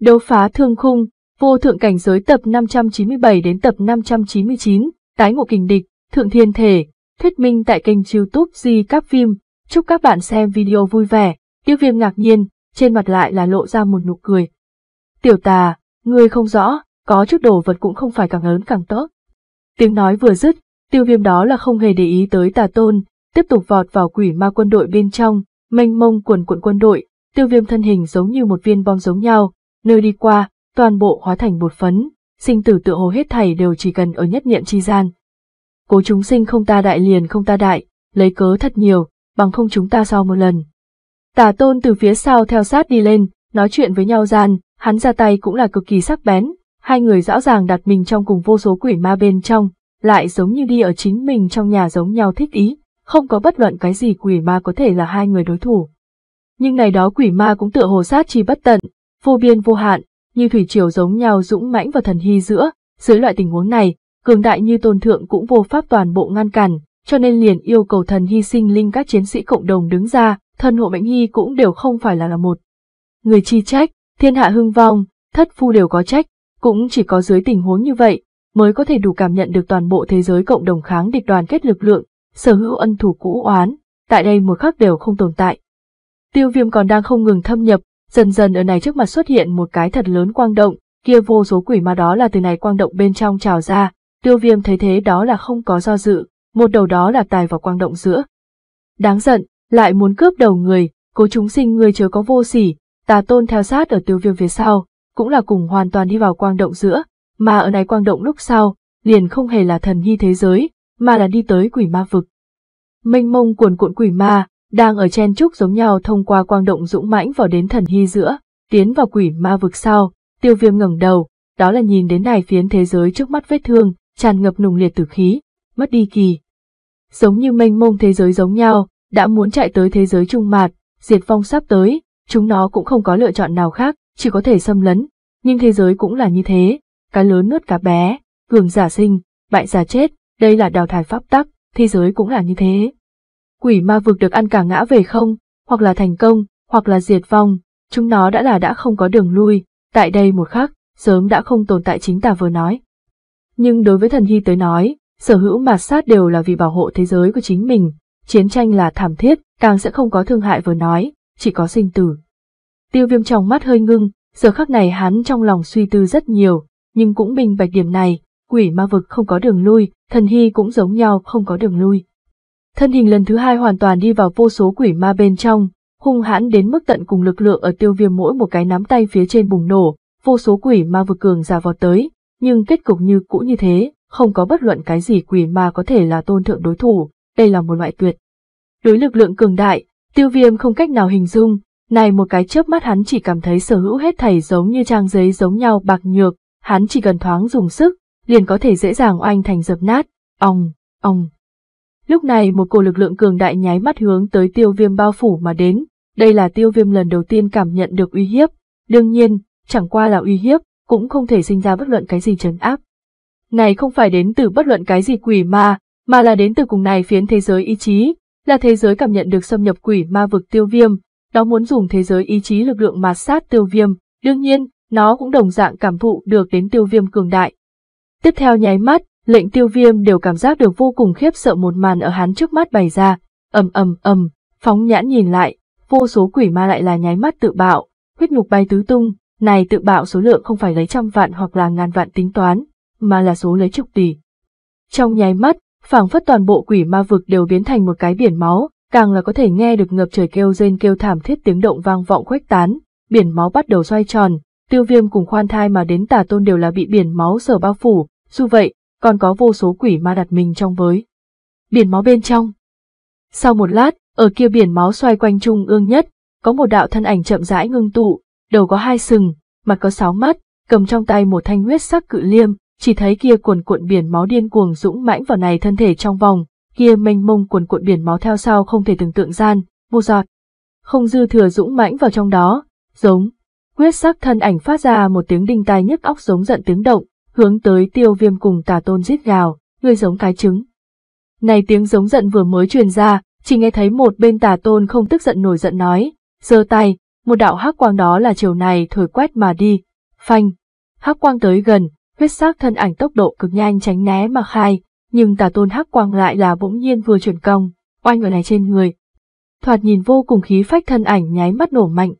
Đấu phá thương khung, vô thượng cảnh giới tập 597 đến tập 599, tái ngộ kình địch, thượng thiên thể, thuyết minh tại kênh youtube Di Các Phim. Chúc các bạn xem video vui vẻ, tiêu viêm ngạc nhiên, trên mặt lại là lộ ra một nụ cười. Tiểu tà, ngươi không rõ, có chút đồ vật cũng không phải càng lớn càng tốt. Tiếng nói vừa dứt, tiêu viêm đó là không hề để ý tới tà tôn, tiếp tục vọt vào quỷ ma quân đội bên trong, mênh mông cuộn cuộn quân đội, tiêu viêm thân hình giống như một viên bom giống nhau, nơi đi qua, toàn bộ hóa thành bột phấn, sinh tử tựa hồ hết thảy đều chỉ cần ở nhất niệm chi gian. Cố chúng sinh không ta đại liền không ta đại, lấy cớ thật nhiều, bằng không chúng ta sau một lần. Tả tôn từ phía sau theo sát đi lên, nói chuyện với nhau gian, hắn ra tay cũng là cực kỳ sắc bén, hai người rõ ràng đặt mình trong cùng vô số quỷ ma bên trong, lại giống như đi ở chính mình trong nhà giống nhau thích ý, không có bất luận cái gì quỷ ma có thể là hai người đối thủ. Nhưng này đó quỷ ma cũng tựa hồ sát chi bất tận, vô biên vô hạn, như thủy triều giống nhau dũng mãnh và thần hy giữa, dưới loại tình huống này, cường đại như tôn thượng cũng vô pháp toàn bộ ngăn cản, cho nên liền yêu cầu thần hy sinh linh các chiến sĩ cộng đồng đứng ra, thân hộ mệnh hy cũng đều không phải là là một. Người chi trách, thiên hạ hưng vong, thất phu đều có trách, cũng chỉ có dưới tình huống như vậy, mới có thể đủ cảm nhận được toàn bộ thế giới cộng đồng kháng địch đoàn kết lực lượng, sở hữu ân thủ cũ oán, tại đây một khắc đều không tồn tại. Tiêu viêm còn đang không ngừng thâm nhập, Dần dần ở này trước mặt xuất hiện một cái thật lớn quang động, kia vô số quỷ ma đó là từ này quang động bên trong trào ra, tiêu viêm thấy thế đó là không có do dự, một đầu đó là tài vào quang động giữa. Đáng giận, lại muốn cướp đầu người, cố chúng sinh người chớ có vô sỉ, tà tôn theo sát ở tiêu viêm phía sau, cũng là cùng hoàn toàn đi vào quang động giữa, mà ở này quang động lúc sau, liền không hề là thần nhi thế giới, mà là đi tới quỷ ma vực. Mênh mông cuồn cuộn quỷ ma, đang ở chen trúc giống nhau thông qua quang động dũng mãnh vào đến thần hy giữa, tiến vào quỷ ma vực sau, tiêu viêm ngẩng đầu, đó là nhìn đến đài phiến thế giới trước mắt vết thương, tràn ngập nùng liệt tử khí, mất đi kỳ. Giống như mênh mông thế giới giống nhau, đã muốn chạy tới thế giới trung mạt, diệt vong sắp tới, chúng nó cũng không có lựa chọn nào khác, chỉ có thể xâm lấn, nhưng thế giới cũng là như thế, cá lớn nuốt cá bé, cường giả sinh, bại giả chết, đây là đào thải pháp tắc, thế giới cũng là như thế quỷ ma vực được ăn cả ngã về không, hoặc là thành công, hoặc là diệt vong, chúng nó đã là đã không có đường lui, tại đây một khắc, sớm đã không tồn tại chính tà vừa nói. Nhưng đối với thần hy tới nói, sở hữu mà sát đều là vì bảo hộ thế giới của chính mình, chiến tranh là thảm thiết, càng sẽ không có thương hại vừa nói, chỉ có sinh tử. Tiêu viêm trong mắt hơi ngưng, giờ khắc này hắn trong lòng suy tư rất nhiều, nhưng cũng bình bạch điểm này, quỷ ma vực không có đường lui, thần hy cũng giống nhau không có đường lui. Thân hình lần thứ hai hoàn toàn đi vào vô số quỷ ma bên trong, hung hãn đến mức tận cùng lực lượng ở tiêu viêm mỗi một cái nắm tay phía trên bùng nổ, vô số quỷ ma vừa cường giả vọt tới, nhưng kết cục như cũ như thế, không có bất luận cái gì quỷ ma có thể là tôn thượng đối thủ, đây là một loại tuyệt. Đối lực lượng cường đại, tiêu viêm không cách nào hình dung, này một cái chớp mắt hắn chỉ cảm thấy sở hữu hết thảy giống như trang giấy giống nhau bạc nhược, hắn chỉ cần thoáng dùng sức, liền có thể dễ dàng oanh thành dập nát, ong, ong. Lúc này một cổ lực lượng cường đại nháy mắt hướng tới tiêu viêm bao phủ mà đến, đây là tiêu viêm lần đầu tiên cảm nhận được uy hiếp, đương nhiên, chẳng qua là uy hiếp, cũng không thể sinh ra bất luận cái gì chấn áp. Này không phải đến từ bất luận cái gì quỷ ma, mà là đến từ cùng này phiến thế giới ý chí, là thế giới cảm nhận được xâm nhập quỷ ma vực tiêu viêm, nó muốn dùng thế giới ý chí lực lượng mà sát tiêu viêm, đương nhiên, nó cũng đồng dạng cảm thụ được đến tiêu viêm cường đại. Tiếp theo nháy mắt, lệnh tiêu viêm đều cảm giác được vô cùng khiếp sợ một màn ở hắn trước mắt bày ra, ầm ầm ầm, phóng nhãn nhìn lại, vô số quỷ ma lại là nháy mắt tự bạo, huyết nhục bay tứ tung, này tự bạo số lượng không phải lấy trăm vạn hoặc là ngàn vạn tính toán, mà là số lấy chục tỷ. Trong nháy mắt, phảng phất toàn bộ quỷ ma vực đều biến thành một cái biển máu, càng là có thể nghe được ngập trời kêu rên kêu thảm thiết tiếng động vang vọng khuếch tán, biển máu bắt đầu xoay tròn, tiêu viêm cùng khoan thai mà đến tà tôn đều là bị biển máu sở bao phủ, dù vậy, còn có vô số quỷ ma đặt mình trong với. Biển máu bên trong. Sau một lát, ở kia biển máu xoay quanh trung ương nhất, có một đạo thân ảnh chậm rãi ngưng tụ, đầu có hai sừng, mặt có sáu mắt, cầm trong tay một thanh huyết sắc cự liêm, chỉ thấy kia cuồn cuộn biển máu điên cuồng dũng mãnh vào này thân thể trong vòng, kia mênh mông cuồn cuộn biển máu theo sau không thể tưởng tượng gian, vô giọt. Không dư thừa dũng mãnh vào trong đó, giống. Huyết sắc thân ảnh phát ra một tiếng đinh tai nhức óc giống giận tiếng động, hướng tới tiêu viêm cùng tà tôn giết gào, ngươi giống cái trứng. Này tiếng giống giận vừa mới truyền ra, chỉ nghe thấy một bên tà tôn không tức giận nổi giận nói, giơ tay, một đạo hắc quang đó là chiều này thổi quét mà đi, phanh. Hắc quang tới gần, huyết sắc thân ảnh tốc độ cực nhanh tránh né mà khai, nhưng tà tôn hắc quang lại là bỗng nhiên vừa chuyển công, oanh ở này trên người. Thoạt nhìn vô cùng khí phách thân ảnh nháy mắt nổ mạnh.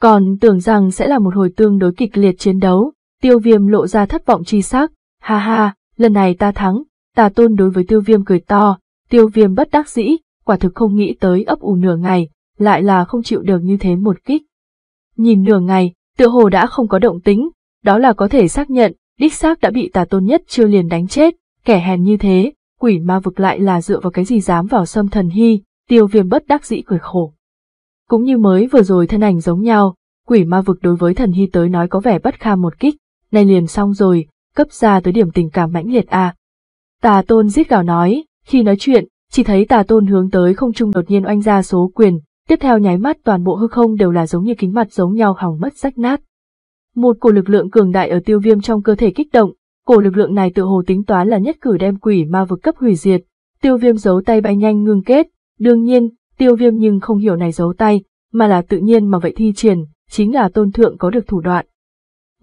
Còn tưởng rằng sẽ là một hồi tương đối kịch liệt chiến đấu, Tiêu viêm lộ ra thất vọng chi sắc, ha ha, lần này ta thắng, tà tôn đối với tiêu viêm cười to, tiêu viêm bất đắc dĩ, quả thực không nghĩ tới ấp ủ nửa ngày, lại là không chịu được như thế một kích. Nhìn nửa ngày, tựa hồ đã không có động tính, đó là có thể xác nhận, đích xác đã bị tà tôn nhất chưa liền đánh chết, kẻ hèn như thế, quỷ ma vực lại là dựa vào cái gì dám vào xâm thần hy, tiêu viêm bất đắc dĩ cười khổ. Cũng như mới vừa rồi thân ảnh giống nhau, quỷ ma vực đối với thần hy tới nói có vẻ bất kha một kích, này liền xong rồi, cấp ra tới điểm tình cảm mãnh liệt a. À. Tà tôn giết gào nói, khi nói chuyện, chỉ thấy tà tôn hướng tới không trung đột nhiên oanh ra số quyền, tiếp theo nháy mắt toàn bộ hư không đều là giống như kính mặt giống nhau hỏng mất rách nát. Một cổ lực lượng cường đại ở tiêu viêm trong cơ thể kích động, cổ lực lượng này tự hồ tính toán là nhất cử đem quỷ ma vực cấp hủy diệt, tiêu viêm giấu tay bay nhanh ngưng kết, đương nhiên, tiêu viêm nhưng không hiểu này giấu tay, mà là tự nhiên mà vậy thi triển, chính là tôn thượng có được thủ đoạn.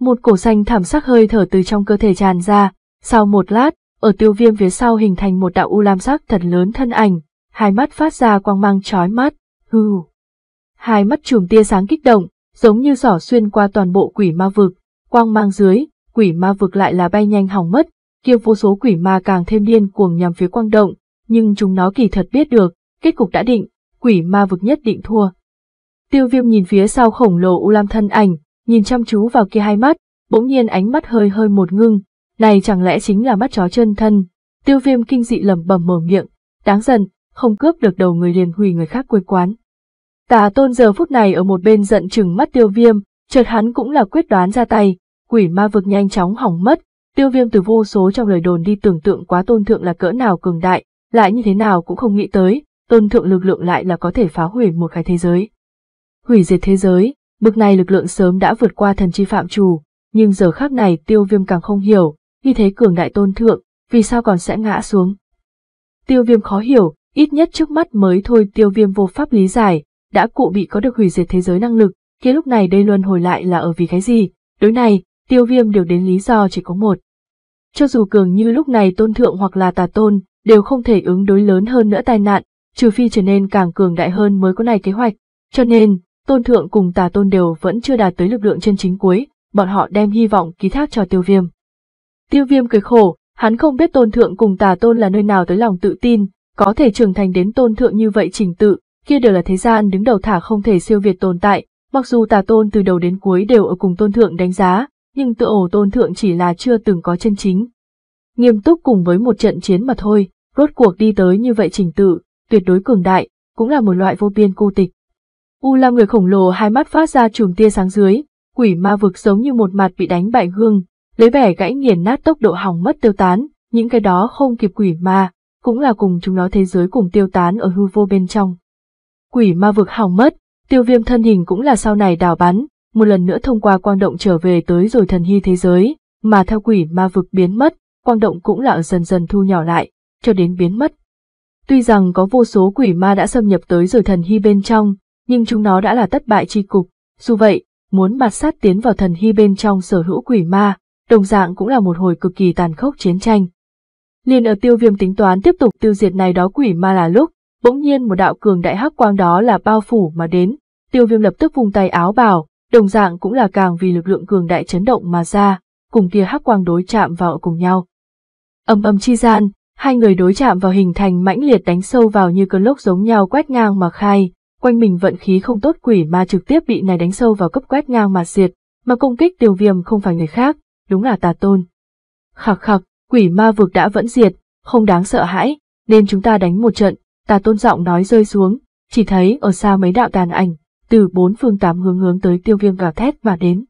Một cổ xanh thảm sắc hơi thở từ trong cơ thể tràn ra, sau một lát, ở tiêu viêm phía sau hình thành một đạo u lam sắc thật lớn thân ảnh, hai mắt phát ra quang mang chói mắt, hư. Hai mắt chùm tia sáng kích động, giống như giỏ xuyên qua toàn bộ quỷ ma vực, quang mang dưới, quỷ ma vực lại là bay nhanh hỏng mất, kia vô số quỷ ma càng thêm điên cuồng nhằm phía quang động, nhưng chúng nó kỳ thật biết được, kết cục đã định, quỷ ma vực nhất định thua. Tiêu viêm nhìn phía sau khổng lồ u lam thân ảnh, nhìn chăm chú vào kia hai mắt, bỗng nhiên ánh mắt hơi hơi một ngưng, này chẳng lẽ chính là mắt chó chân thân, tiêu viêm kinh dị lẩm bẩm mở miệng, đáng giận, không cướp được đầu người liền hủy người khác quê quán. Tà tôn giờ phút này ở một bên giận chừng mắt tiêu viêm, chợt hắn cũng là quyết đoán ra tay, quỷ ma vực nhanh chóng hỏng mất, tiêu viêm từ vô số trong lời đồn đi tưởng tượng quá tôn thượng là cỡ nào cường đại, lại như thế nào cũng không nghĩ tới, tôn thượng lực lượng lại là có thể phá hủy một cái thế giới. Hủy diệt thế giới, Bước này lực lượng sớm đã vượt qua thần chi phạm chủ, nhưng giờ khác này tiêu viêm càng không hiểu, như thế cường đại tôn thượng, vì sao còn sẽ ngã xuống. Tiêu viêm khó hiểu, ít nhất trước mắt mới thôi tiêu viêm vô pháp lý giải, đã cụ bị có được hủy diệt thế giới năng lực, kia lúc này đây luân hồi lại là ở vì cái gì, đối này, tiêu viêm đều đến lý do chỉ có một. Cho dù cường như lúc này tôn thượng hoặc là tà tôn, đều không thể ứng đối lớn hơn nữa tai nạn, trừ phi trở nên càng cường đại hơn mới có này kế hoạch, cho nên, Tôn Thượng cùng Tà Tôn đều vẫn chưa đạt tới lực lượng chân chính cuối, bọn họ đem hy vọng ký thác cho Tiêu Viêm. Tiêu Viêm cười khổ, hắn không biết Tôn Thượng cùng Tà Tôn là nơi nào tới lòng tự tin, có thể trưởng thành đến Tôn Thượng như vậy trình tự, kia đều là thế gian đứng đầu thả không thể siêu việt tồn tại, mặc dù Tà Tôn từ đầu đến cuối đều ở cùng Tôn Thượng đánh giá, nhưng tựa ổ Tôn Thượng chỉ là chưa từng có chân chính. Nghiêm túc cùng với một trận chiến mà thôi, rốt cuộc đi tới như vậy trình tự, tuyệt đối cường đại, cũng là một loại vô biên cô tịch. U Lam người khổng lồ hai mắt phát ra chùm tia sáng dưới, quỷ ma vực giống như một mặt bị đánh bại gương, lấy vẻ gãy nghiền nát tốc độ hỏng mất tiêu tán, những cái đó không kịp quỷ ma, cũng là cùng chúng nó thế giới cùng tiêu tán ở hư vô bên trong. Quỷ ma vực hỏng mất, tiêu viêm thân hình cũng là sau này đào bắn, một lần nữa thông qua quang động trở về tới rồi thần hy thế giới, mà theo quỷ ma vực biến mất, quang động cũng là ở dần dần thu nhỏ lại, cho đến biến mất. Tuy rằng có vô số quỷ ma đã xâm nhập tới rồi thần hy bên trong, nhưng chúng nó đã là tất bại chi cục. Dù vậy, muốn mặt sát tiến vào thần hy bên trong sở hữu quỷ ma, đồng dạng cũng là một hồi cực kỳ tàn khốc chiến tranh. Liền ở tiêu viêm tính toán tiếp tục tiêu diệt này đó quỷ ma là lúc, bỗng nhiên một đạo cường đại hắc quang đó là bao phủ mà đến, tiêu viêm lập tức vùng tay áo bào, đồng dạng cũng là càng vì lực lượng cường đại chấn động mà ra, cùng kia hắc quang đối chạm vào ở cùng nhau. Âm âm chi gian, hai người đối chạm vào hình thành mãnh liệt đánh sâu vào như cơn lốc giống nhau quét ngang mà khai, quanh mình vận khí không tốt quỷ ma trực tiếp bị này đánh sâu vào cấp quét ngang mà diệt, mà công kích tiêu viêm không phải người khác, đúng là tà tôn. Khạc khạc, quỷ ma vực đã vẫn diệt, không đáng sợ hãi, nên chúng ta đánh một trận, tà tôn giọng nói rơi xuống, chỉ thấy ở xa mấy đạo tàn ảnh, từ bốn phương tám hướng hướng tới tiêu viêm gào thét mà đến.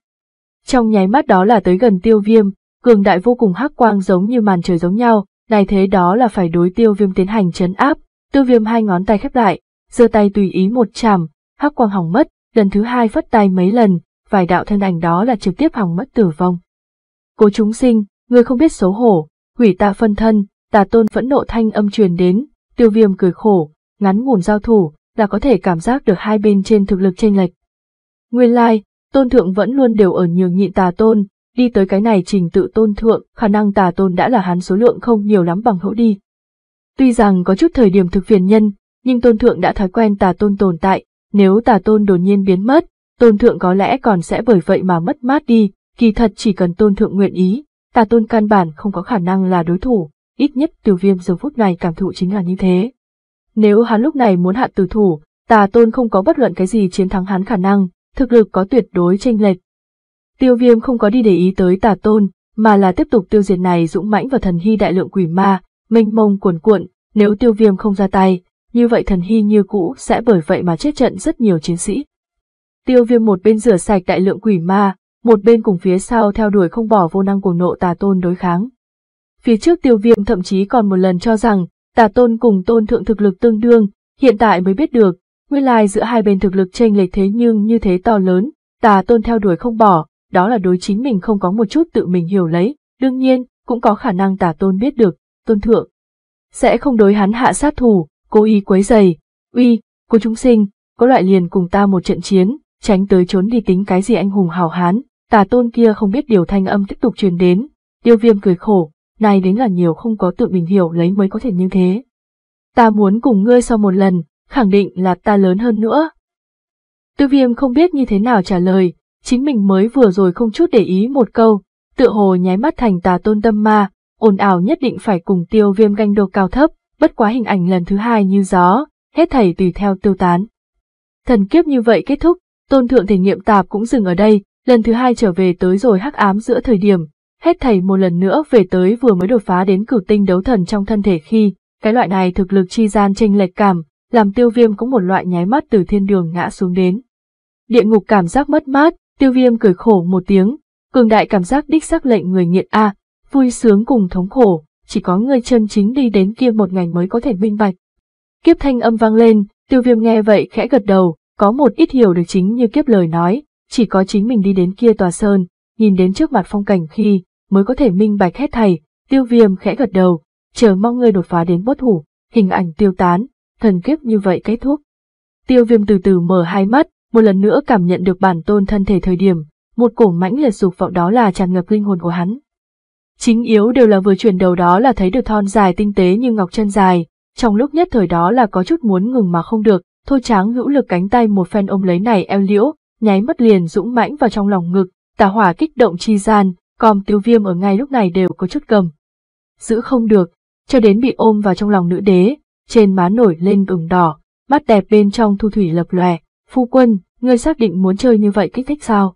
Trong nháy mắt đó là tới gần tiêu viêm, cường đại vô cùng hắc quang giống như màn trời giống nhau, này thế đó là phải đối tiêu viêm tiến hành chấn áp, tiêu viêm hai ngón tay khép lại, giơ tay tùy ý một chạm, hắc quang hỏng mất, lần thứ hai phất tay mấy lần, vài đạo thân ảnh đó là trực tiếp hỏng mất tử vong. Cố chúng sinh, ngươi không biết xấu hổ, hủy ta phân thân, tà tôn phẫn nộ thanh âm truyền đến, tiêu viêm cười khổ, ngắn ngủn giao thủ, là có thể cảm giác được hai bên trên thực lực chênh lệch. Nguyên lai, tôn thượng vẫn luôn đều ở nhường nhịn tà tôn, đi tới cái này trình tự tôn thượng, khả năng tà tôn đã là hắn số lượng không nhiều lắm bằng hữu đi. Tuy rằng có chút thời điểm thực phiền nhân, nhưng tôn thượng đã thói quen tà tôn tồn tại, nếu tà tôn đột nhiên biến mất, tôn thượng có lẽ còn sẽ bởi vậy mà mất mát đi, kỳ thật chỉ cần tôn thượng nguyện ý, tà tôn căn bản không có khả năng là đối thủ, ít nhất tiêu viêm giờ phút này cảm thụ chính là như thế. Nếu hắn lúc này muốn hạ tử thủ, tà tôn không có bất luận cái gì chiến thắng hắn khả năng, thực lực có tuyệt đối chênh lệch. Tiêu viêm không có đi để ý tới tà tôn, mà là tiếp tục tiêu diệt này dũng mãnh và thần hy đại lượng quỷ ma, mênh mông cuồn cuộn, nếu tiêu viêm không ra tay, như vậy thần hy như cũ sẽ bởi vậy mà chết trận rất nhiều chiến sĩ. Tiêu viêm một bên rửa sạch đại lượng quỷ ma, một bên cùng phía sau theo đuổi không bỏ vô năng của nộ tà tôn đối kháng. Phía trước tiêu viêm thậm chí còn một lần cho rằng, tà tôn cùng tôn thượng thực lực tương đương, hiện tại mới biết được, nguyên lai giữa hai bên thực lực chênh lệch thế nhưng như thế to lớn, tà tôn theo đuổi không bỏ, đó là đối chính mình không có một chút tự mình hiểu lấy, đương nhiên, cũng có khả năng tà tôn biết được, tôn thượng. Sẽ không đối hắn hạ sát thủ, cố ý quấy giày, uy, cô chúng sinh, có loại liền cùng ta một trận chiến, tránh tới trốn đi tính cái gì anh hùng hào hán, tà tôn kia không biết điều thanh âm tiếp tục truyền đến, tiêu viêm cười khổ, này đến là nhiều không có tự mình hiểu lấy mới có thể như thế. Ta muốn cùng ngươi sau một lần, khẳng định là ta lớn hơn nữa. Tư viêm không biết như thế nào trả lời, chính mình mới vừa rồi không chút để ý một câu, tựa hồ nháy mắt thành tà tôn tâm ma, ồn ào nhất định phải cùng tiêu viêm ganh đồ cao thấp, bất quá hình ảnh lần thứ hai như gió, hết thảy tùy theo tiêu tán. Thần kiếp như vậy kết thúc, tôn thượng thể nghiệm tạp cũng dừng ở đây, lần thứ hai trở về tới rồi hắc ám giữa thời điểm, hết thảy một lần nữa về tới vừa mới đột phá đến cửu tinh đấu thần trong thân thể khi, cái loại này thực lực chi gian chênh lệch cảm, làm tiêu viêm cũng một loại nháy mắt từ thiên đường ngã xuống đến. Địa ngục cảm giác mất mát, tiêu viêm cười khổ một tiếng, cường đại cảm giác đích xác lệnh người nghiện a vui sướng cùng thống khổ, chỉ có người chân chính đi đến kia một ngành mới có thể minh bạch. Kiếp thanh âm vang lên, tiêu viêm nghe vậy khẽ gật đầu, có một ít hiểu được chính như kiếp lời nói, chỉ có chính mình đi đến kia tòa sơn, nhìn đến trước mặt phong cảnh khi, mới có thể minh bạch hết thầy, tiêu viêm khẽ gật đầu, chờ mong người đột phá đến bốt thủ, hình ảnh tiêu tán, thần kiếp như vậy kết thúc. Tiêu viêm từ từ mở hai mắt, một lần nữa cảm nhận được bản tôn thân thể thời điểm, một cổ mãnh liệt sụp vọng đó là tràn ngập linh hồn của hắn. Chính yếu đều là vừa chuyển đầu đó là thấy được thon dài tinh tế như ngọc chân dài, trong lúc nhất thời đó là có chút muốn ngừng mà không được, thô tráng hữu lực cánh tay một phen ôm lấy này eo liễu, nháy mất liền dũng mãnh vào trong lòng ngực, tà hỏa kích động chi gian, còn tiêu viêm ở ngay lúc này đều có chút cầm. Giữ không được, cho đến bị ôm vào trong lòng nữ đế, trên má nổi lên ửng đỏ, mắt đẹp bên trong thu thủy lập lòe, phu quân, ngươi xác định muốn chơi như vậy kích thích sao?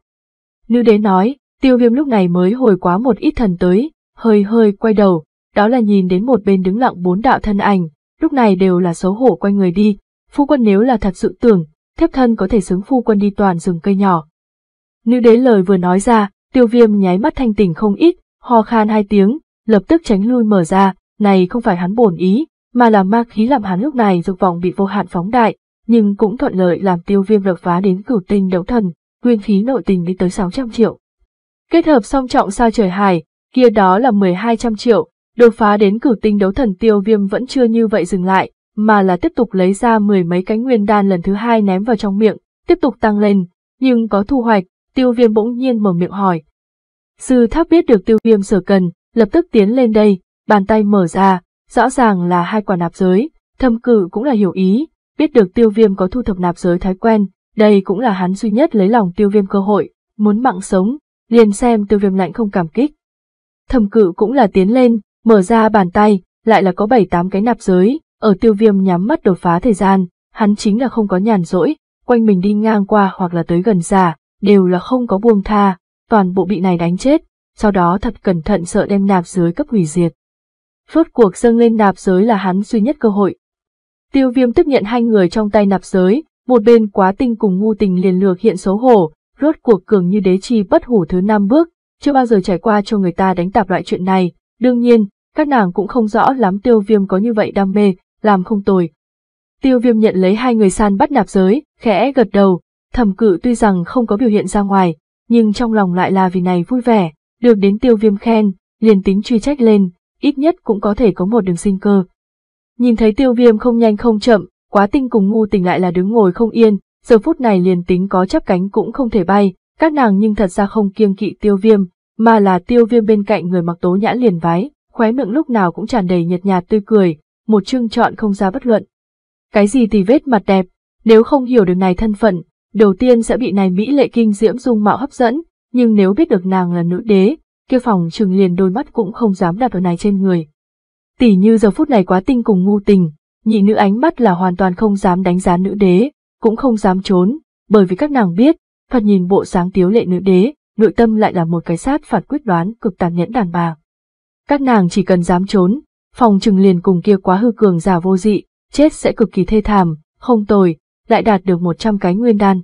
Nữ đế nói, Tiêu viêm lúc này mới hồi quá một ít thần tới, hơi hơi quay đầu, đó là nhìn đến một bên đứng lặng bốn đạo thân ảnh, lúc này đều là xấu hổ quay người đi, phu quân nếu là thật sự tưởng, thiếp thân có thể xứng phu quân đi toàn rừng cây nhỏ. Nữ đế lời vừa nói ra, tiêu viêm nháy mắt thanh tỉnh không ít, ho khan hai tiếng, lập tức tránh lui mở ra, này không phải hắn bổn ý, mà là ma khí làm hắn lúc này dục vọng bị vô hạn phóng đại, nhưng cũng thuận lợi làm tiêu viêm đập phá đến cửu tinh đấu thần, nguyên phí nội tình đi tới 600 triệu. Kết hợp song trọng sao trời hải, kia đó là 1200 triệu, đột phá đến cửu tinh đấu thần tiêu viêm vẫn chưa như vậy dừng lại, mà là tiếp tục lấy ra mười mấy cánh nguyên đan lần thứ hai ném vào trong miệng, tiếp tục tăng lên, nhưng có thu hoạch, tiêu viêm bỗng nhiên mở miệng hỏi. Sư tháp biết được tiêu viêm sở cần, lập tức tiến lên đây, bàn tay mở ra, rõ ràng là hai quả nạp giới, thâm cử cũng là hiểu ý, biết được tiêu viêm có thu thập nạp giới thói quen, đây cũng là hắn duy nhất lấy lòng tiêu viêm cơ hội, muốn mạng sống, liền xem tiêu viêm lạnh không cảm kích. thầm cự cũng là tiến lên, mở ra bàn tay, lại là có bảy tám cái nạp giới, ở tiêu viêm nhắm mắt đột phá thời gian, hắn chính là không có nhàn rỗi, quanh mình đi ngang qua hoặc là tới gần giả, đều là không có buông tha, toàn bộ bị này đánh chết, sau đó thật cẩn thận sợ đem nạp giới cấp hủy diệt. Rốt cuộc dâng lên nạp giới là hắn duy nhất cơ hội. Tiêu viêm tiếp nhận hai người trong tay nạp giới, một bên quá tinh cùng ngu tình liền lược hiện xấu hổ, rốt cuộc cường như đế chi bất hủ thứ năm bước, chưa bao giờ trải qua cho người ta đánh tạp loại chuyện này, đương nhiên, các nàng cũng không rõ lắm tiêu viêm có như vậy đam mê, làm không tồi. Tiêu viêm nhận lấy hai người san bắt nạp giới, khẽ gật đầu, thẩm cự tuy rằng không có biểu hiện ra ngoài, nhưng trong lòng lại là vì này vui vẻ, được đến tiêu viêm khen, liền tính truy trách lên, ít nhất cũng có thể có một đường sinh cơ. Nhìn thấy tiêu viêm không nhanh không chậm, quá tinh cùng ngu tình lại là đứng ngồi không yên, giờ phút này liền tính có chắp cánh cũng không thể bay, các nàng nhưng thật ra không kiêng kỵ tiêu viêm, mà là tiêu viêm bên cạnh người mặc tố nhã liền vái, khóe miệng lúc nào cũng tràn đầy nhợt nhạt tươi cười, một chương chọn không ra bất luận. Cái gì thì vết mặt đẹp, nếu không hiểu được này thân phận, đầu tiên sẽ bị này mỹ lệ kinh diễm dung mạo hấp dẫn, nhưng nếu biết được nàng là nữ đế, kia phòng trừng liền đôi mắt cũng không dám đặt ở này trên người. Tỷ như giờ phút này quá tinh cùng ngu tình, nhị nữ ánh mắt là hoàn toàn không dám đánh giá nữ đế, cũng không dám trốn, bởi vì các nàng biết, thoạt nhìn bộ sáng tiếu lệ nữ đế, nội tâm lại là một cái sát phạt quyết đoán cực tàn nhẫn đàn bà. Các nàng chỉ cần dám trốn, phòng trừng liền cùng kia quá hư cường giả vô dị, chết sẽ cực kỳ thê thảm, không tồi, lại đạt được 100 cái nguyên đan.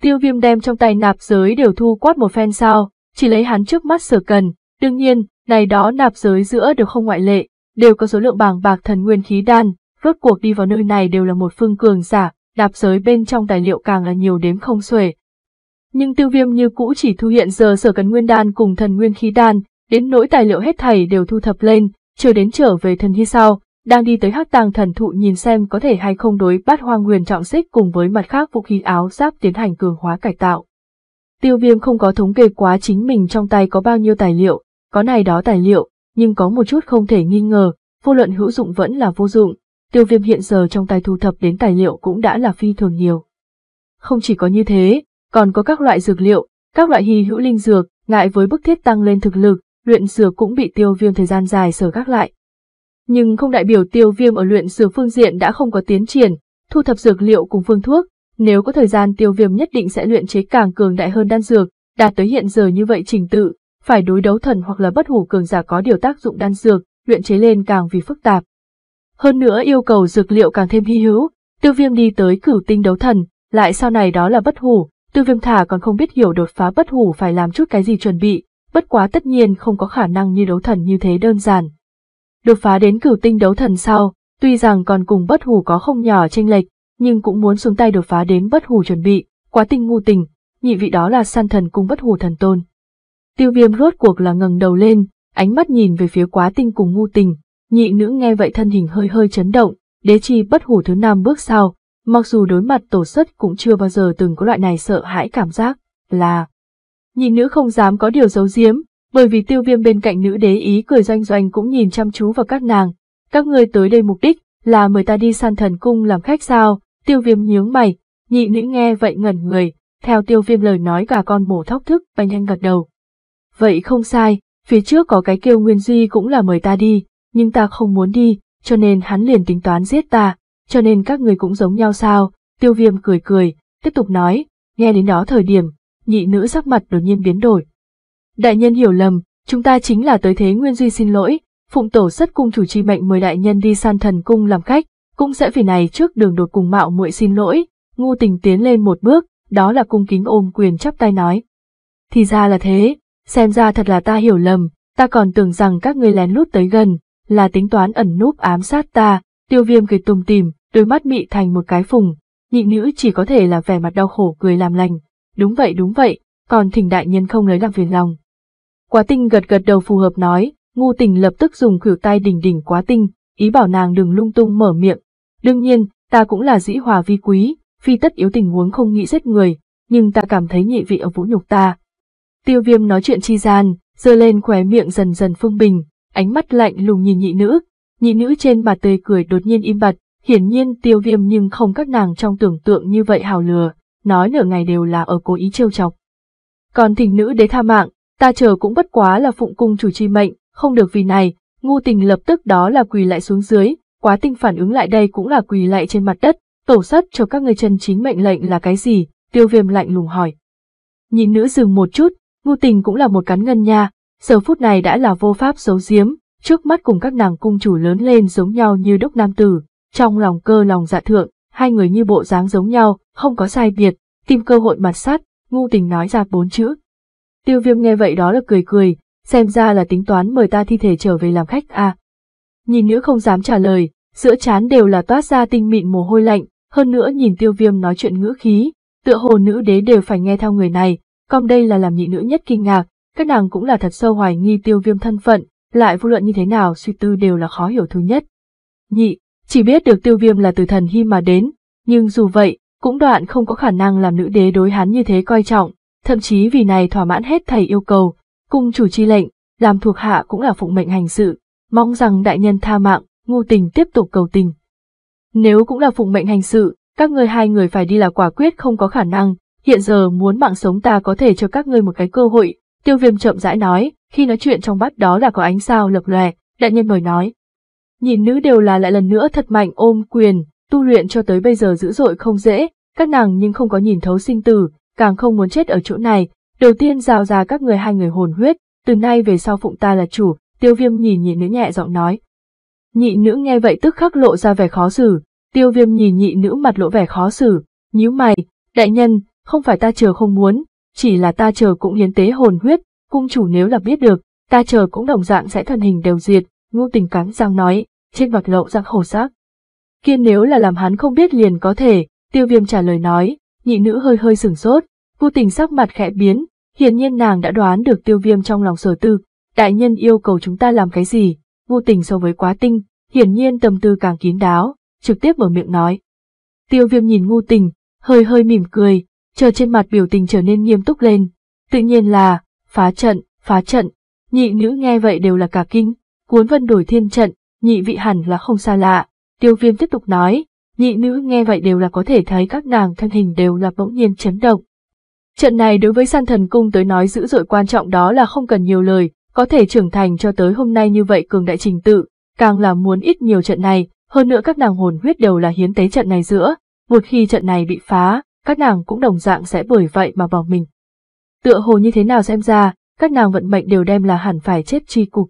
Tiêu viêm đem trong tay nạp giới đều thu quát một phen sao, chỉ lấy hắn trước mắt sở cần, đương nhiên, này đó nạp giới giữa đều không ngoại lệ, đều có số lượng bàng bạc thần nguyên khí đan, vớt cuộc đi vào nơi này đều là một phương cường giả, đạp giới bên trong tài liệu càng là nhiều đếm không xuể. Nhưng tiêu viêm như cũ chỉ thu hiện giờ sở cần nguyên đan cùng thần nguyên khí đan, đến nỗi tài liệu hết thảy đều thu thập lên, chưa đến trở về thần hy sau đang đi tới hắc tàng thần thụ nhìn xem có thể hay không đối bát hoang huyền trọng xích cùng với mặt khác vũ khí áo giáp tiến hành cường hóa cải tạo. Tiêu viêm không có thống kê quá chính mình trong tay có bao nhiêu tài liệu, có này đó tài liệu, nhưng có một chút không thể nghi ngờ, vô luận hữu dụng vẫn là vô dụng, tiêu viêm hiện giờ trong tay thu thập đến tài liệu cũng đã là phi thường nhiều. Không chỉ có như thế, còn có các loại dược liệu, các loại hy hữu linh dược, ngại với bức thiết tăng lên thực lực, luyện dược cũng bị tiêu viêm thời gian dài sở gác lại. Nhưng không đại biểu tiêu viêm ở luyện dược phương diện đã không có tiến triển, thu thập dược liệu cùng phương thuốc, nếu có thời gian tiêu viêm nhất định sẽ luyện chế càng cường đại hơn đan dược, đạt tới hiện giờ như vậy trình tự, phải đối đấu thần hoặc là bất hủ cường giả có điều tác dụng đan dược, luyện chế lên càng vì phức tạp, hơn nữa yêu cầu dược liệu càng thêm hy hữu, tiêu viêm đi tới cửu tinh đấu thần, lại sau này đó là bất hủ, tiêu viêm thả còn không biết hiểu đột phá bất hủ phải làm chút cái gì chuẩn bị, bất quá tất nhiên không có khả năng như đấu thần như thế đơn giản. Đột phá đến cửu tinh đấu thần sau, tuy rằng còn cùng bất hủ có không nhỏ tranh lệch, nhưng cũng muốn xuống tay đột phá đến bất hủ chuẩn bị, quá tinh ngu tình, nhị vị đó là san thần cùng bất hủ thần tôn. Tiêu viêm rốt cuộc là ngẩng đầu lên, ánh mắt nhìn về phía quá tinh cùng ngu tình, Nhị nữ nghe vậy thân hình hơi hơi chấn động, đế chi bất hủ thứ năm bước sau, mặc dù đối mặt tổ sất cũng chưa bao giờ từng có loại này sợ hãi cảm giác, là... Nhị nữ không dám có điều giấu giếm, bởi vì tiêu viêm bên cạnh nữ đế ý cười doanh doanh cũng nhìn chăm chú vào các nàng. Các người tới đây mục đích là mời ta đi san thần cung làm khách sao, tiêu viêm nhướng mày, nhị nữ nghe vậy ngẩn người, theo tiêu viêm lời nói cả con bổ thóc thức và nhanh gật đầu. Vậy không sai, phía trước có cái kêu nguyên duy cũng là mời ta đi, nhưng ta không muốn đi, cho nên hắn liền tính toán giết ta, cho nên các người cũng giống nhau sao, tiêu viêm cười cười, tiếp tục nói, nghe đến đó thời điểm, nhị nữ sắc mặt đột nhiên biến đổi. Đại nhân hiểu lầm, chúng ta chính là tới thế Nguyên Duy xin lỗi, phụng tổ rất cung chủ trì mệnh mời đại nhân đi san thần cung làm khách, cũng sẽ vì này trước đường đột cùng mạo muội xin lỗi, ngu tình tiến lên một bước, đó là cung kính ôm quyền chắp tay nói. Thì ra là thế, xem ra thật là ta hiểu lầm, ta còn tưởng rằng các người lén lút tới gần, là tính toán ẩn núp ám sát ta, tiêu viêm cười tùng tìm, đôi mắt mị thành một cái phùng, nhị nữ chỉ có thể là vẻ mặt đau khổ cười làm lành, đúng vậy đúng vậy, còn thỉnh đại nhân không lấy làm phiền lòng. Quá tinh gật gật đầu phù hợp nói, ngu tình lập tức dùng khử tay đỉnh đỉnh quá tinh, ý bảo nàng đừng lung tung mở miệng. Đương nhiên, ta cũng là dĩ hòa vi quý, phi tất yếu tình huống không nghĩ giết người, nhưng ta cảm thấy nhị vị ở vũ nhục ta. Tiêu viêm nói chuyện chi gian, dơ lên khóe miệng dần dần phương bình, ánh mắt lạnh lùng nhìn nhị nữ, nhị nữ trên bà tê cười đột nhiên im bặt, hiển nhiên tiêu viêm nhưng không các nàng trong tưởng tượng như vậy hào lừa, nói nửa ngày đều là ở cố ý trêu chọc. Còn thỉnh nữ đế tha mạng, ta chờ cũng bất quá là phụng cung chủ chi mệnh, không được vì này, ngu tình lập tức đó là quỳ lại xuống dưới, quá tinh phản ứng lại đây cũng là quỳ lại trên mặt đất, tổ sắt cho các người chân chính mệnh lệnh là cái gì, tiêu viêm lạnh lùng hỏi. Nhị nữ dừng một chút, ngu tình cũng là một cán ngân nha, giờ phút này đã là vô pháp xấu giếm, trước mắt cùng các nàng cung chủ lớn lên giống nhau như đốc nam tử, trong lòng cơ lòng dạ thượng, hai người như bộ dáng giống nhau, không có sai biệt, tìm cơ hội mặt sát, ngu tình nói ra bốn chữ. Tiêu viêm nghe vậy đó là cười cười, xem ra là tính toán mời ta thi thể trở về làm khách à. Nhìn nữ không dám trả lời, giữa chán đều là toát ra tinh mịn mồ hôi lạnh, hơn nữa nhìn tiêu viêm nói chuyện ngữ khí, tựa hồ nữ đế đều phải nghe theo người này, còn đây là làm nhị nữ nhất kinh ngạc, các nàng cũng là thật sâu hoài nghi tiêu viêm thân phận, lại vô luận như thế nào suy tư đều là khó hiểu thứ nhất. Nhị, chỉ biết được tiêu viêm là từ thần hy mà đến, nhưng dù vậy, cũng đoạn không có khả năng làm nữ đế đối hắn như thế coi trọng, thậm chí vì này thỏa mãn hết thầy yêu cầu, cung chủ chi lệnh, làm thuộc hạ cũng là phụng mệnh hành sự, mong rằng đại nhân tha mạng, ngu tình tiếp tục cầu tình. Nếu cũng là phụng mệnh hành sự, các ngươi hai người phải đi là quả quyết không có khả năng, hiện giờ muốn mạng sống ta có thể cho các ngươi một cái cơ hội, Tiêu viêm chậm rãi nói, khi nói chuyện trong bát đó là có ánh sao lập lòe, đại nhân mời nói. Nhìn nữ đều là lại lần nữa thật mạnh ôm quyền, tu luyện cho tới bây giờ dữ dội không dễ, các nàng nhưng không có nhìn thấu sinh tử, càng không muốn chết ở chỗ này, đầu tiên rào ra các người hai người hồn huyết, từ nay về sau phụng ta là chủ, tiêu viêm nhìn nhị nữ nhẹ giọng nói. Nhị nữ nghe vậy tức khắc lộ ra vẻ khó xử, tiêu viêm nhìn nhị nữ mặt lộ vẻ khó xử, nhíu mày, đại nhân, không phải ta chờ không muốn, chỉ là ta chờ cũng hiến tế hồn huyết, cung chủ nếu là biết được, ta chờ cũng đồng dạng sẽ thần hình đều diệt, ngưu tình cắn răng nói, trên mặt lộ ra khổ sắc. Kiên nếu là làm hắn không biết liền có thể, tiêu viêm trả lời nói, nhị nữ hơi hơi sửng sốt, vô tình sắc mặt khẽ biến, hiển nhiên nàng đã đoán được tiêu viêm trong lòng sở tư, đại nhân yêu cầu chúng ta làm cái gì, vô tình so với quá tinh, hiển nhiên tâm tư càng kín đáo, trực tiếp mở miệng nói. Tiêu viêm nhìn ngu tình, hơi hơi mỉm cười, chờ trên mặt biểu tình trở nên nghiêm túc lên. Tự nhiên là, phá trận, phá trận, nhị nữ nghe vậy đều là cả kinh, cuốn vân đổi thiên trận, nhị vị hẳn là không xa lạ. Tiêu viêm tiếp tục nói, nhị nữ nghe vậy đều là có thể thấy các nàng thân hình đều là bỗng nhiên chấn động. Trận này đối với san thần cung tới nói dữ dội quan trọng đó là không cần nhiều lời, có thể trưởng thành cho tới hôm nay như vậy cường đại trình tự, càng là muốn ít nhiều trận này, hơn nữa các nàng hồn huyết đều là hiến tế trận này giữa, một khi trận này bị phá, các nàng cũng đồng dạng sẽ bởi vậy mà bỏ mình. Tựa hồ như thế nào xem ra, các nàng vận mệnh đều đem là hẳn phải chết chi cục.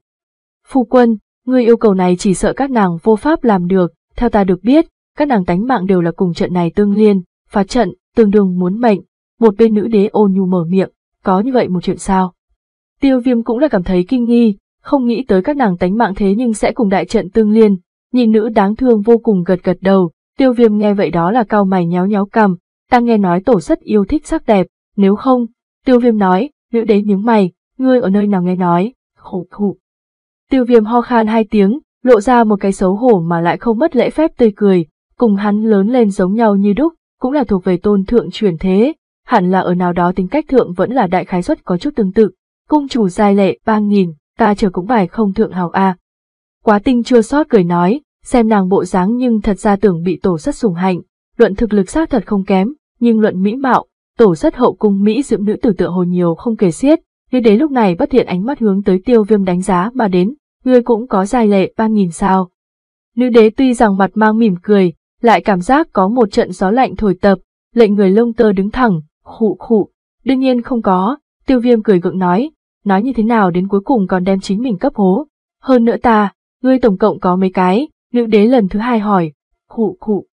Phu quân, người yêu cầu này chỉ sợ các nàng vô pháp làm được, theo ta được biết, các nàng tánh mạng đều là cùng trận này tương liên, phá trận, tương đương muốn mệnh, một bên nữ đế ôn nhu mở miệng, có như vậy một chuyện sao? Tiêu viêm cũng là cảm thấy kinh nghi, không nghĩ tới các nàng tánh mạng thế nhưng sẽ cùng đại trận tương liên, nhìn nữ đáng thương vô cùng gật gật đầu, tiêu viêm nghe vậy đó là cao mày nhéo nhéo cầm, ta nghe nói tổ rất yêu thích sắc đẹp, nếu không, tiêu viêm nói, nữ đế nhướng mày, ngươi ở nơi nào nghe nói, khổ khủ. Tiêu viêm ho khan hai tiếng, lộ ra một cái xấu hổ mà lại không mất lễ phép tươi cười, cùng hắn lớn lên giống nhau như đúc, cũng là thuộc về tôn thượng truyền thế, hẳn là ở nào đó tính cách thượng vẫn là đại khái xuất có chút tương tự, cung chủ giai lệ ba nghìn, ta chờ cũng bài không thượng hào a. À. Quá tinh chưa sót cười nói, xem nàng bộ dáng nhưng thật ra tưởng bị tổ rất sủng hạnh, luận thực lực xác thật không kém, nhưng luận mỹ mạo, tổ rất hậu cung mỹ dưỡng nữ tử tựa hồ nhiều không kể xiết. Như đến lúc này bất thiện ánh mắt hướng tới tiêu viêm đánh giá mà đến, ngươi cũng có dài lệ ba nghìn sao. Nữ đế tuy rằng mặt mang mỉm cười, lại cảm giác có một trận gió lạnh thổi tập, lệnh người lông tơ đứng thẳng, khụ khụ, đương nhiên không có, tiêu viêm cười gượng nói, nói như thế nào đến cuối cùng còn đem chính mình cấp hố. Hơn nữa ta, ngươi tổng cộng có mấy cái, nữ đế lần thứ hai hỏi, khụ khụ,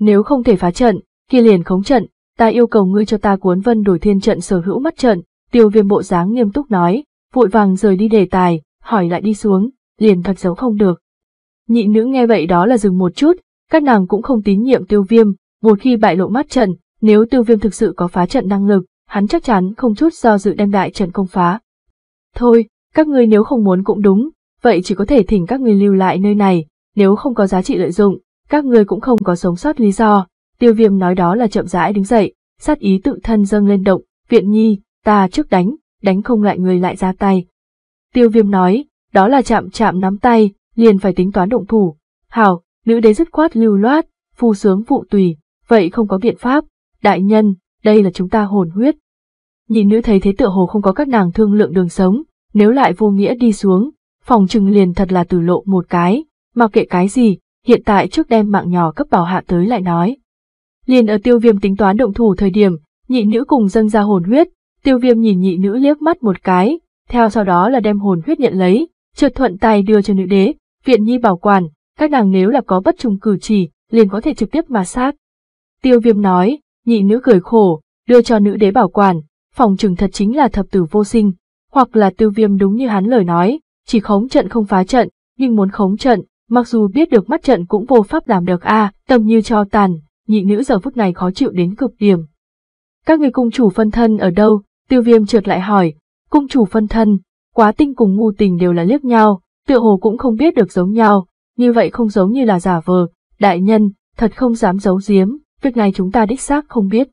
nếu không thể phá trận, kia liền khống trận, ta yêu cầu ngươi cho ta cuốn vân đổi thiên trận sở hữu mắt trận, tiêu viêm bộ dáng nghiêm túc nói, vội vàng rời đi đề tài, hỏi lại đi xuống, liền thật giấu không được. Nhị nữ nghe vậy đó là dừng một chút, các nàng cũng không tín nhiệm tiêu viêm, một khi bại lộ mắt trận, nếu tiêu viêm thực sự có phá trận năng lực, hắn chắc chắn không chút do dự đem đại trận công phá. Thôi, các ngươi nếu không muốn cũng đúng, vậy chỉ có thể thỉnh các ngươi lưu lại nơi này, nếu không có giá trị lợi dụng, các ngươi cũng không có sống sót lý do. Tiêu viêm nói đó là chậm rãi đứng dậy, sát ý tự thân dâng lên động, viện nhi, ta trước đánh, đánh không lại người lại ra tay. Tiêu viêm nói, đó là chạm chạm nắm tay, liền phải tính toán động thủ. Hảo, nữ đế dứt khoát lưu loát, phù sướng vụ tùy, vậy không có biện pháp. Đại nhân, đây là chúng ta hồn huyết. Nhìn nữ thấy thế tựa hồ không có các nàng thương lượng đường sống, nếu lại vô nghĩa đi xuống, phòng trừng liền thật là tử lộ một cái, mặc kệ cái gì, hiện tại trước đem mạng nhỏ cấp bảo hạ tới lại nói. Liền ở tiêu viêm tính toán động thủ thời điểm, nhị nữ cùng dâng ra hồn huyết, tiêu viêm nhìn nhị nữ liếc mắt một cái, theo sau đó là đem hồn huyết nhận lấy, trượt thuận tay đưa cho nữ đế, viện nhi bảo quản, các nàng nếu là có bất trùng cử chỉ, liền có thể trực tiếp mà sát. Tiêu viêm nói, nhị nữ cười khổ, đưa cho nữ đế bảo quản, phòng trừng thật chính là thập tử vô sinh, hoặc là tiêu viêm đúng như hắn lời nói, chỉ khống trận không phá trận, nhưng muốn khống trận, mặc dù biết được mắt trận cũng vô pháp làm được a, à, tâm như cho tàn, nhị nữ giờ phút này khó chịu đến cực điểm. Các người cung chủ phân thân ở đâu? Tiêu viêm trượt lại hỏi, cung chủ phân thân, quá tinh cùng ngu tình đều là liếc nhau, tựa hồ cũng không biết được giống nhau, như vậy không giống như là giả vờ, đại nhân, thật không dám giấu giếm, việc này chúng ta đích xác không biết.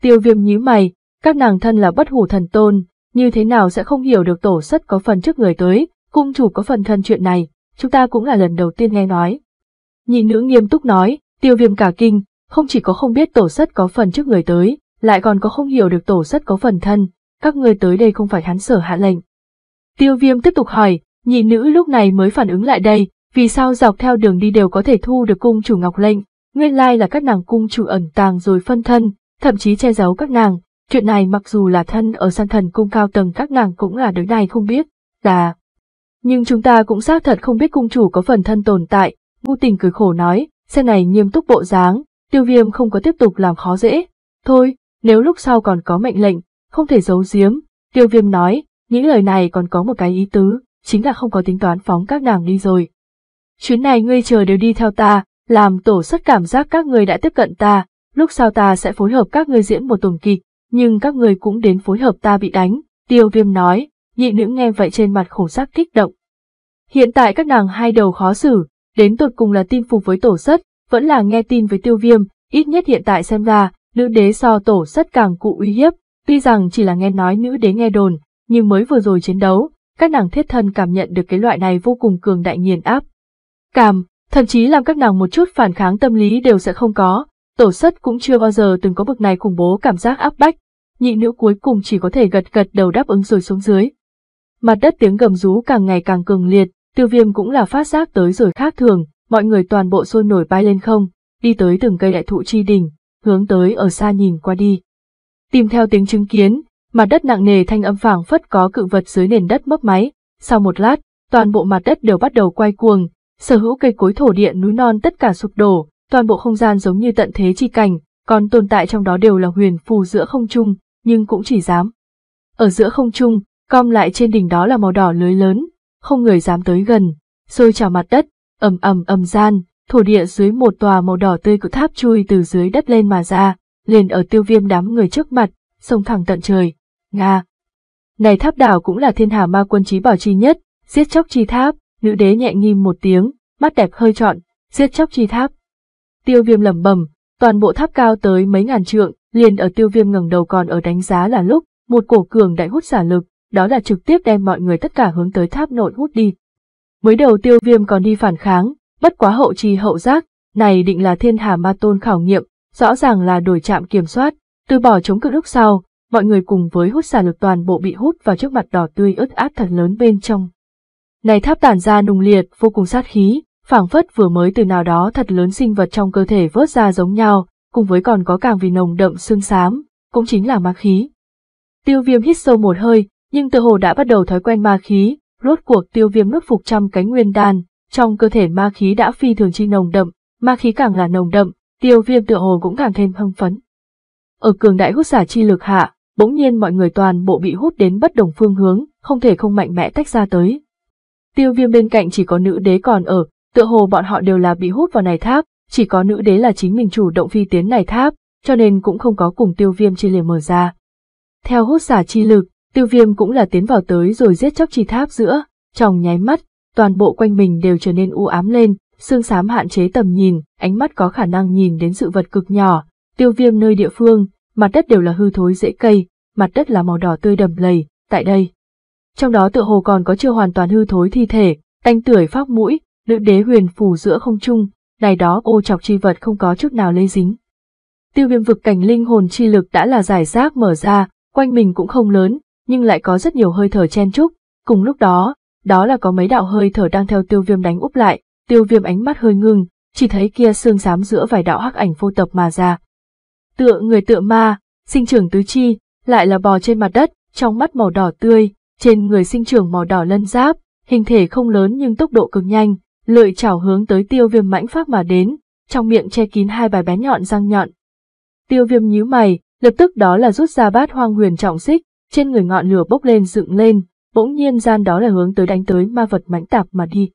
Tiêu viêm nhíu mày, các nàng thân là bất hủ thần tôn, như thế nào sẽ không hiểu được tổ sất có phần trước người tới, cung chủ có phần thân chuyện này chúng ta cũng là lần đầu tiên nghe nói. Nhị nữ nghiêm túc nói, tiêu viêm cả kinh, không chỉ có không biết tổ sất có phần trước người tới, lại còn có không hiểu được tổ sất có phần thân, các người tới đây không phải hắn sở hạ lệnh. Tiêu viêm tiếp tục hỏi, nhị nữ lúc này mới phản ứng lại đây, vì sao dọc theo đường đi đều có thể thu được cung chủ ngọc lệnh, nguyên lai là các nàng cung chủ ẩn tàng rồi phân thân, thậm chí che giấu các nàng, chuyện này mặc dù là thân ở san thần cung cao tầng các nàng cũng là đứa này không biết, là nhưng chúng ta cũng xác thật không biết cung chủ có phần thân tồn tại, ngu tình cười khổ nói, xe này nghiêm túc bộ dáng, tiêu viêm không có tiếp tục làm khó dễ. Thôi, nếu lúc sau còn có mệnh lệnh, không thể giấu giếm, tiêu viêm nói, những lời này còn có một cái ý tứ, chính là không có tính toán phóng các nàng đi rồi. Chuyến này ngươi chờ đều đi theo ta, làm tổ sất cảm giác các ngươi đã tiếp cận ta, lúc sau ta sẽ phối hợp các ngươi diễn một tuần kịch, nhưng các ngươi cũng đến phối hợp ta bị đánh, tiêu viêm nói, nhị nữ nghe vậy trên mặt khổ sắc kích động. Hiện tại các nàng hai đầu khó xử, đến tột cùng là tin phục với tổ sất, vẫn là nghe tin với tiêu viêm, ít nhất hiện tại xem ra, nữ đế so tổ sất càng cụ uy hiếp, tuy rằng chỉ là nghe nói nữ đế nghe đồn, nhưng mới vừa rồi chiến đấu, các nàng thiết thân cảm nhận được cái loại này vô cùng cường đại nghiền áp. Cảm, thậm chí làm các nàng một chút phản kháng tâm lý đều sẽ không có, tổ sất cũng chưa bao giờ từng có bực này khủng bố cảm giác áp bách, nhị nữ cuối cùng chỉ có thể gật gật đầu đáp ứng rồi xuống dưới. Mặt đất tiếng gầm rú càng ngày càng cường liệt, tiêu viêm cũng là phát giác tới rồi khác thường, mọi người toàn bộ sôi nổi bay lên không, đi tới từng cây đại thụ chi đỉnh, hướng tới ở xa nhìn qua đi. Tìm theo tiếng chứng kiến, mặt đất nặng nề thanh âm phảng phất có cự vật dưới nền đất mấp máy, sau một lát, toàn bộ mặt đất đều bắt đầu quay cuồng, sở hữu cây cối thổ địa núi non tất cả sụp đổ, toàn bộ không gian giống như tận thế chi cảnh, còn tồn tại trong đó đều là huyền phù giữa không trung, nhưng cũng chỉ dám. Ở giữa không trung, cong lại trên đỉnh đó là màu đỏ lưới lớn, không người dám tới gần, rồi trào mặt đất, ầm ầm ầm gian, thổ địa dưới một tòa màu đỏ tươi của tháp chui từ dưới đất lên mà ra, liền ở tiêu viêm đám người trước mặt, sông thẳng tận trời. Nga. Này tháp đảo cũng là thiên hà ma quân trí bảo chi nhất, giết chóc chi tháp, nữ đế nhẹ nghiêm một tiếng, mắt đẹp hơi trọn, giết chóc chi tháp. Tiêu viêm lẩm bẩm, toàn bộ tháp cao tới mấy ngàn trượng, liền ở tiêu viêm ngẩng đầu còn ở đánh giá là lúc, một cổ cường đại hút xả lực, đó là trực tiếp đem mọi người tất cả hướng tới tháp nội hút đi. Mới đầu tiêu viêm còn đi phản kháng, bất quá hậu trì hậu giác, này định là thiên hà ma tôn khảo nghiệm, rõ ràng là đổi chạm kiểm soát, từ bỏ chống cự lúc sau, mọi người cùng với hút xả lực toàn bộ bị hút vào trước mặt đỏ tươi ướt át thật lớn bên trong. Này tháp tản ra nùng liệt, vô cùng sát khí, phảng phất vừa mới từ nào đó thật lớn sinh vật trong cơ thể vớt ra giống nhau, cùng với còn có càng vì nồng đậm xương xám, cũng chính là ma khí. Tiêu viêm hít sâu một hơi, nhưng tự hồ đã bắt đầu thói quen ma khí, rốt cuộc tiêu viêm nước phục trăm cánh nguyên đan, trong cơ thể ma khí đã phi thường chi nồng đậm, ma khí càng là nồng đậm, tiêu viêm tự hồ cũng càng thêm hưng phấn. Ở cường đại hút xả chi lực hạ, bỗng nhiên mọi người toàn bộ bị hút đến bất đồng phương hướng, không thể không mạnh mẽ tách ra tới. Tiêu viêm bên cạnh chỉ có nữ đế còn ở, tự hồ bọn họ đều là bị hút vào này tháp, chỉ có nữ đế là chính mình chủ động phi tiến này tháp, cho nên cũng không có cùng tiêu viêm chia liều mở ra. Theo hút xả chi lực, Tiêu viêm cũng là tiến vào tới rồi giết chóc chi tháp giữa, trong nháy mắt, toàn bộ quanh mình đều trở nên u ám lên, xương xám hạn chế tầm nhìn, ánh mắt có khả năng nhìn đến sự vật cực nhỏ, tiêu viêm nơi địa phương, mặt đất đều là hư thối dễ cây, mặt đất là màu đỏ tươi đầm lầy, tại đây. Trong đó tựa hồ còn có chưa hoàn toàn hư thối thi thể, tanh tưởi pháp mũi, nữ đế huyền phù giữa không trung, này đó ô chọc chi vật không có chút nào lây dính. Tiêu viêm vực cảnh linh hồn chi lực đã là giải rác mở ra, quanh mình cũng không lớn, nhưng lại có rất nhiều hơi thở chen chúc, cùng lúc đó, đó là có mấy đạo hơi thở đang theo tiêu viêm đánh úp lại, tiêu viêm ánh mắt hơi ngưng, chỉ thấy kia xương xám giữa vài đạo hắc ảnh phô tập mà ra. Tựa người tựa ma, sinh trưởng tứ chi, lại là bò trên mặt đất, trong mắt màu đỏ tươi, trên người sinh trưởng màu đỏ lân giáp, hình thể không lớn nhưng tốc độ cực nhanh, lợi chảo hướng tới tiêu viêm mãnh pháp mà đến, trong miệng che kín hai bài bé nhọn răng nhọn. Tiêu viêm nhíu mày, lập tức đó là rút ra bát hoang huyền trọng xích, trên người ngọn lửa bốc lên dựng lên, bỗng nhiên gian đó là hướng tới đánh tới ma vật mãnh tạp mà đi.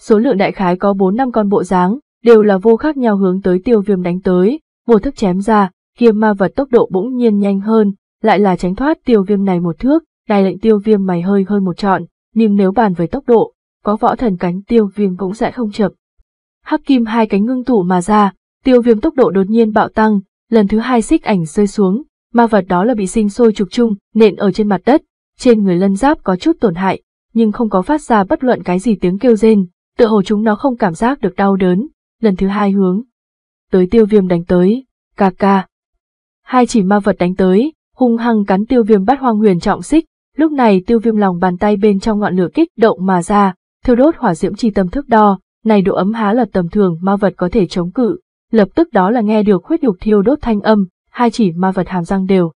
Số lượng đại khái có 4 năm con bộ dáng, đều là vô khác nhau hướng tới tiêu viêm đánh tới, một thức chém ra, kia ma vật tốc độ bỗng nhiên nhanh hơn, lại là tránh thoát tiêu viêm này một thước, đài lệnh tiêu viêm mày hơi hơn một trọn, nhưng nếu bàn về tốc độ, có võ thần cánh tiêu viêm cũng sẽ không chậm. Hắc kim hai cánh ngưng tụ mà ra, tiêu viêm tốc độ đột nhiên bạo tăng, lần thứ hai xích ảnh rơi xuống, ma vật đó là bị sinh sôi trục trung nện ở trên mặt đất, trên người lân giáp có chút tổn hại, nhưng không có phát ra bất luận cái gì tiếng kêu rên, tựa hồ chúng nó không cảm giác được đau đớn, lần thứ hai hướng. Tới tiêu viêm đánh tới, ca ca. Hai chỉ ma vật đánh tới, hung hăng cắn tiêu viêm bắt hoang huyền trọng xích, lúc này tiêu viêm lòng bàn tay bên trong ngọn lửa kích động mà ra, thiêu đốt hỏa diễm chi tâm thước đo, này độ ấm há là tầm thường ma vật có thể chống cự, lập tức đó là nghe được huyết nhục thiêu đốt thanh âm, hai chỉ ma vật hàm răng đều.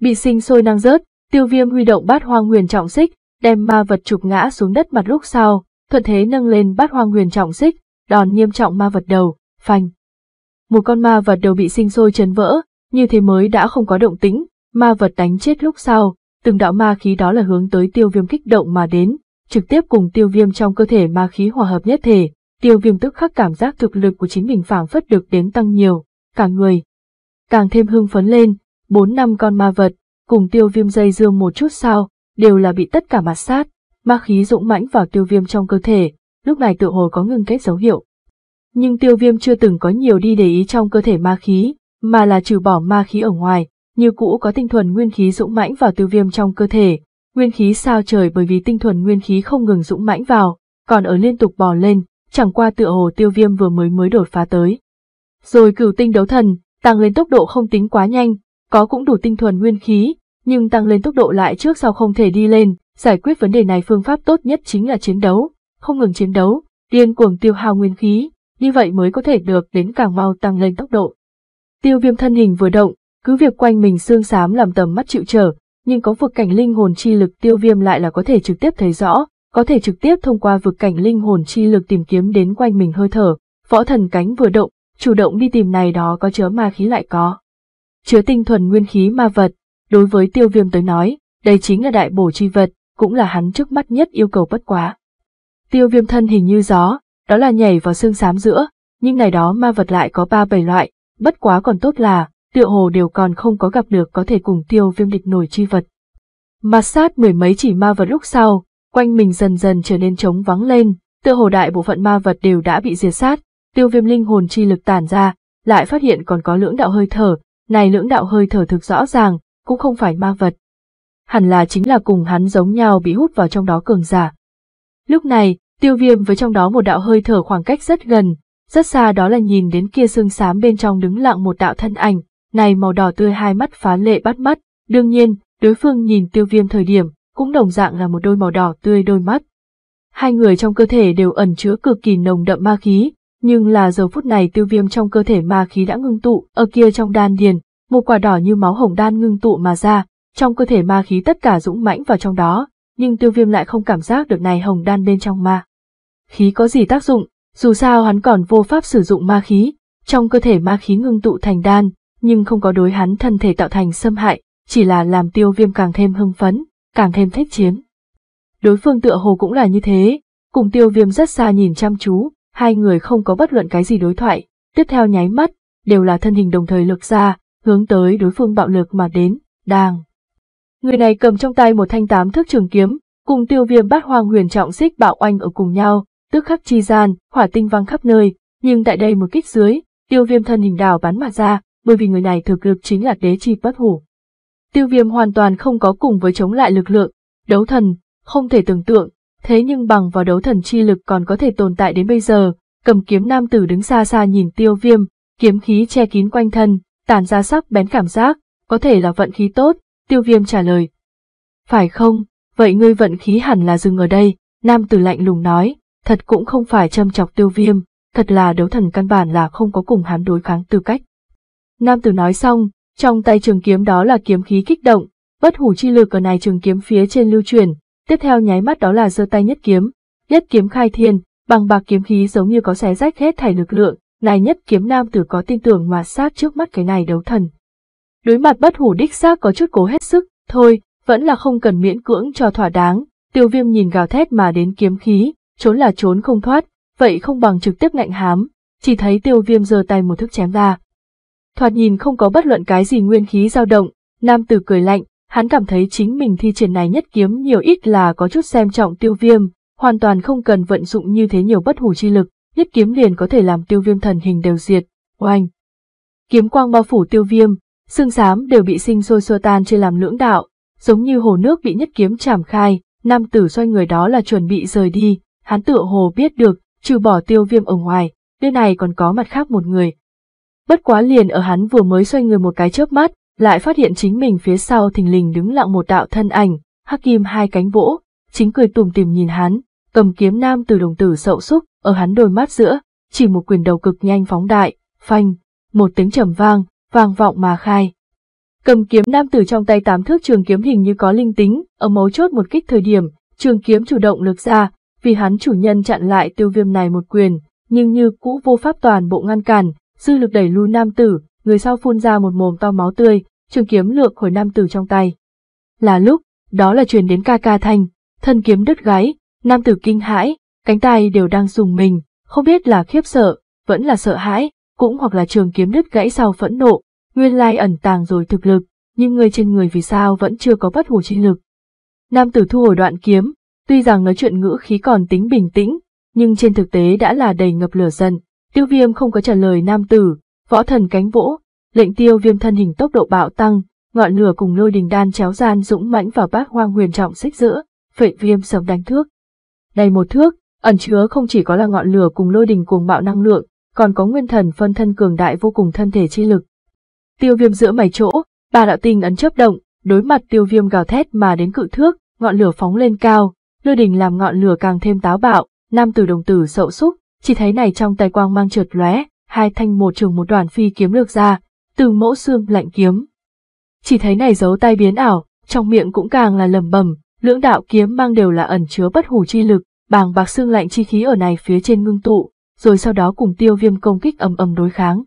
Bị sinh sôi năng rớt, tiêu viêm huy động bát hoang huyền trọng xích, đem ma vật chụp ngã xuống đất mặt lúc sau, thuận thế nâng lên bát hoang huyền trọng xích, đòn nghiêm trọng ma vật đầu, phanh. Một con ma vật đầu bị sinh sôi chấn vỡ, như thế mới đã không có động tĩnh, ma vật đánh chết lúc sau, từng đạo ma khí đó là hướng tới tiêu viêm kích động mà đến, trực tiếp cùng tiêu viêm trong cơ thể ma khí hòa hợp nhất thể, tiêu viêm tức khắc cảm giác thực lực của chính mình phảng phất được đến tăng nhiều, cả người, càng thêm hưng phấn lên, bốn năm con ma vật, cùng tiêu viêm dây dương một chút sau, đều là bị tất cả mặt sát, ma khí dũng mãnh vào tiêu viêm trong cơ thể, lúc này tự hồ có ngưng kết dấu hiệu. Nhưng tiêu viêm chưa từng có nhiều đi để ý trong cơ thể ma khí, mà là trừ bỏ ma khí ở ngoài, như cũ có tinh thuần nguyên khí dũng mãnh vào tiêu viêm trong cơ thể, nguyên khí sao trời bởi vì tinh thuần nguyên khí không ngừng dũng mãnh vào, còn ở liên tục bò lên, chẳng qua tựa hồ tiêu viêm vừa mới mới đột phá tới. Rồi cửu tinh đấu thần, tăng lên tốc độ không tính quá nhanh, có cũng đủ tinh thuần nguyên khí, nhưng tăng lên tốc độ lại trước sau không thể đi lên, giải quyết vấn đề này phương pháp tốt nhất chính là chiến đấu, không ngừng chiến đấu, điên cuồng tiêu hao nguyên khí, như vậy mới có thể được đến càng mau tăng lên tốc độ. Tiêu viêm thân hình vừa động, cứ việc quanh mình xương xám làm tầm mắt chịu trở, nhưng có vực cảnh linh hồn chi lực tiêu viêm lại là có thể trực tiếp thấy rõ, có thể trực tiếp thông qua vực cảnh linh hồn chi lực tìm kiếm đến quanh mình hơi thở, võ thần cánh vừa động, chủ động đi tìm này đó có chứa ma khí lại có. Chứa tinh thuần nguyên khí ma vật, đối với tiêu viêm tới nói, đây chính là đại bổ chi vật, cũng là hắn trước mắt nhất yêu cầu bất quá. Tiêu viêm thân hình như gió, đó là nhảy vào xương xám giữa, nhưng này đó ma vật lại có ba bảy loại, bất quá còn tốt là, tựa hồ đều còn không có gặp được có thể cùng tiêu viêm địch nổi chi vật. Mặt sát mười mấy chỉ ma vật lúc sau, quanh mình dần dần trở nên trống vắng lên, tựa hồ đại bộ phận ma vật đều đã bị diệt sát, tiêu viêm linh hồn chi lực tản ra, lại phát hiện còn có lưỡng đạo hơi thở, này lưỡng đạo hơi thở thực rõ ràng, cũng không phải ma vật. Hẳn là chính là cùng hắn giống nhau bị hút vào trong đó cường giả. Lúc này, tiêu viêm với trong đó một đạo hơi thở khoảng cách rất gần, rất xa đó là nhìn đến kia xương xám bên trong đứng lặng một đạo thân ảnh, này màu đỏ tươi hai mắt phá lệ bắt mắt, đương nhiên, đối phương nhìn tiêu viêm thời điểm, cũng đồng dạng là một đôi màu đỏ tươi đôi mắt. Hai người trong cơ thể đều ẩn chứa cực kỳ nồng đậm ma khí, nhưng là giờ phút này tiêu viêm trong cơ thể ma khí đã ngưng tụ, ở kia trong đan điền, một quả đỏ như máu hồng đan ngưng tụ mà ra, trong cơ thể ma khí tất cả dũng mãnh vào trong đó, nhưng tiêu viêm lại không cảm giác được này hồng đan bên trong ma. Khí có gì tác dụng, dù sao hắn còn vô pháp sử dụng ma khí, trong cơ thể ma khí ngưng tụ thành đan, nhưng không có đối hắn thân thể tạo thành xâm hại, chỉ là làm tiêu viêm càng thêm hưng phấn, càng thêm thích chiến. Đối phương tựa hồ cũng là như thế, cùng tiêu viêm rất xa nhìn chăm chú, hai người không có bất luận cái gì đối thoại, tiếp theo nháy mắt, đều là thân hình đồng thời lực ra, hướng tới đối phương bạo lực mà đến, đang. Người này cầm trong tay một thanh tám thước trường kiếm, cùng tiêu viêm bát hoang huyền trọng xích bạo oanh ở cùng nhau, tức khắc chi gian, hỏa tinh văng khắp nơi, nhưng tại đây một kích dưới, tiêu viêm thân hình đào bắn mà ra, bởi vì người này thực lực chính là đế chi bất hủ. Tiêu viêm hoàn toàn không có cùng với chống lại lực lượng, đấu thần, không thể tưởng tượng, thế nhưng bằng vào đấu thần chi lực còn có thể tồn tại đến bây giờ, cầm kiếm nam tử đứng xa xa nhìn tiêu viêm, kiếm khí che kín quanh thân, tàn ra sắc bén cảm giác, có thể là vận khí tốt, tiêu viêm trả lời. Phải không, vậy ngươi vận khí hẳn là dừng ở đây, nam tử lạnh lùng nói, thật cũng không phải châm chọc tiêu viêm, thật là đấu thần căn bản là không có cùng hắn đối kháng tư cách. Nam tử nói xong, trong tay trường kiếm đó là kiếm khí kích động, bất hủ chi lực ở này trường kiếm phía trên lưu truyền, tiếp theo nháy mắt đó là giơ tay nhất kiếm, nhất kiếm khai thiên, bằng bạc kiếm khí giống như có xé rách hết thảy lực lượng, này nhất kiếm nam tử có tin tưởng mà sát trước mắt cái này đấu thần. Đối mặt bất hủ đích xác có chút cố hết sức, thôi, vẫn là không cần miễn cưỡng cho thỏa đáng, tiêu viêm nhìn gào thét mà đến kiếm khí, trốn là trốn không thoát, vậy không bằng trực tiếp ngạnh hám, chỉ thấy tiêu viêm giơ tay một thức chém ra. Thoạt nhìn không có bất luận cái gì nguyên khí dao động, nam tử cười lạnh, hắn cảm thấy chính mình thi triển này nhất kiếm nhiều ít là có chút xem trọng tiêu viêm, hoàn toàn không cần vận dụng như thế nhiều bất hủ chi lực, nhất kiếm liền có thể làm tiêu viêm thần hình đều diệt, oanh. Kiếm quang bao phủ tiêu viêm, xương xám đều bị sinh sôi xua tan trên làm lưỡng đạo, giống như hồ nước bị nhất kiếm chảm khai, nam tử xoay người đó là chuẩn bị rời đi, hắn tựa hồ biết được, trừ bỏ tiêu viêm ở ngoài, bên này còn có mặt khác một người. Bất quá liền ở hắn vừa mới xoay người một cái chớp mắt, lại phát hiện chính mình phía sau thình lình đứng lặng một đạo thân ảnh, hắc kim hai cánh vỗ, chính cười tùm tìm nhìn hắn, cầm kiếm nam từ đồng tử sậu xúc, ở hắn đôi mắt giữa, chỉ một quyền đầu cực nhanh phóng đại, phanh, một tiếng trầm vang, vang vọng mà khai. Cầm kiếm nam tử trong tay tám thước trường kiếm hình như có linh tính, ở mấu chốt một kích thời điểm, trường kiếm chủ động lực ra, vì hắn chủ nhân chặn lại tiêu viêm này một quyền, nhưng như cũ vô pháp toàn bộ ngăn cản, dư lực đẩy lui nam tử, người sau phun ra một mồm to máu tươi, trường kiếm lược hồi nam tử trong tay. Là lúc, đó là truyền đến ca ca thanh, thân kiếm đứt gáy, nam tử kinh hãi, cánh tay đều đang dùng mình, không biết là khiếp sợ, vẫn là sợ hãi, cũng hoặc là trường kiếm đứt gãy sau phẫn nộ, nguyên lai ẩn tàng rồi thực lực, nhưng người trên người vì sao vẫn chưa có bất hủ chi lực. Nam tử thu hồi đoạn kiếm, tuy rằng nói chuyện ngữ khí còn tính bình tĩnh, nhưng trên thực tế đã là đầy ngập lửa giận, tiêu viêm không có trả lời nam tử, Võ thần cánh vỗ, lệnh tiêu viêm thân hình tốc độ bạo tăng, ngọn lửa cùng lôi đình đan chéo gian dũng mãnh vào bát hoang huyền trọng xích giữa, phệ viêm sầm đánh thước. Đây một thước, ẩn chứa không chỉ có là ngọn lửa cùng lôi đình cuồng bạo năng lượng, còn có nguyên thần phân thân cường đại vô cùng thân thể chi lực. Tiêu viêm giữa mày chỗ, ba đạo tinh ấn chấp động, đối mặt tiêu viêm gào thét mà đến cự thước, ngọn lửa phóng lên cao, lôi đình làm ngọn lửa càng thêm táo bạo, nam tử đồng tử sậu xúc, chỉ thấy này trong tay quang mang trượt lóe, hai thanh một trường một đoàn phi kiếm lược ra, từ mẫu xương lạnh kiếm. Chỉ thấy này giấu tay biến ảo, trong miệng cũng càng là lầm bầm, lưỡng đạo kiếm mang đều là ẩn chứa bất hủ chi lực, bàng bạc xương lạnh chi khí ở này phía trên ngưng tụ, rồi sau đó cùng tiêu viêm công kích ầm ầm đối kháng.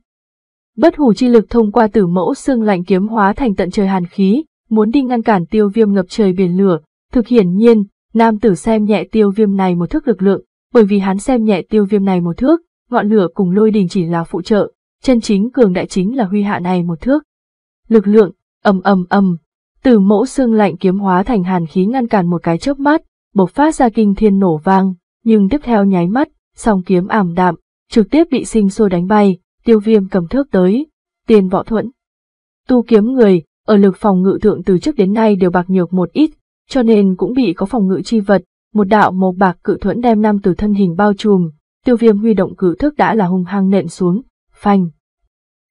Bất hủ chi lực thông qua tử mẫu xương lạnh kiếm hóa thành tận trời hàn khí, muốn đi ngăn cản tiêu viêm ngập trời biển lửa, thực hiển nhiên, nam tử xem nhẹ tiêu viêm này một thước lực lượng, bởi vì hắn xem nhẹ tiêu viêm này một thước, ngọn lửa cùng lôi đình chỉ là phụ trợ, chân chính cường đại chính là huy hạ này một thước. Lực lượng, ầm ầm ầm, từ mẫu xương lạnh kiếm hóa thành hàn khí ngăn cản một cái chớp mắt, bộc phát ra kinh thiên nổ vang, nhưng tiếp theo nháy mắt, song kiếm ảm đạm, trực tiếp bị sinh sôi đánh bay, tiêu viêm cầm thước tới, tiền võ thuẫn. Tu kiếm người, ở lực phòng ngự thượng từ trước đến nay đều bạc nhược một ít, cho nên cũng bị có phòng ngự chi vật, một đạo màu bạc cự thuẫn đem nam từ thân hình bao trùm, tiêu viêm huy động cử thức đã là hung hăng nện xuống, phanh.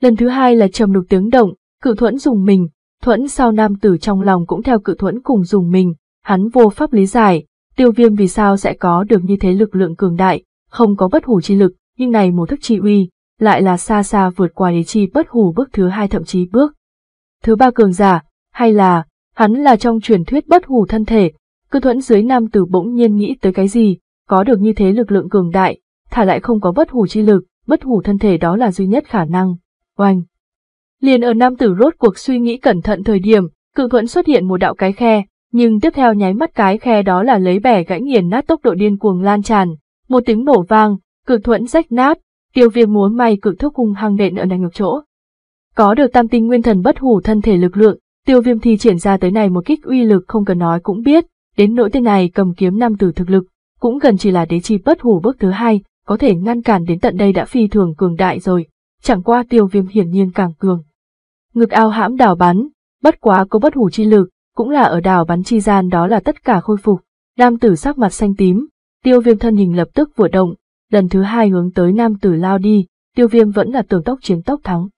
Lần thứ hai là trầm đục tiếng động, cự thuẫn dùng mình, thuẫn sau nam tử trong lòng cũng theo cự thuẫn cùng dùng mình, hắn vô pháp lý giải, tiêu viêm vì sao sẽ có được như thế lực lượng cường đại, không có bất hủ chi lực, nhưng này một thức chi uy, lại là xa xa vượt qua đế chi bất hủ bước thứ hai thậm chí bước. Thứ ba cường giả, hay là, hắn là trong truyền thuyết bất hủ thân thể, cự thuẫn dưới nam tử bỗng nhiên nghĩ tới cái gì, có được như thế lực lượng cường đại, thả lại không có bất hủ chi lực, bất hủ thân thể đó là duy nhất khả năng. Oanh! Liền ở nam tử rốt cuộc suy nghĩ cẩn thận thời điểm, cự thuẫn xuất hiện một đạo cái khe, nhưng tiếp theo nháy mắt cái khe đó là lấy bẻ gãy nghiền nát tốc độ điên cuồng lan tràn, một tiếng nổ vang, cự thuẫn rách nát, tiêu viêm muốn may cự thúc cùng hăng đện ở này ngược chỗ. Có được tam tinh nguyên thần bất hủ thân thể lực lượng, tiêu viêm thi triển ra tới này một kích uy lực không cần nói cũng biết, đến nỗi tên này cầm kiếm nam tử thực lực, cũng gần chỉ là đế chi bất hủ bước thứ hai, có thể ngăn cản đến tận đây đã phi thường cường đại rồi, chẳng qua tiêu viêm hiển nhiên càng cường. Ngực ao hãm đào bắn, bất quá có bất hủ chi lực, cũng là ở đào bắn chi gian đó là tất cả khôi phục, nam tử sắc mặt xanh tím, tiêu viêm thân hình lập tức vừa động, lần thứ hai hướng tới nam tử lao đi, tiêu viêm vẫn là tưởng tốc chiến tốc thắng.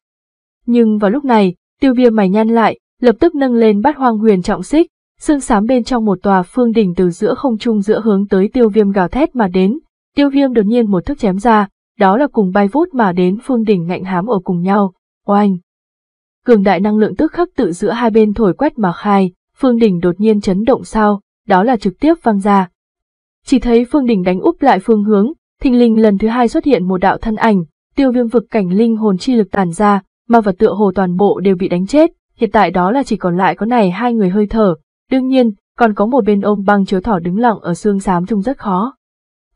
Nhưng vào lúc này, tiêu viêm mày nhăn lại, lập tức nâng lên bát hoang huyền trọng xích, xương sám bên trong một tòa phương đỉnh từ giữa không trung giữa hướng tới tiêu viêm gào thét mà đến, Tiêu viêm đột nhiên một thức chém ra, đó là cùng bay vút mà đến phương đỉnh ngạnh hám ở cùng nhau, oanh. Cường đại năng lượng tức khắc tự giữa hai bên thổi quét mà khai, phương đỉnh đột nhiên chấn động sao, đó là trực tiếp văng ra. Chỉ thấy phương đỉnh đánh úp lại phương hướng, thình lình lần thứ hai xuất hiện một đạo thân ảnh, tiêu viêm vực cảnh linh hồn chi lực tàn ra, mà vật tựa hồ toàn bộ đều bị đánh chết, hiện tại đó là chỉ còn lại có này hai người hơi thở, đương nhiên, còn có một bên ôm băng chứa thỏ đứng lặng ở xương xám trông rất khó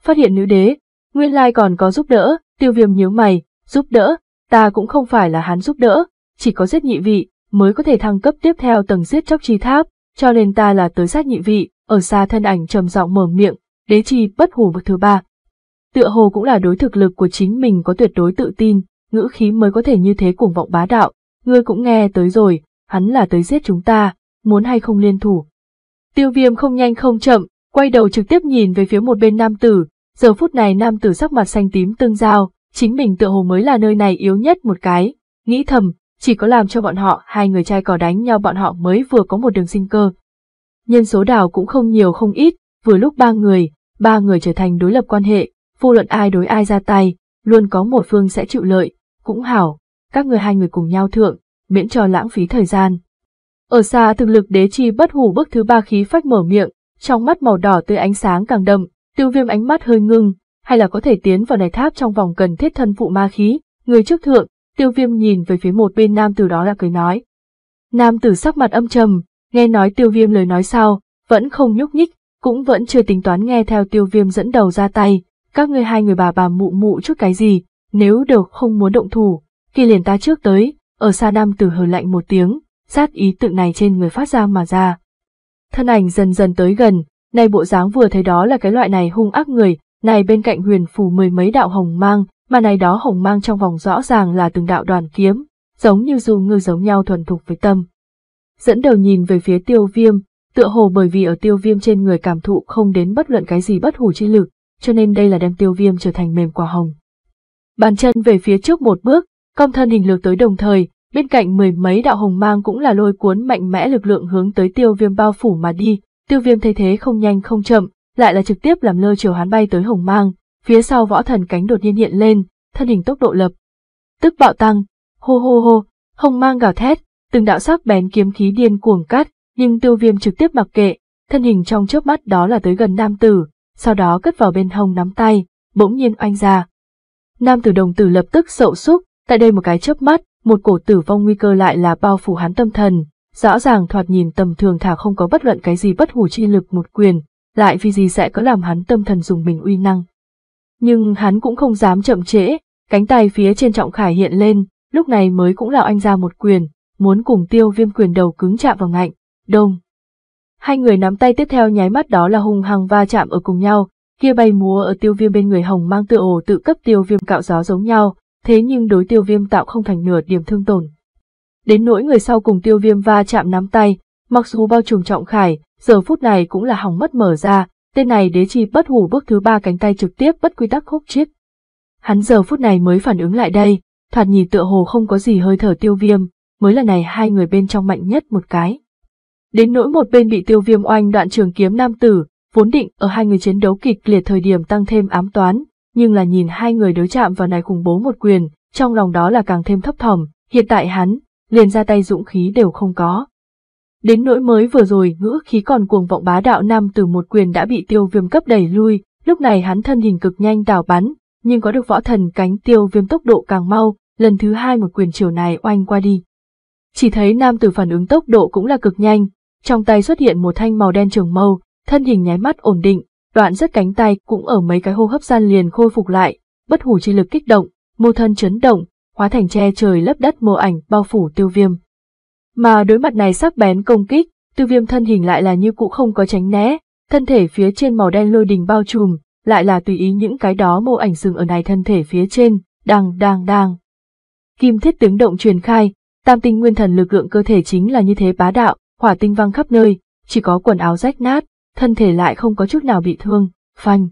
phát hiện nữ đế, nguyên lai còn có giúp đỡ, tiêu viêm nhíu mày, giúp đỡ, ta cũng không phải là hắn giúp đỡ, chỉ có giết nhị vị, mới có thể thăng cấp tiếp theo tầng giết chóc chi tháp, cho nên ta là tới sát nhị vị, ở xa thân ảnh trầm giọng mở miệng, đế chi bất hủ bậc thứ ba. Tựa hồ cũng là đối thực lực của chính mình có tuyệt đối tự tin, ngữ khí mới có thể như thế cuồng vọng bá đạo, ngươi cũng nghe tới rồi, hắn là tới giết chúng ta, muốn hay không liên thủ. Tiêu viêm không nhanh không chậm, quay đầu trực tiếp nhìn về phía một bên nam tử, Giờ phút này nam tử sắc mặt xanh tím tương giao, chính mình tựa hồ mới là nơi này yếu nhất một cái. Nghĩ thầm, chỉ có làm cho bọn họ hai người trai cỏ đánh nhau bọn họ mới vừa có một đường sinh cơ. Nhân số đào cũng không nhiều không ít, vừa lúc ba người, ba người trở thành đối lập quan hệ, vô luận ai đối ai ra tay, luôn có một phương sẽ chịu lợi, cũng hảo, các người hai người cùng nhau thượng, miễn cho lãng phí thời gian. Ở xa thực lực đế chi bất hủ bước thứ ba khí phách mở miệng, trong mắt màu đỏ tươi ánh sáng càng đậm, Tiêu viêm ánh mắt hơi ngưng, hay là có thể tiến vào này tháp trong vòng cần thiết thân phụ ma khí, người trước thượng, tiêu viêm nhìn về phía một bên nam tử đó là cười nói. Nam tử sắc mặt âm trầm, nghe nói tiêu viêm lời nói sao, vẫn không nhúc nhích, cũng vẫn chưa tính toán nghe theo tiêu viêm dẫn đầu ra tay, các ngươi hai người bà bà mụ mụ chút cái gì, nếu được không muốn động thủ, khi liền ta trước tới, ở xa nam tử hờ lạnh một tiếng, sát ý tự này trên người phát ra mà ra. Thân ảnh dần dần tới gần, Nay bộ dáng vừa thấy đó là cái loại này hung ác người, này bên cạnh huyền phù mười mấy đạo hồng mang, mà này đó hồng mang trong vòng rõ ràng là từng đạo đoàn kiếm, giống như dù ngư giống nhau thuần thục với tâm. Dẫn đầu nhìn về phía tiêu viêm, tựa hồ bởi vì ở tiêu viêm trên người cảm thụ không đến bất luận cái gì bất hủ chi lực, cho nên đây là đem tiêu viêm trở thành mềm quả hồng. Bàn chân về phía trước một bước, công thân hình lược tới đồng thời, bên cạnh mười mấy đạo hồng mang cũng là lôi cuốn mạnh mẽ lực lượng hướng tới tiêu viêm bao phủ mà đi, tiêu viêm thay thế không nhanh không chậm, lại là trực tiếp làm lơ chiều hắn bay tới hồng mang, phía sau võ thần cánh đột nhiên hiện lên, thân hình tốc độ lập. Tức bạo tăng, hô hô hô, hồng mang gào thét, từng đạo sắc bén kiếm khí điên cuồng cắt, nhưng tiêu viêm trực tiếp mặc kệ, thân hình trong chớp mắt đó là tới gần nam tử, sau đó cất vào bên Hồng nắm tay, bỗng nhiên oanh ra. Nam tử đồng tử lập tức sậu xúc, tại đây một cái chớp mắt, một cổ tử vong nguy cơ lại là bao phủ hắn tâm thần, rõ ràng thoạt nhìn tầm thường thả không có bất luận cái gì bất hủ chi lực một quyền, lại vì gì sẽ có làm hắn tâm thần dùng mình uy năng. Nhưng hắn cũng không dám chậm trễ, cánh tay phía trên trọng khải hiện lên, lúc này mới cũng lão anh ra một quyền, muốn cùng tiêu viêm quyền đầu cứng chạm vào ngạnh, đông. Hai người nắm tay tiếp theo nháy mắt đó là hung hăng va chạm ở cùng nhau, kia bay múa ở tiêu viêm bên người hồng mang tựa ổ tự cấp tiêu viêm cạo gió giống nhau, thế nhưng đối tiêu viêm tạo không thành nửa điểm thương tổn đến nỗi người sau cùng tiêu viêm va chạm nắm tay, mặc dù bao trùm trọng khải, giờ phút này cũng là hỏng mất mở ra, tên này đế chi bất hủ bước thứ ba cánh tay trực tiếp bất quy tắc khúc chiết. Hắn giờ phút này mới phản ứng lại đây, thoạt nhìn tựa hồ không có gì hơi thở tiêu viêm, mới là này hai người bên trong mạnh nhất một cái. Đến nỗi một bên bị tiêu viêm oanh đoạn trường kiếm nam tử, vốn định ở hai người chiến đấu kịch liệt thời điểm tăng thêm ám toán, nhưng là nhìn hai người đối chạm vào này khủng bố một quyền, trong lòng đó là càng thêm thấp thỏm, hiện tại hắn, liền ra tay dũng khí đều không có. Đến nỗi mới vừa rồi ngữ khí còn cuồng vọng bá đạo nam từ một quyền đã bị tiêu viêm cấp đẩy lui, lúc này hắn thân hình cực nhanh đảo bắn, nhưng có được võ thần cánh tiêu viêm tốc độ càng mau, lần thứ hai một quyền chiều này oanh qua đi. Chỉ thấy nam tử phản ứng tốc độ cũng là cực nhanh, trong tay xuất hiện một thanh màu đen trường mâu, thân hình nháy mắt ổn định, đoạn rất cánh tay cũng ở mấy cái hô hấp gian liền khôi phục lại, bất hủ chi lực kích động, mô thân chấn động, hóa thành che trời lấp đất mờ ảnh bao phủ tiêu viêm. Mà đối mặt này sắc bén công kích, tiêu viêm thân hình lại là như cũ không có tránh né, thân thể phía trên màu đen lôi đình bao trùm, lại là tùy ý những cái đó mô ảnh dừng ở này thân thể phía trên, đang đang đang. Kim thiết tiếng động truyền khai, tam tinh nguyên thần lực lượng cơ thể chính là như thế bá đạo, hỏa tinh văng khắp nơi, chỉ có quần áo rách nát, thân thể lại không có chút nào bị thương, phanh.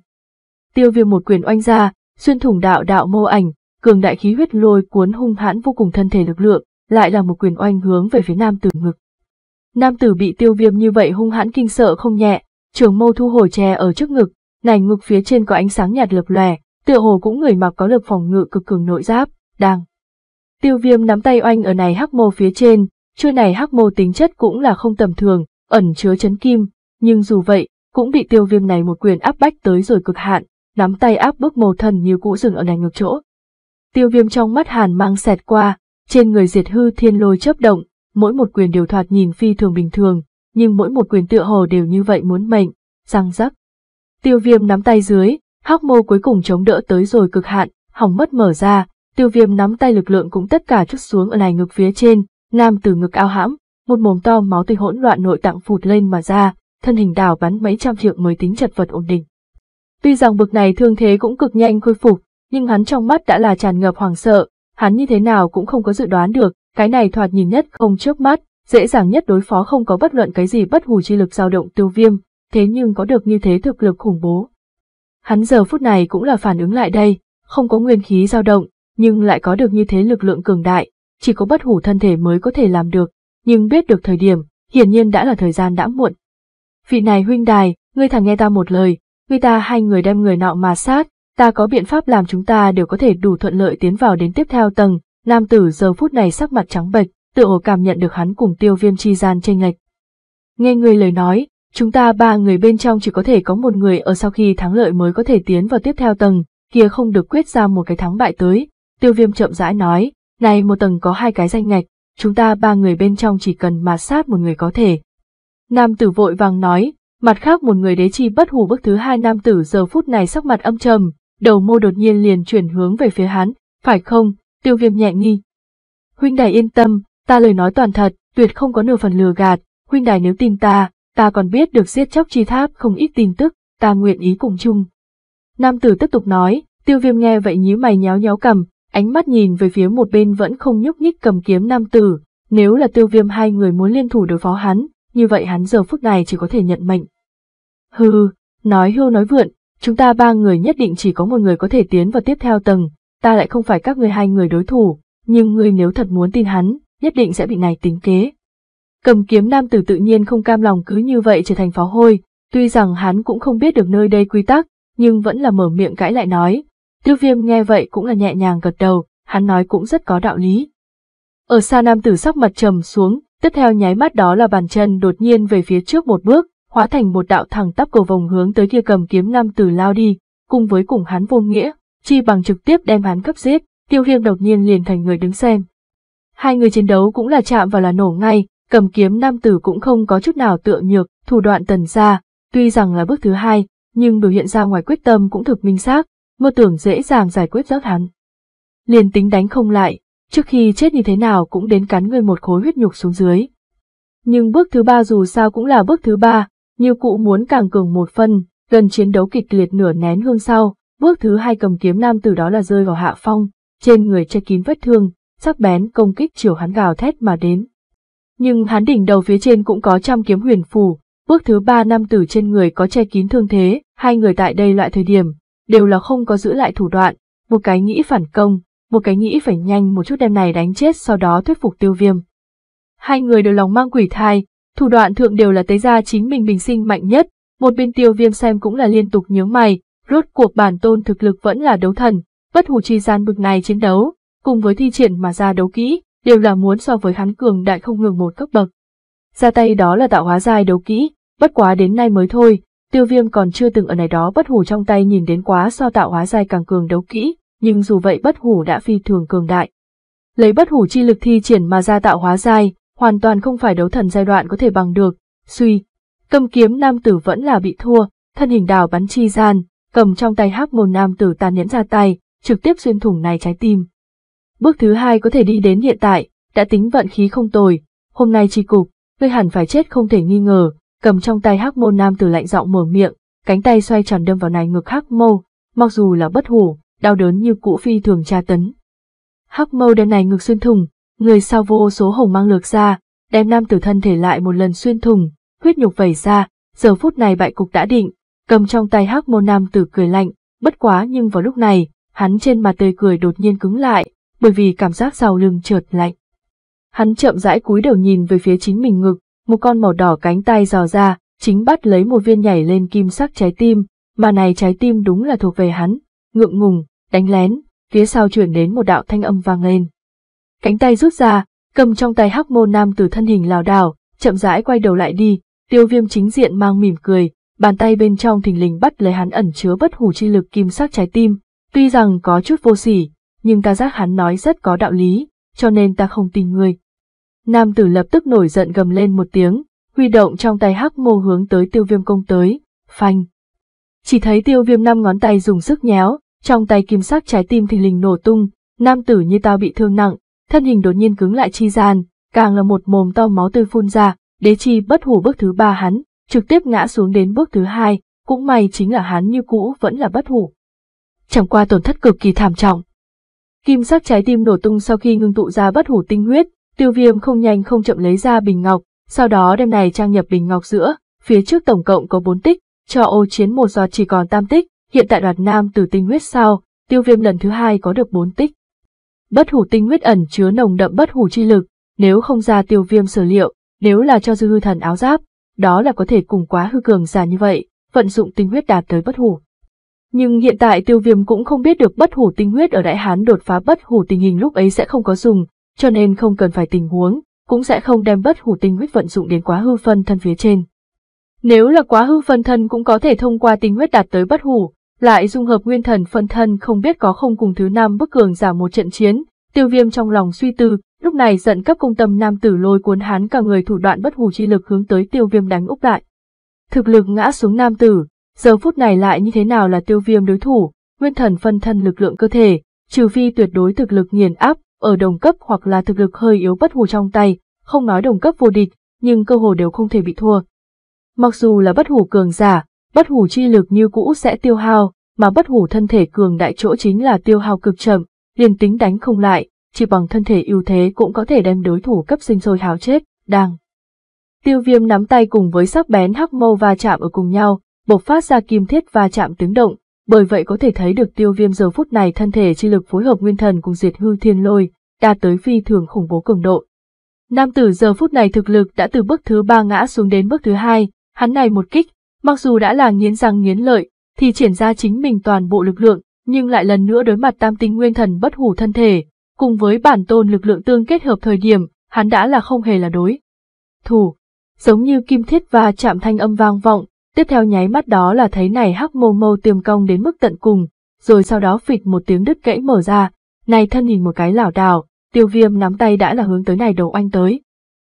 Tiêu viêm một quyền oanh ra, xuyên thủng đạo đạo mô ảnh, cường đại khí huyết lôi cuốn hung hãn vô cùng thân thể lực lượng, lại là một quyền oanh hướng về phía nam tử ngực. Nam tử bị tiêu viêm như vậy hung hãn kinh sợ không nhẹ, trường mâu thu hồi che ở trước ngực, nành ngực phía trên có ánh sáng nhạt lập lòe, tựa hồ cũng người mặc có lực phòng ngự cực cường nội giáp, đang. Tiêu viêm nắm tay oanh ở này hắc mô phía trên, chuôi này hắc mô tính chất cũng là không tầm thường, ẩn chứa chấn kim, nhưng dù vậy, cũng bị tiêu viêm này một quyền áp bách tới rồi cực hạn, nắm tay áp bức mồ thần như cũ dừng ở này ngược chỗ tiêu viêm trong mắt hàn mang xẹt qua, trên người diệt hư thiên lôi chớp động, mỗi một quyền đều thoạt nhìn phi thường bình thường, nhưng mỗi một quyền tựa hồ đều như vậy muốn mệnh, răng rắc. Tiêu viêm nắm tay dưới, hóc mô cuối cùng chống đỡ tới rồi cực hạn, hỏng mất mở ra, tiêu viêm nắm tay lực lượng cũng tất cả chút xuống ở này ngực phía trên, nam từ ngực ao hãm, một mồm to máu tươi hỗn loạn nội tạng phụt lên mà ra, thân hình đảo bắn mấy trăm triệu mới tính chật vật ổn định. Tuy rằng bực này thương thế cũng cực nhanh khôi phục, nhưng hắn trong mắt đã là tràn ngập hoàng sợ, hắn như thế nào cũng không có dự đoán được, cái này thoạt nhìn nhất không trước mắt, dễ dàng nhất đối phó không có bất luận cái gì bất hủ chi lực dao động tiêu viêm, thế nhưng có được như thế thực lực khủng bố. Hắn giờ phút này cũng là phản ứng lại đây, không có nguyên khí dao động, nhưng lại có được như thế lực lượng cường đại, chỉ có bất hủ thân thể mới có thể làm được, nhưng biết được thời điểm, hiển nhiên đã là thời gian đã muộn. Vị này huynh đài, ngươi thằng nghe ta một lời, ngươi ta hai người đem người nọ mà sát, ta có biện pháp làm chúng ta đều có thể đủ thuận lợi tiến vào đến tiếp theo tầng, nam tử giờ phút này sắc mặt trắng bệch, tựa hồ cảm nhận được hắn cùng tiêu viêm chi gian chênh lệch. Nghe người lời nói, chúng ta ba người bên trong chỉ có thể có một người ở sau khi thắng lợi mới có thể tiến vào tiếp theo tầng, kia không được quyết ra một cái thắng bại tới. Tiêu viêm chậm rãi nói, này một tầng có hai cái danh ngạch, chúng ta ba người bên trong chỉ cần mà sát một người có thể. Nam tử vội vàng nói, mặt khác một người đế chi bất hủ bước thứ hai nam tử giờ phút này sắc mặt âm trầm, đầu mô đột nhiên liền chuyển hướng về phía hắn, phải không, tiêu viêm nhẹ nghi. Huynh đài yên tâm, ta lời nói toàn thật, tuyệt không có nửa phần lừa gạt, huynh đài nếu tin ta, ta còn biết được giết chóc chi tháp không ít tin tức, ta nguyện ý cùng chung. Nam tử tiếp tục nói, tiêu viêm nghe vậy nhíu mày nhéo nhéo cầm, ánh mắt nhìn về phía một bên vẫn không nhúc nhích cầm kiếm nam tử, nếu là tiêu viêm hai người muốn liên thủ đối phó hắn, như vậy hắn giờ phút này chỉ có thể nhận mệnh. Hừ, nói hưu nói vượn, Chúng ta ba người nhất định chỉ có một người có thể tiến vào tiếp theo tầng, ta lại không phải các người hai người đối thủ, nhưng ngươi nếu thật muốn tin hắn, nhất định sẽ bị này tính kế. Cầm kiếm nam tử tự nhiên không cam lòng cứ như vậy trở thành pháo hôi, tuy rằng hắn cũng không biết được nơi đây quy tắc, nhưng vẫn là mở miệng cãi lại nói. Tiêu viêm nghe vậy cũng là nhẹ nhàng gật đầu, hắn nói cũng rất có đạo lý. Ở xa nam tử sắc mặt trầm xuống, tiếp theo nháy mắt đó là bàn chân đột nhiên về phía trước một bước, hóa thành một đạo thẳng tắp cầu vòng hướng tới kia cầm kiếm nam tử lao đi, cùng với cùng hắn vô nghĩa, chi bằng trực tiếp đem hắn cấp giết, tiêu hiêm đột nhiên liền thành người đứng xem. Hai người chiến đấu cũng là chạm vào là nổ ngay, cầm kiếm nam tử cũng không có chút nào tựa nhược, thủ đoạn tần ra, tuy rằng là bước thứ hai, nhưng biểu hiện ra ngoài quyết tâm cũng thực minh xác, mơ tưởng dễ dàng giải quyết rớt hắn. Liền tính đánh không lại, trước khi chết như thế nào cũng đến cắn người một khối huyết nhục xuống dưới. Nhưng bước thứ ba dù sao cũng là bước thứ ba, như cụ muốn càng cường một phân, gần chiến đấu kịch liệt nửa nén hương sau, bước thứ hai cầm kiếm nam từ đó là rơi vào hạ phong, trên người che kín vết thương, sắc bén công kích chiều hắn gào thét mà đến. Nhưng hắn đỉnh đầu phía trên cũng có trăm kiếm huyền phù, bước thứ ba nam tử trên người có che kín thương thế, hai người tại đây loại thời điểm, đều là không có giữ lại thủ đoạn, một cái nghĩ phản công, một cái nghĩ phải nhanh một chút đem này đánh chết sau đó thuyết phục tiêu viêm. Hai người đều lòng mang quỷ thai, Thủ đoạn thượng đều là tế gia chính mình bình sinh mạnh nhất, một bên tiêu viêm xem cũng là liên tục nhướng mày, rốt cuộc bản tôn thực lực vẫn là đấu thần, bất hủ chi gian bực này chiến đấu, cùng với thi triển mà ra đấu kỹ, đều là muốn so với hắn cường đại không ngừng một cấp bậc. Ra tay đó là tạo hóa giai đấu kỹ, bất quá đến nay mới thôi, tiêu viêm còn chưa từng ở này đó bất hủ trong tay nhìn đến quá so tạo hóa giai càng cường đấu kỹ, nhưng dù vậy bất hủ đã phi thường cường đại. Lấy bất hủ chi lực thi triển mà ra tạo hóa giai, hoàn toàn không phải đấu thần giai đoạn có thể bằng được, suy. Cầm kiếm nam tử vẫn là bị thua, thân hình đào bắn chi gian, cầm trong tay hắc môn nam tử tàn nhẫn ra tay, trực tiếp xuyên thủng này trái tim. Bước thứ hai có thể đi đến hiện tại, đã tính vận khí không tồi, hôm nay chi cục, ngươi hẳn phải chết không thể nghi ngờ, cầm trong tay hắc môn nam tử lạnh giọng mở miệng, cánh tay xoay tròn đâm vào này ngực hắc mâu, mặc dù là bất hủ, đau đớn như cũ phi thường tra tấn. Hắc mâu đen này ngực xuyên thủng người sao vô số hồng mang lược ra, đem nam tử thân thể lại một lần xuyên thùng, huyết nhục vẩy ra, giờ phút này bại cục đã định, cầm trong tay hắc môn nam tử cười lạnh, bất quá nhưng vào lúc này, hắn trên mặt tươi cười đột nhiên cứng lại, bởi vì cảm giác sau lưng trượt lạnh. Hắn chậm rãi cúi đầu nhìn về phía chính mình ngực, một con màu đỏ cánh tay dò ra, chính bắt lấy một viên nhảy lên kim sắc trái tim, mà này trái tim đúng là thuộc về hắn, ngượng ngùng, đánh lén, phía sau chuyển đến một đạo thanh âm vang lên cánh tay rút ra, cầm trong tay hắc môn nam tử thân hình lảo đảo, chậm rãi quay đầu lại đi, tiêu viêm chính diện mang mỉm cười, bàn tay bên trong thình lình bắt lấy hắn ẩn chứa bất hủ chi lực kim sắc trái tim, tuy rằng có chút vô sỉ, nhưng ta giác hắn nói rất có đạo lý, cho nên ta không tin ngươi. Nam tử lập tức nổi giận gầm lên một tiếng, huy động trong tay hắc mô hướng tới tiêu viêm công tới, phanh. Chỉ thấy tiêu viêm năm ngón tay dùng sức nhéo, trong tay kim sắc trái tim thình lình nổ tung, nam tử như tao bị thương nặng, thân hình đột nhiên cứng lại chi gian, càng là một mồm to máu tươi phun ra, đế chi bất hủ bước thứ ba hắn, trực tiếp ngã xuống đến bước thứ hai, cũng may chính là hắn như cũ vẫn là bất hủ. Chẳng qua tổn thất cực kỳ thảm trọng. Kim sắc trái tim nổ tung sau khi ngưng tụ ra bất hủ tinh huyết, tiêu viêm không nhanh không chậm lấy ra bình ngọc, sau đó đem này trang nhập bình ngọc giữa, phía trước tổng cộng có bốn tích, cho ô chiến một giọt chỉ còn tam tích, hiện tại đoạt nam từ tinh huyết sau, tiêu viêm lần thứ hai có được bốn tích bất hủ tinh huyết ẩn chứa nồng đậm bất hủ chi lực, nếu không ra tiêu viêm sở liệu, nếu là cho dư hư thần áo giáp, đó là có thể cùng quá hư cường giả như vậy, vận dụng tinh huyết đạt tới bất hủ. Nhưng hiện tại tiêu viêm cũng không biết được bất hủ tinh huyết ở Đại Hán đột phá bất hủ tình hình lúc ấy sẽ không có dùng, cho nên không cần phải tình huống, cũng sẽ không đem bất hủ tinh huyết vận dụng đến quá hư phân thân phía trên. Nếu là quá hư phân thân cũng có thể thông qua tinh huyết đạt tới bất hủ, lại dung hợp nguyên thần phân thân không biết có không cùng thứ năm bức cường giả một trận chiến, tiêu viêm trong lòng suy tư, lúc này giận cấp công tâm nam tử lôi cuốn hắn cả người thủ đoạn bất hủ chi lực hướng tới tiêu viêm đánh úp lại. Thực lực ngã xuống nam tử, giờ phút này lại như thế nào là tiêu viêm đối thủ, nguyên thần phân thân lực lượng cơ thể, trừ phi tuyệt đối thực lực nghiền áp, ở đồng cấp hoặc là thực lực hơi yếu bất hủ trong tay, không nói đồng cấp vô địch, nhưng cơ hồ đều không thể bị thua. Mặc dù là bất hủ cường giả, bất hủ chi lực như cũ sẽ tiêu hao, mà bất hủ thân thể cường đại chỗ chính là tiêu hao cực chậm, liền tính đánh không lại, chỉ bằng thân thể ưu thế cũng có thể đem đối thủ cấp sinh sôi háo chết, đang. Tiêu viêm nắm tay cùng với sắc bén hắc mâu va chạm ở cùng nhau, bộc phát ra kim thiết va chạm tiếng động, bởi vậy có thể thấy được tiêu viêm giờ phút này thân thể chi lực phối hợp nguyên thần cùng diệt hư thiên lôi, đạt tới phi thường khủng bố cường độ. Nam tử giờ phút này thực lực đã từ bước thứ ba ngã xuống đến bước thứ hai, hắn này một kích, Mặc dù đã là nghiến răng nghiến lợi, thì triển ra chính mình toàn bộ lực lượng, nhưng lại lần nữa đối mặt tam tinh nguyên thần bất hủ thân thể, cùng với bản tôn lực lượng tương kết hợp thời điểm, hắn đã là không hề là đối. Thủ, giống như kim thiết và chạm thanh âm vang vọng, tiếp theo nháy mắt đó là thấy này hắc mâu mâu tiềm cong đến mức tận cùng, rồi sau đó phịch một tiếng đứt gãy mở ra, này thân hình một cái lảo đảo, tiêu viêm nắm tay đã là hướng tới này đầu anh tới.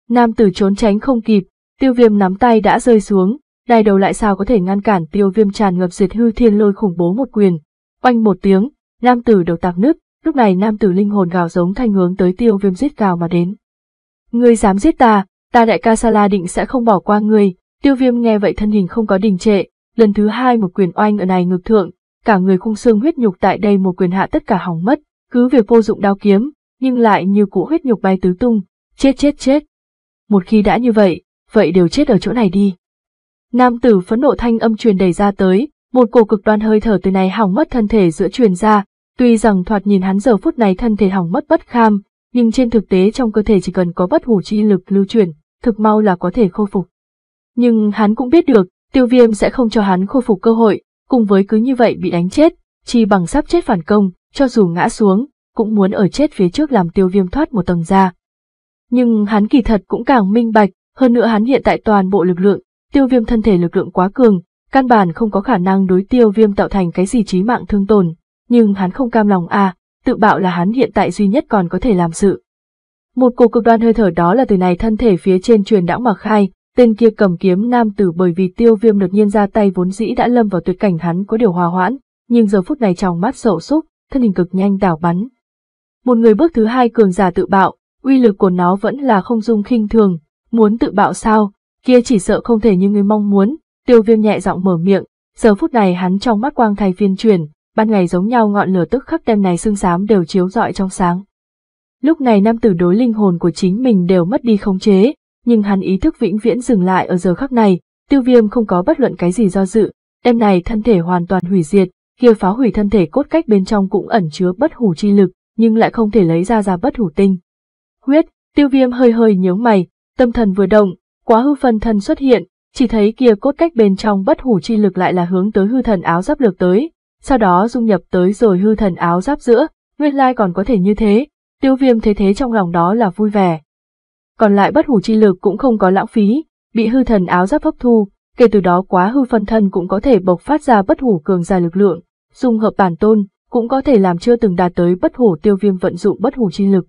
Nam tử trốn tránh không kịp, tiêu viêm nắm tay đã rơi xuống, đai đầu lại sao có thể ngăn cản tiêu viêm tràn ngập diệt hư thiên lôi khủng bố một quyền. Oanh một tiếng, nam tử đầu tạc nứt, lúc này nam tử linh hồn gào giống thanh hướng tới tiêu viêm giết gào mà đến. Ngươi dám giết ta, ta đại ca Sala định sẽ không bỏ qua ngươi, tiêu viêm nghe vậy thân hình không có đình trệ, lần thứ hai một quyền oanh ở này ngược thượng, cả người khung xương huyết nhục tại đây một quyền hạ tất cả hỏng mất, cứ việc vô dụng đao kiếm, nhưng lại như cũ huyết nhục bay tứ tung, chết chết chết. Một khi đã như vậy, vậy đều chết ở chỗ này đi. Nam tử phẫn nộ thanh âm truyền đầy ra tới, một cổ cực đoan hơi thở từ này hỏng mất thân thể giữa truyền ra, tuy rằng thoạt nhìn hắn giờ phút này thân thể hỏng mất bất kham, nhưng trên thực tế trong cơ thể chỉ cần có bất hủ chi lực lưu truyền, thực mau là có thể khôi phục. Nhưng hắn cũng biết được, tiêu viêm sẽ không cho hắn khôi phục cơ hội, cùng với cứ như vậy bị đánh chết, chi bằng sắp chết phản công, cho dù ngã xuống, cũng muốn ở chết phía trước làm tiêu viêm thoát một tầng ra. Nhưng hắn kỳ thật cũng càng minh bạch, hơn nữa hắn hiện tại toàn bộ lực lượng tiêu viêm thân thể lực lượng quá cường, căn bản không có khả năng đối tiêu viêm tạo thành cái gì chí mạng thương tổn, nhưng hắn không cam lòng à, tự bạo là hắn hiện tại duy nhất còn có thể làm sự. Một cuộc cực đoan hơi thở đó là từ này thân thể phía trên truyền đã mà khai, tên kia cầm kiếm nam tử bởi vì tiêu viêm đột nhiên ra tay vốn dĩ đã lâm vào tuyệt cảnh hắn có điều hòa hoãn, nhưng giờ phút này trong mắt sổ súc, thân hình cực nhanh đảo bắn. Một người bước thứ hai cường giả tự bạo, uy lực của nó vẫn là không dung khinh thường, muốn tự bạo sao, kia chỉ sợ không thể như người mong muốn, tiêu viêm nhẹ giọng mở miệng, giờ phút này hắn trong mắt quang thay phiên chuyển, ban ngày giống nhau ngọn lửa tức khắc đem này xương xám đều chiếu rọi trong sáng. Lúc này nam tử đối linh hồn của chính mình đều mất đi khống chế, nhưng hắn ý thức vĩnh viễn dừng lại ở giờ khắc này, tiêu viêm không có bất luận cái gì do dự, đem này thân thể hoàn toàn hủy diệt, kia phá hủy thân thể cốt cách bên trong cũng ẩn chứa bất hủ chi lực, nhưng lại không thể lấy ra ra bất hủ tinh. Huyết, tiêu viêm hơi hơi nhíu mày, tâm thần vừa động, Quá hư phân thân xuất hiện, chỉ thấy kia cốt cách bên trong bất hủ chi lực lại là hướng tới hư thần áo giáp lược tới, sau đó dung nhập tới rồi hư thần áo giáp giữa, nguyên lai còn có thể như thế, tiêu viêm thế thế trong lòng đó là vui vẻ. Còn lại bất hủ chi lực cũng không có lãng phí, bị hư thần áo giáp hấp thu, kể từ đó quá hư phân thân cũng có thể bộc phát ra bất hủ cường gia lực lượng, dung hợp bản tôn, cũng có thể làm chưa từng đạt tới bất hủ tiêu viêm vận dụng bất hủ chi lực.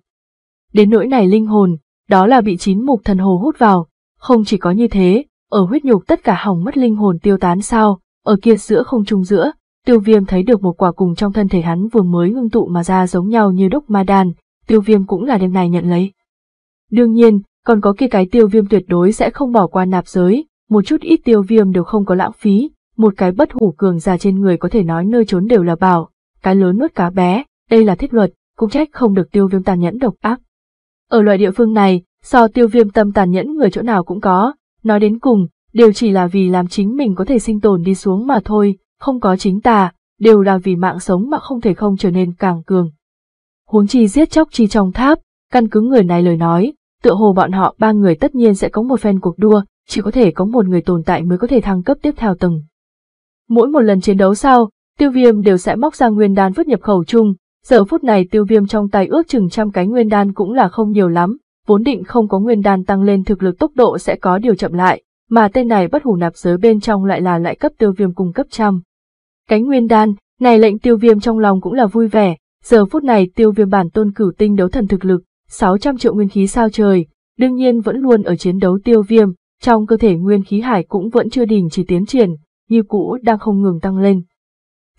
Đến nỗi này linh hồn, đó là bị chín mục thần hồ hút vào, không chỉ có như thế, ở huyết nhục tất cả hỏng mất linh hồn tiêu tán sao, ở kia giữa không trung giữa, tiêu viêm thấy được một quả cùng trong thân thể hắn vừa mới ngưng tụ mà ra giống nhau như đúc ma đan, tiêu viêm cũng là đêm này nhận lấy. Đương nhiên, còn có kia cái tiêu viêm tuyệt đối sẽ không bỏ qua nạp giới, một chút ít tiêu viêm đều không có lãng phí, một cái bất hủ cường già trên người có thể nói nơi trốn đều là bảo, cái lớn nuốt cá bé, đây là thiết luật, cũng trách không được tiêu viêm tàn nhẫn độc ác. Ở loại địa phương này, so tiêu viêm tâm tàn nhẫn người chỗ nào cũng có, nói đến cùng, đều chỉ là vì làm chính mình có thể sinh tồn đi xuống mà thôi, không có chính tà, đều là vì mạng sống mà không thể không trở nên càng cường. Huống chi giết chóc chi trong tháp, căn cứ người này lời nói, tựa hồ bọn họ ba người tất nhiên sẽ có một phen cuộc đua, chỉ có thể có một người tồn tại mới có thể thăng cấp tiếp theo từng Mỗi một lần chiến đấu sau, tiêu viêm đều sẽ móc ra nguyên đan vứt nhập khẩu chung, giờ phút này tiêu viêm trong tay ước chừng trăm cái nguyên đan cũng là không nhiều lắm, vốn định không có nguyên đan tăng lên thực lực tốc độ sẽ có điều chậm lại, mà tên này bất hủ nạp giới bên trong lại là lại cấp tiêu viêm cung cấp trăm. Cánh nguyên đan, này lệnh tiêu viêm trong lòng cũng là vui vẻ, giờ phút này tiêu viêm bản tôn cửu tinh đấu thần thực lực, 600 triệu nguyên khí sao trời, đương nhiên vẫn luôn ở chiến đấu tiêu viêm, trong cơ thể nguyên khí hải cũng vẫn chưa đình chỉ tiến triển, như cũ đang không ngừng tăng lên.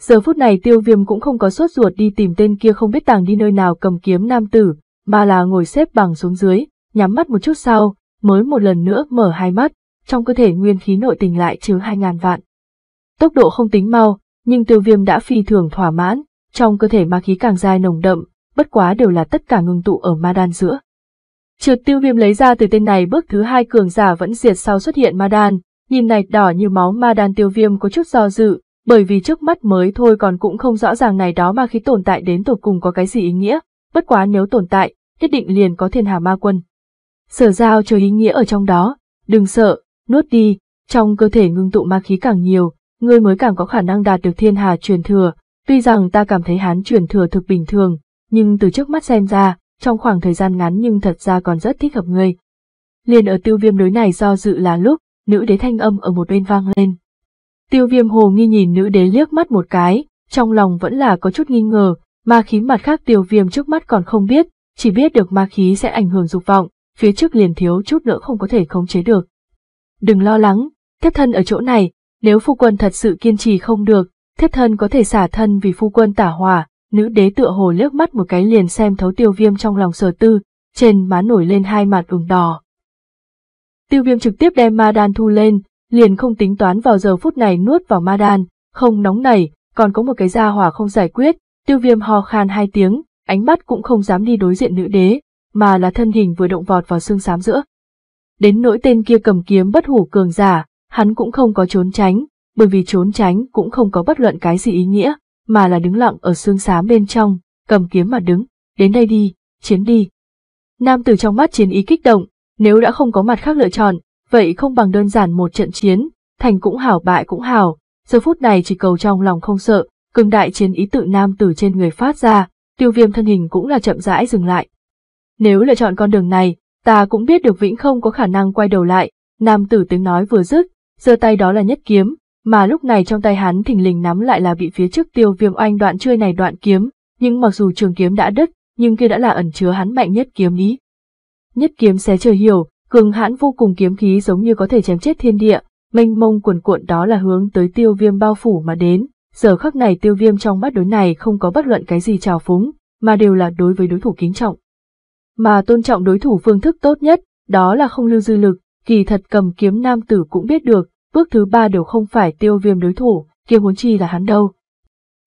Giờ phút này tiêu viêm cũng không có suốt ruột đi tìm tên kia không biết tàng đi nơi nào cầm kiếm nam tử, mà là ngồi xếp bằng xuống dưới, nhắm mắt một chút sau, mới một lần nữa mở hai mắt, trong cơ thể nguyên khí nội tình lại chứa hai ngàn vạn. Tốc độ không tính mau, nhưng tiêu viêm đã phi thường thỏa mãn, trong cơ thể ma khí càng dài nồng đậm, bất quá đều là tất cả ngưng tụ ở ma đan giữa. Trừ tiêu viêm lấy ra từ tên này bước thứ hai cường giả vẫn diệt sau xuất hiện ma đan, nhìn này đỏ như máu ma đan tiêu viêm có chút do dự, bởi vì trước mắt mới thôi còn cũng không rõ ràng này đó mà khi tồn tại đến tổ cùng có cái gì ý nghĩa, bất quá nếu tồn tại, nhất định liền có thiên hà ma quân. Sở giao chờ ý nghĩa ở trong đó, đừng sợ, nuốt đi, trong cơ thể ngưng tụ ma khí càng nhiều, ngươi mới càng có khả năng đạt được thiên hà truyền thừa, tuy rằng ta cảm thấy hán truyền thừa thực bình thường, nhưng từ trước mắt xem ra, trong khoảng thời gian ngắn nhưng thật ra còn rất thích hợp ngươi. Liền ở tiêu viêm đối này do dự là lúc, nữ đế thanh âm ở một bên vang lên. Tiêu viêm hồ nghi nhìn nữ đế liếc mắt một cái, trong lòng vẫn là có chút nghi ngờ, mà khí mặt khác tiêu viêm trước mắt còn không biết, chỉ biết được ma khí sẽ ảnh hưởng dục vọng, phía trước liền thiếu chút nữa không có thể khống chế được. Đừng lo lắng, thiếp thân ở chỗ này, nếu phu quân thật sự kiên trì không được, thiếp thân có thể xả thân vì phu quân tả hòa nữ đế tựa hồ liếc mắt một cái liền xem thấu tiêu viêm trong lòng sở tư, trên má nổi lên hai mặt ửng đỏ. Tiêu viêm trực tiếp đem ma đan thu lên, liền không tính toán vào giờ phút này nuốt vào ma đan, không nóng nảy, còn có một cái gia hỏa không giải quyết, tiêu viêm ho khan hai tiếng, ánh mắt cũng không dám đi đối diện nữ đế, mà là thân hình vừa động vọt vào xương xám giữa. Đến nỗi tên kia cầm kiếm bất hủ cường giả, hắn cũng không có trốn tránh, bởi vì trốn tránh cũng không có bất luận cái gì ý nghĩa, mà là đứng lặng ở xương xám bên trong, cầm kiếm mà đứng, đến đây đi, chiến đi. Nam tử trong mắt chiến ý kích động, nếu đã không có mặt khác lựa chọn, vậy không bằng đơn giản một trận chiến, thành cũng hảo bại cũng hảo, giờ phút này chỉ cầu trong lòng không sợ, cường đại chiến ý tự nam tử trên người phát ra, tiêu viêm thân hình cũng là chậm rãi dừng lại. Nếu lựa chọn con đường này, ta cũng biết được vĩnh không có khả năng quay đầu lại, nam tử tiếng nói vừa dứt, giơ tay đó là nhất kiếm, mà lúc này trong tay hắn thình lình nắm lại là bị phía trước tiêu viêm oanh đoạn chơi này đoạn kiếm, nhưng mặc dù trường kiếm đã đứt, nhưng kia đã là ẩn chứa hắn mạnh nhất kiếm ý. Nhất kiếm xé trời hiểu, cường hãn vô cùng kiếm khí giống như có thể chém chết thiên địa, mênh mông cuồn cuộn đó là hướng tới tiêu viêm bao phủ mà đến, Giờ khắc này tiêu viêm trong mắt đối này không có bất luận cái gì trào phúng, mà đều là đối với đối thủ kính trọng. Mà tôn trọng đối thủ phương thức tốt nhất, đó là không lưu dư lực, kỳ thật cầm kiếm nam tử cũng biết được, bước thứ ba đều không phải tiêu viêm đối thủ, kia huống chi là hắn đâu.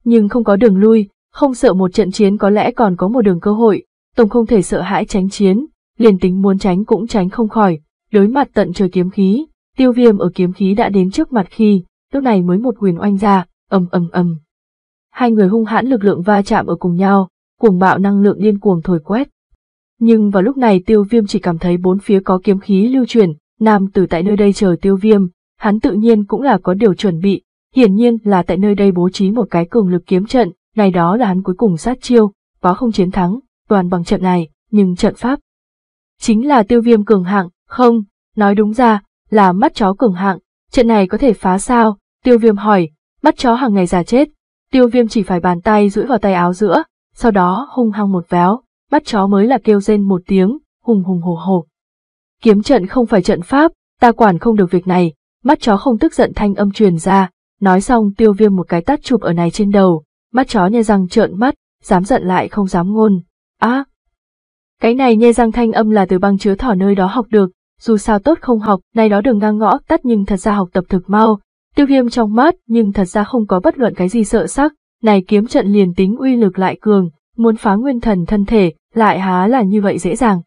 Nhưng không có đường lui, không sợ một trận chiến có lẽ còn có một đường cơ hội, tổng không thể sợ hãi tránh chiến, liền tính muốn tránh cũng tránh không khỏi, đối mặt tận trời kiếm khí, tiêu viêm ở kiếm khí đã đến trước mặt khi, lúc này mới một quyền oanh ra, ầm ầm ầm. Hai người hung hãn lực lượng va chạm ở cùng nhau, cuồng bạo năng lượng điên cuồng thổi quét. Nhưng vào lúc này tiêu viêm chỉ cảm thấy bốn phía có kiếm khí lưu chuyển, nam tử tại nơi đây chờ tiêu viêm, hắn tự nhiên cũng là có điều chuẩn bị, hiển nhiên là tại nơi đây bố trí một cái cường lực kiếm trận, này đó là hắn cuối cùng sát chiêu, có không chiến thắng, toàn bằng trận này, nhưng trận pháp. Chính là tiêu viêm cường hạng, không, nói đúng ra, là mắt chó cường hạng, trận này có thể phá sao, tiêu viêm hỏi, Bắt chó hàng ngày già chết, tiêu viêm chỉ phải bàn tay duỗi vào tay áo giữa, sau đó hung hăng một véo, bắt chó mới là kêu rên một tiếng, hùng hùng hồ hồ. Kiếm trận không phải trận pháp, ta quản không được việc này, mắt chó không tức giận thanh âm truyền ra, nói xong tiêu viêm một cái tát chụp ở này trên đầu, mắt chó nhe răng trợn mắt, dám giận lại không dám ngôn. Á! cái này nhe răng thanh âm là từ băng chứa thỏ nơi đó học được, dù sao tốt không học, nay đó đường ngang ngõ tắt nhưng thật ra học tập thực mau, Tiêu viêm trong mắt nhưng thật ra không có bất luận cái gì sợ sắc, này kiếm trận liền tính uy lực lại cường, muốn phá nguyên thần thân thể, lại há là như vậy dễ dàng.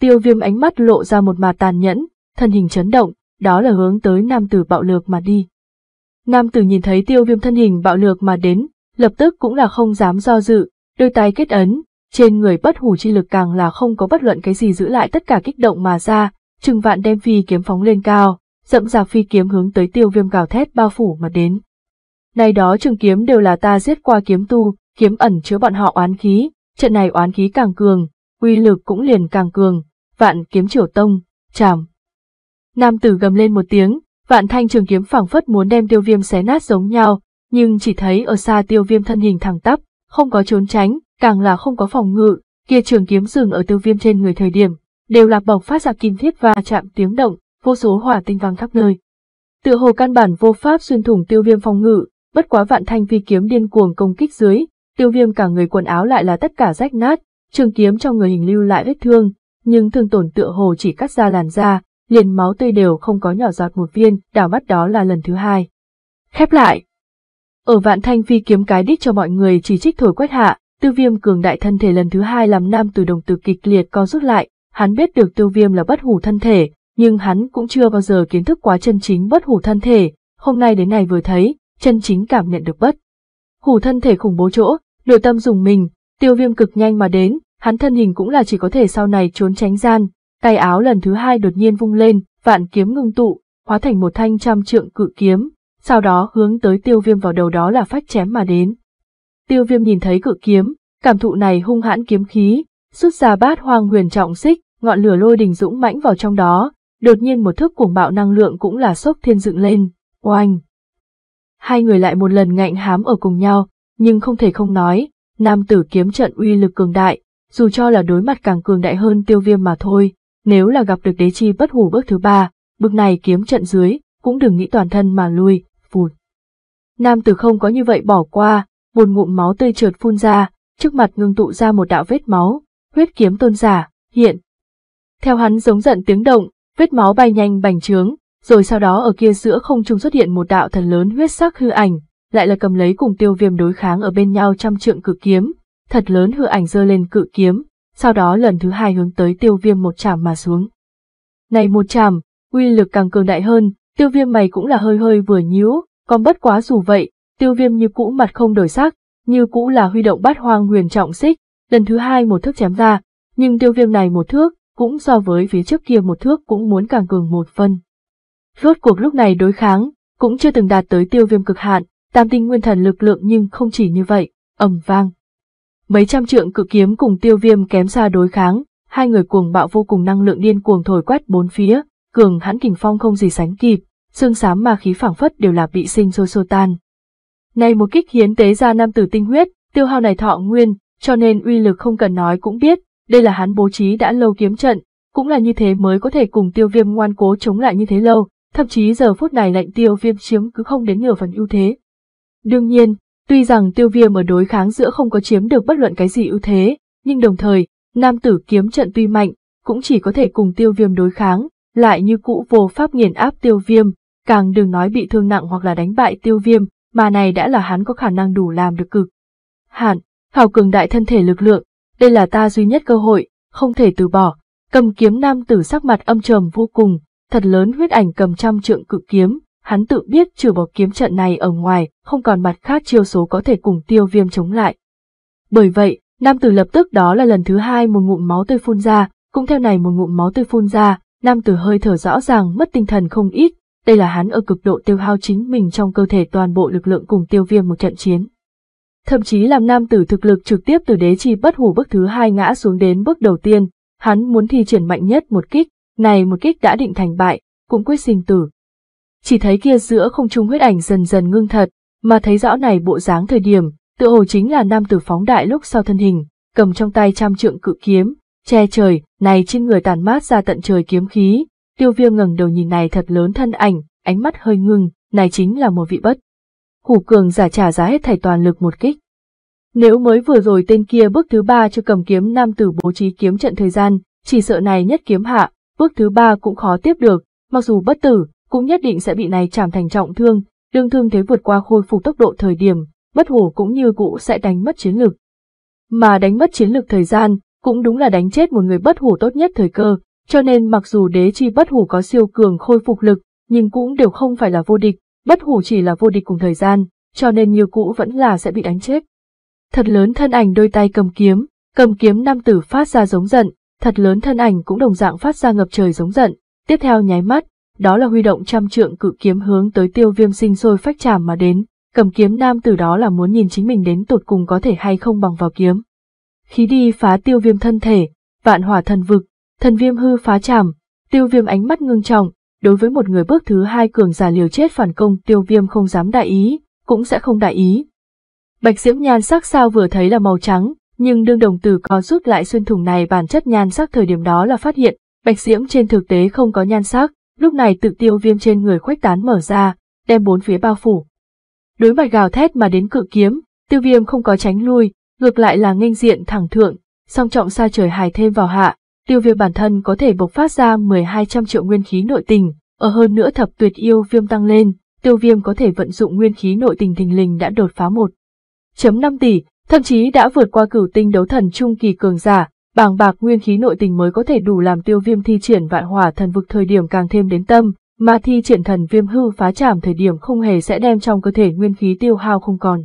Tiêu viêm ánh mắt lộ ra một mà tàn nhẫn, thân hình chấn động, đó là hướng tới nam tử bạo lược mà đi. Nam tử nhìn thấy tiêu viêm thân hình bạo lược mà đến, lập tức cũng là không dám do dự, đôi tay kết ấn, trên người bất hủ chi lực càng là không có bất luận cái gì giữ lại tất cả kích động mà ra, trừng vạn đem phi kiếm phóng lên cao, rậm rạp phi kiếm hướng tới tiêu viêm gào thét bao phủ mà đến. Này đó trường kiếm đều là ta giết qua kiếm tu, kiếm ẩn chứa bọn họ oán khí, trận này oán khí càng cường, uy lực cũng liền càng cường, vạn kiếm triều tông, chàm. Nam tử gầm lên một tiếng, vạn thanh trường kiếm phảng phất muốn đem tiêu viêm xé nát giống nhau, nhưng chỉ thấy ở xa tiêu viêm thân hình thẳng tắp, không có trốn tránh, càng là không có phòng ngự, kia trường kiếm dừng ở tiêu viêm trên người thời điểm, đều là bộc phát ra kim thiết và chạm tiếng động, vô số hỏa tinh vang khắp nơi. Tựa hồ căn bản vô pháp xuyên thủng tiêu viêm phòng ngự, bất quá vạn thanh phi kiếm điên cuồng công kích dưới, tiêu viêm cả người quần áo lại là tất cả rách nát, trường kiếm trong người hình lưu lại vết thương, nhưng thương tổn tựa hồ chỉ cắt ra làn da, liền máu tươi đều không có nhỏ giọt một viên, đảo mắt đó là lần thứ hai. Khép lại. Ở vạn thanh phi kiếm cái đích cho mọi người chỉ trích thổi quét hạ, tiêu viêm cường đại thân thể lần thứ hai làm nam từ đồng từ kịch liệt co rút lại, hắn biết được tiêu viêm là bất hủ thân thể, nhưng hắn cũng chưa bao giờ kiến thức quá chân chính bất hủ thân thể, hôm nay đến này vừa thấy, chân chính cảm nhận được bất. Hủ thân thể khủng bố chỗ, nội tâm dùng mình, tiêu viêm cực nhanh mà đến, hắn thân hình cũng là chỉ có thể sau này trốn tránh gian, tay áo lần thứ hai đột nhiên vung lên, vạn kiếm ngưng tụ, hóa thành một thanh trăm trượng cự kiếm, sau đó hướng tới tiêu viêm vào đầu đó là phách chém mà đến. Tiêu viêm nhìn thấy cự kiếm, cảm thụ này hung hãn kiếm khí, xuất ra bát hoang huyền trọng xích, ngọn lửa lôi đình dũng mãnh vào trong đó, đột nhiên một thức cuồng bạo năng lượng cũng là sốc thiên dựng lên, oanh. Hai người lại một lần ngạnh hám ở cùng nhau, nhưng không thể không nói, nam tử kiếm trận uy lực cường đại, dù cho là đối mặt càng cường đại hơn tiêu viêm mà thôi, nếu là gặp được đế chi bất hủ bước thứ ba, bước này kiếm trận dưới, cũng đừng nghĩ toàn thân mà lui, phụt. Nam tử không có như vậy bỏ qua, một ngụm máu tươi trượt phun ra, trước mặt ngưng tụ ra một đạo vết máu, huyết kiếm tôn giả, hiện. Theo hắn giống giận tiếng động, vết máu bay nhanh bành trướng, rồi sau đó ở kia giữa không trung xuất hiện một đạo thần lớn huyết sắc hư ảnh, lại là cầm lấy cùng tiêu viêm đối kháng ở bên nhau trăm trượng cự kiếm, thật lớn hư ảnh giơ lên cự kiếm, sau đó lần thứ hai hướng tới tiêu viêm một chạm mà xuống. Này một chạm, uy lực càng cường đại hơn, tiêu viêm mày cũng là hơi hơi vừa nhíu, còn bất quá dù vậy, tiêu viêm như cũ mặt không đổi sắc, như cũ là huy động bát hoang huyền trọng xích, lần thứ hai một thước chém ra, nhưng tiêu viêm này một thước, cũng so với phía trước kia một thước cũng muốn càng cường một phân. Rốt cuộc lúc này đối kháng, cũng chưa từng đạt tới tiêu viêm cực hạn, tam tinh nguyên thần lực lượng nhưng không chỉ như vậy, ầm vang. Mấy trăm trượng cự kiếm cùng tiêu viêm kém xa đối kháng, hai người cuồng bạo vô cùng năng lượng điên cuồng thổi quét bốn phía, cường hãn kình phong không gì sánh kịp, xương xám mà khí phảng phất đều là bị sinh sôi sôi tan. Này một kích hiến tế ra nam tử tinh huyết, tiêu hao này thọ nguyên, cho nên uy lực không cần nói cũng biết, đây là hắn bố trí đã lâu kiếm trận, cũng là như thế mới có thể cùng tiêu viêm ngoan cố chống lại như thế lâu, thậm chí giờ phút này lệnh tiêu viêm chiếm cứ không đến nửa phần ưu thế. Đương nhiên, tuy rằng tiêu viêm ở đối kháng giữa không có chiếm được bất luận cái gì ưu thế, nhưng đồng thời, nam tử kiếm trận tuy mạnh, cũng chỉ có thể cùng tiêu viêm đối kháng, lại như cũ vô pháp nghiền áp tiêu viêm, càng đừng nói bị thương nặng hoặc là đánh bại tiêu viêm, mà này đã là hắn có khả năng đủ làm được cực. Hạn, Hào cường đại thân thể lực lượng, đây là ta duy nhất cơ hội, không thể từ bỏ. Cầm kiếm nam tử sắc mặt âm trầm vô cùng, thật lớn huyết ảnh cầm trăm trượng cự kiếm, hắn tự biết trừ bỏ kiếm trận này ở ngoài, không còn mặt khác chiêu số có thể cùng tiêu viêm chống lại. Bởi vậy, nam tử lập tức đó là lần thứ hai một ngụm máu tươi phun ra, cũng theo này một ngụm máu tươi phun ra, nam tử hơi thở rõ ràng mất tinh thần không ít, đây là hắn ở cực độ tiêu hao chính mình trong cơ thể toàn bộ lực lượng cùng tiêu viêm một trận chiến thậm chí làm nam tử thực lực trực tiếp từ đế chi bất hủ bước thứ hai ngã xuống đến bước đầu tiên, hắn muốn thi triển mạnh nhất một kích, này một kích đã định thành bại, cũng quyết sinh tử. Chỉ thấy kia giữa không trung huyết ảnh dần dần ngưng thật, mà thấy rõ này bộ dáng thời điểm, tự hồ chính là nam tử phóng đại lúc sau thân hình, cầm trong tay trăm trượng cự kiếm, che trời, này trên người tàn mát ra tận trời kiếm khí, tiêu viêm ngẩng đầu nhìn này thật lớn thân ảnh, ánh mắt hơi ngưng, này chính là một vị bất. Hủ cường giả trả giá hết thảy toàn lực một kích. Nếu mới vừa rồi tên kia bước thứ ba chưa cầm kiếm nam tử bố trí kiếm trận thời gian, chỉ sợ này nhất kiếm hạ, bước thứ ba cũng khó tiếp được, mặc dù bất tử, cũng nhất định sẽ bị này chảm thành trọng thương, đương thương thế vượt qua khôi phục tốc độ thời điểm, bất hổ cũng như cũ sẽ đánh mất chiến lực. Mà đánh mất chiến lực thời gian, cũng đúng là đánh chết một người bất hủ tốt nhất thời cơ, cho nên mặc dù đế chi bất hủ có siêu cường khôi phục lực, nhưng cũng đều không phải là vô địch, bất hủ chỉ là vô địch cùng thời gian, cho nên như cũ vẫn là sẽ bị đánh chết. Thật lớn thân ảnh đôi tay cầm kiếm, cầm kiếm nam tử phát ra giống giận, thật lớn thân ảnh cũng đồng dạng phát ra ngập trời giống giận, tiếp theo nháy mắt, đó là huy động trăm trượng cự kiếm hướng tới tiêu viêm sinh sôi phách trảm mà đến, cầm kiếm nam tử đó là muốn nhìn chính mình đến tột cùng có thể hay không bằng vào kiếm. Khí đi phá tiêu viêm thân thể, vạn hỏa thần vực, thần viêm hư phá trảm tiêu viêm ánh mắt ngưng trọng, đối với một người bước thứ hai cường giả liều chết phản công tiêu viêm không dám đại ý, cũng sẽ không đại ý. Bạch diễm nhan sắc sao vừa thấy là màu trắng, nhưng đương đồng tử có rút lại xuyên thủng này bản chất nhan sắc thời điểm đó là phát hiện, bạch diễm trên thực tế không có nhan sắc, lúc này tự tiêu viêm trên người khuếch tán mở ra, đem bốn phía bao phủ. Đối mặt gào thét mà đến cự kiếm, tiêu viêm không có tránh lui, ngược lại là nghênh diện thẳng thượng, song trọng xa trời hài thêm vào hạ, tiêu viêm bản thân có thể bộc phát ra 1200 triệu nguyên khí nội tình, ở hơn nữa thập tuyệt yêu viêm tăng lên, tiêu viêm có thể vận dụng nguyên khí nội tình thình lình đã đột phá 1.5 tỷ, thậm chí đã vượt qua cửu tinh đấu thần trung kỳ cường giả, bàng bạc nguyên khí nội tình mới có thể đủ làm tiêu viêm thi triển vạn hỏa thần vực thời điểm càng thêm đến tâm, mà thi triển thần viêm hư phá trảm thời điểm không hề sẽ đem trong cơ thể nguyên khí tiêu hao không còn.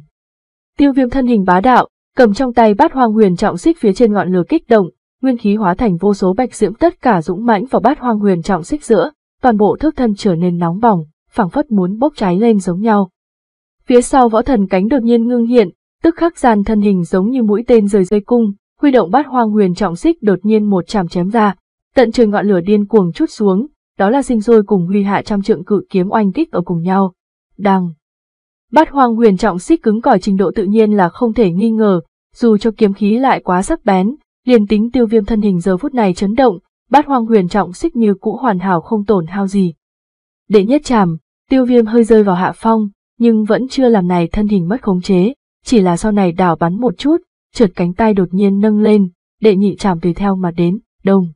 Tiêu viêm thân hình bá đạo, cầm trong tay bát hoang huyền trọng xích phía trên ngọn lửa kích động, nguyên khí hóa thành vô số bạch diễm tất cả dũng mãnh vào bát hoang huyền trọng xích giữa, toàn bộ thước thân trở nên nóng bỏng, phảng phất muốn bốc cháy lên giống nhau. Phía sau võ thần cánh đột nhiên ngưng hiện, tức khắc gian thân hình giống như mũi tên rời dây cung, huy động bát hoang huyền trọng xích đột nhiên một chạm chém ra, tận trời ngọn lửa điên cuồng chút xuống, đó là sinh rồi cùng huy hạ trăm trượng cự kiếm oanh kích ở cùng nhau. Đằng. Bát hoang huyền trọng xích cứng cỏi trình độ tự nhiên là không thể nghi ngờ, dù cho kiếm khí lại quá sắc bén, Liền tính tiêu viêm thân hình giờ phút này chấn động, bát hoang huyền trọng xích như cũ hoàn hảo không tổn hao gì. Đệ nhất chàm, tiêu viêm hơi rơi vào hạ phong, nhưng vẫn chưa làm này thân hình mất khống chế, chỉ là sau này đảo bắn một chút, trượt cánh tay đột nhiên nâng lên, đệ nhị chàm tùy theo mà đến, đông.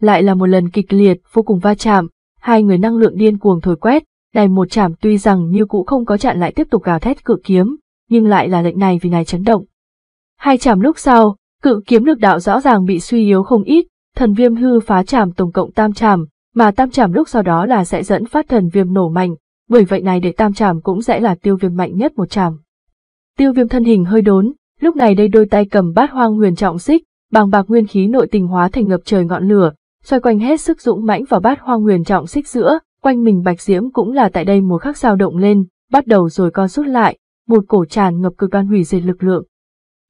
Lại là một lần kịch liệt, vô cùng va chạm, hai người năng lượng điên cuồng thổi quét, này một chạm tuy rằng như cũ không có chặn lại tiếp tục gào thét cự kiếm, nhưng lại là lệnh này vì ngài chấn động. Hai chạm lúc sau, Cự kiếm lực đạo rõ ràng bị suy yếu không ít, thần viêm hư phá trảm tổng cộng tam trảm, mà tam trảm lúc sau đó là sẽ dẫn phát thần viêm nổ mạnh, bởi vậy này để tam trảm cũng sẽ là tiêu viêm mạnh nhất một trảm. Tiêu viêm thân hình hơi đốn, lúc này đây đôi tay cầm bát hoang huyền trọng xích, bằng bạc nguyên khí nội tình hóa thành ngập trời ngọn lửa, xoay quanh hết sức dũng mãnh vào bát hoang huyền trọng xích giữa, quanh mình bạch diễm cũng là tại đây một khắc sao động lên, bắt đầu rồi co rút lại, một cổ tràn ngập cực đoan hủy diệt lực lượng.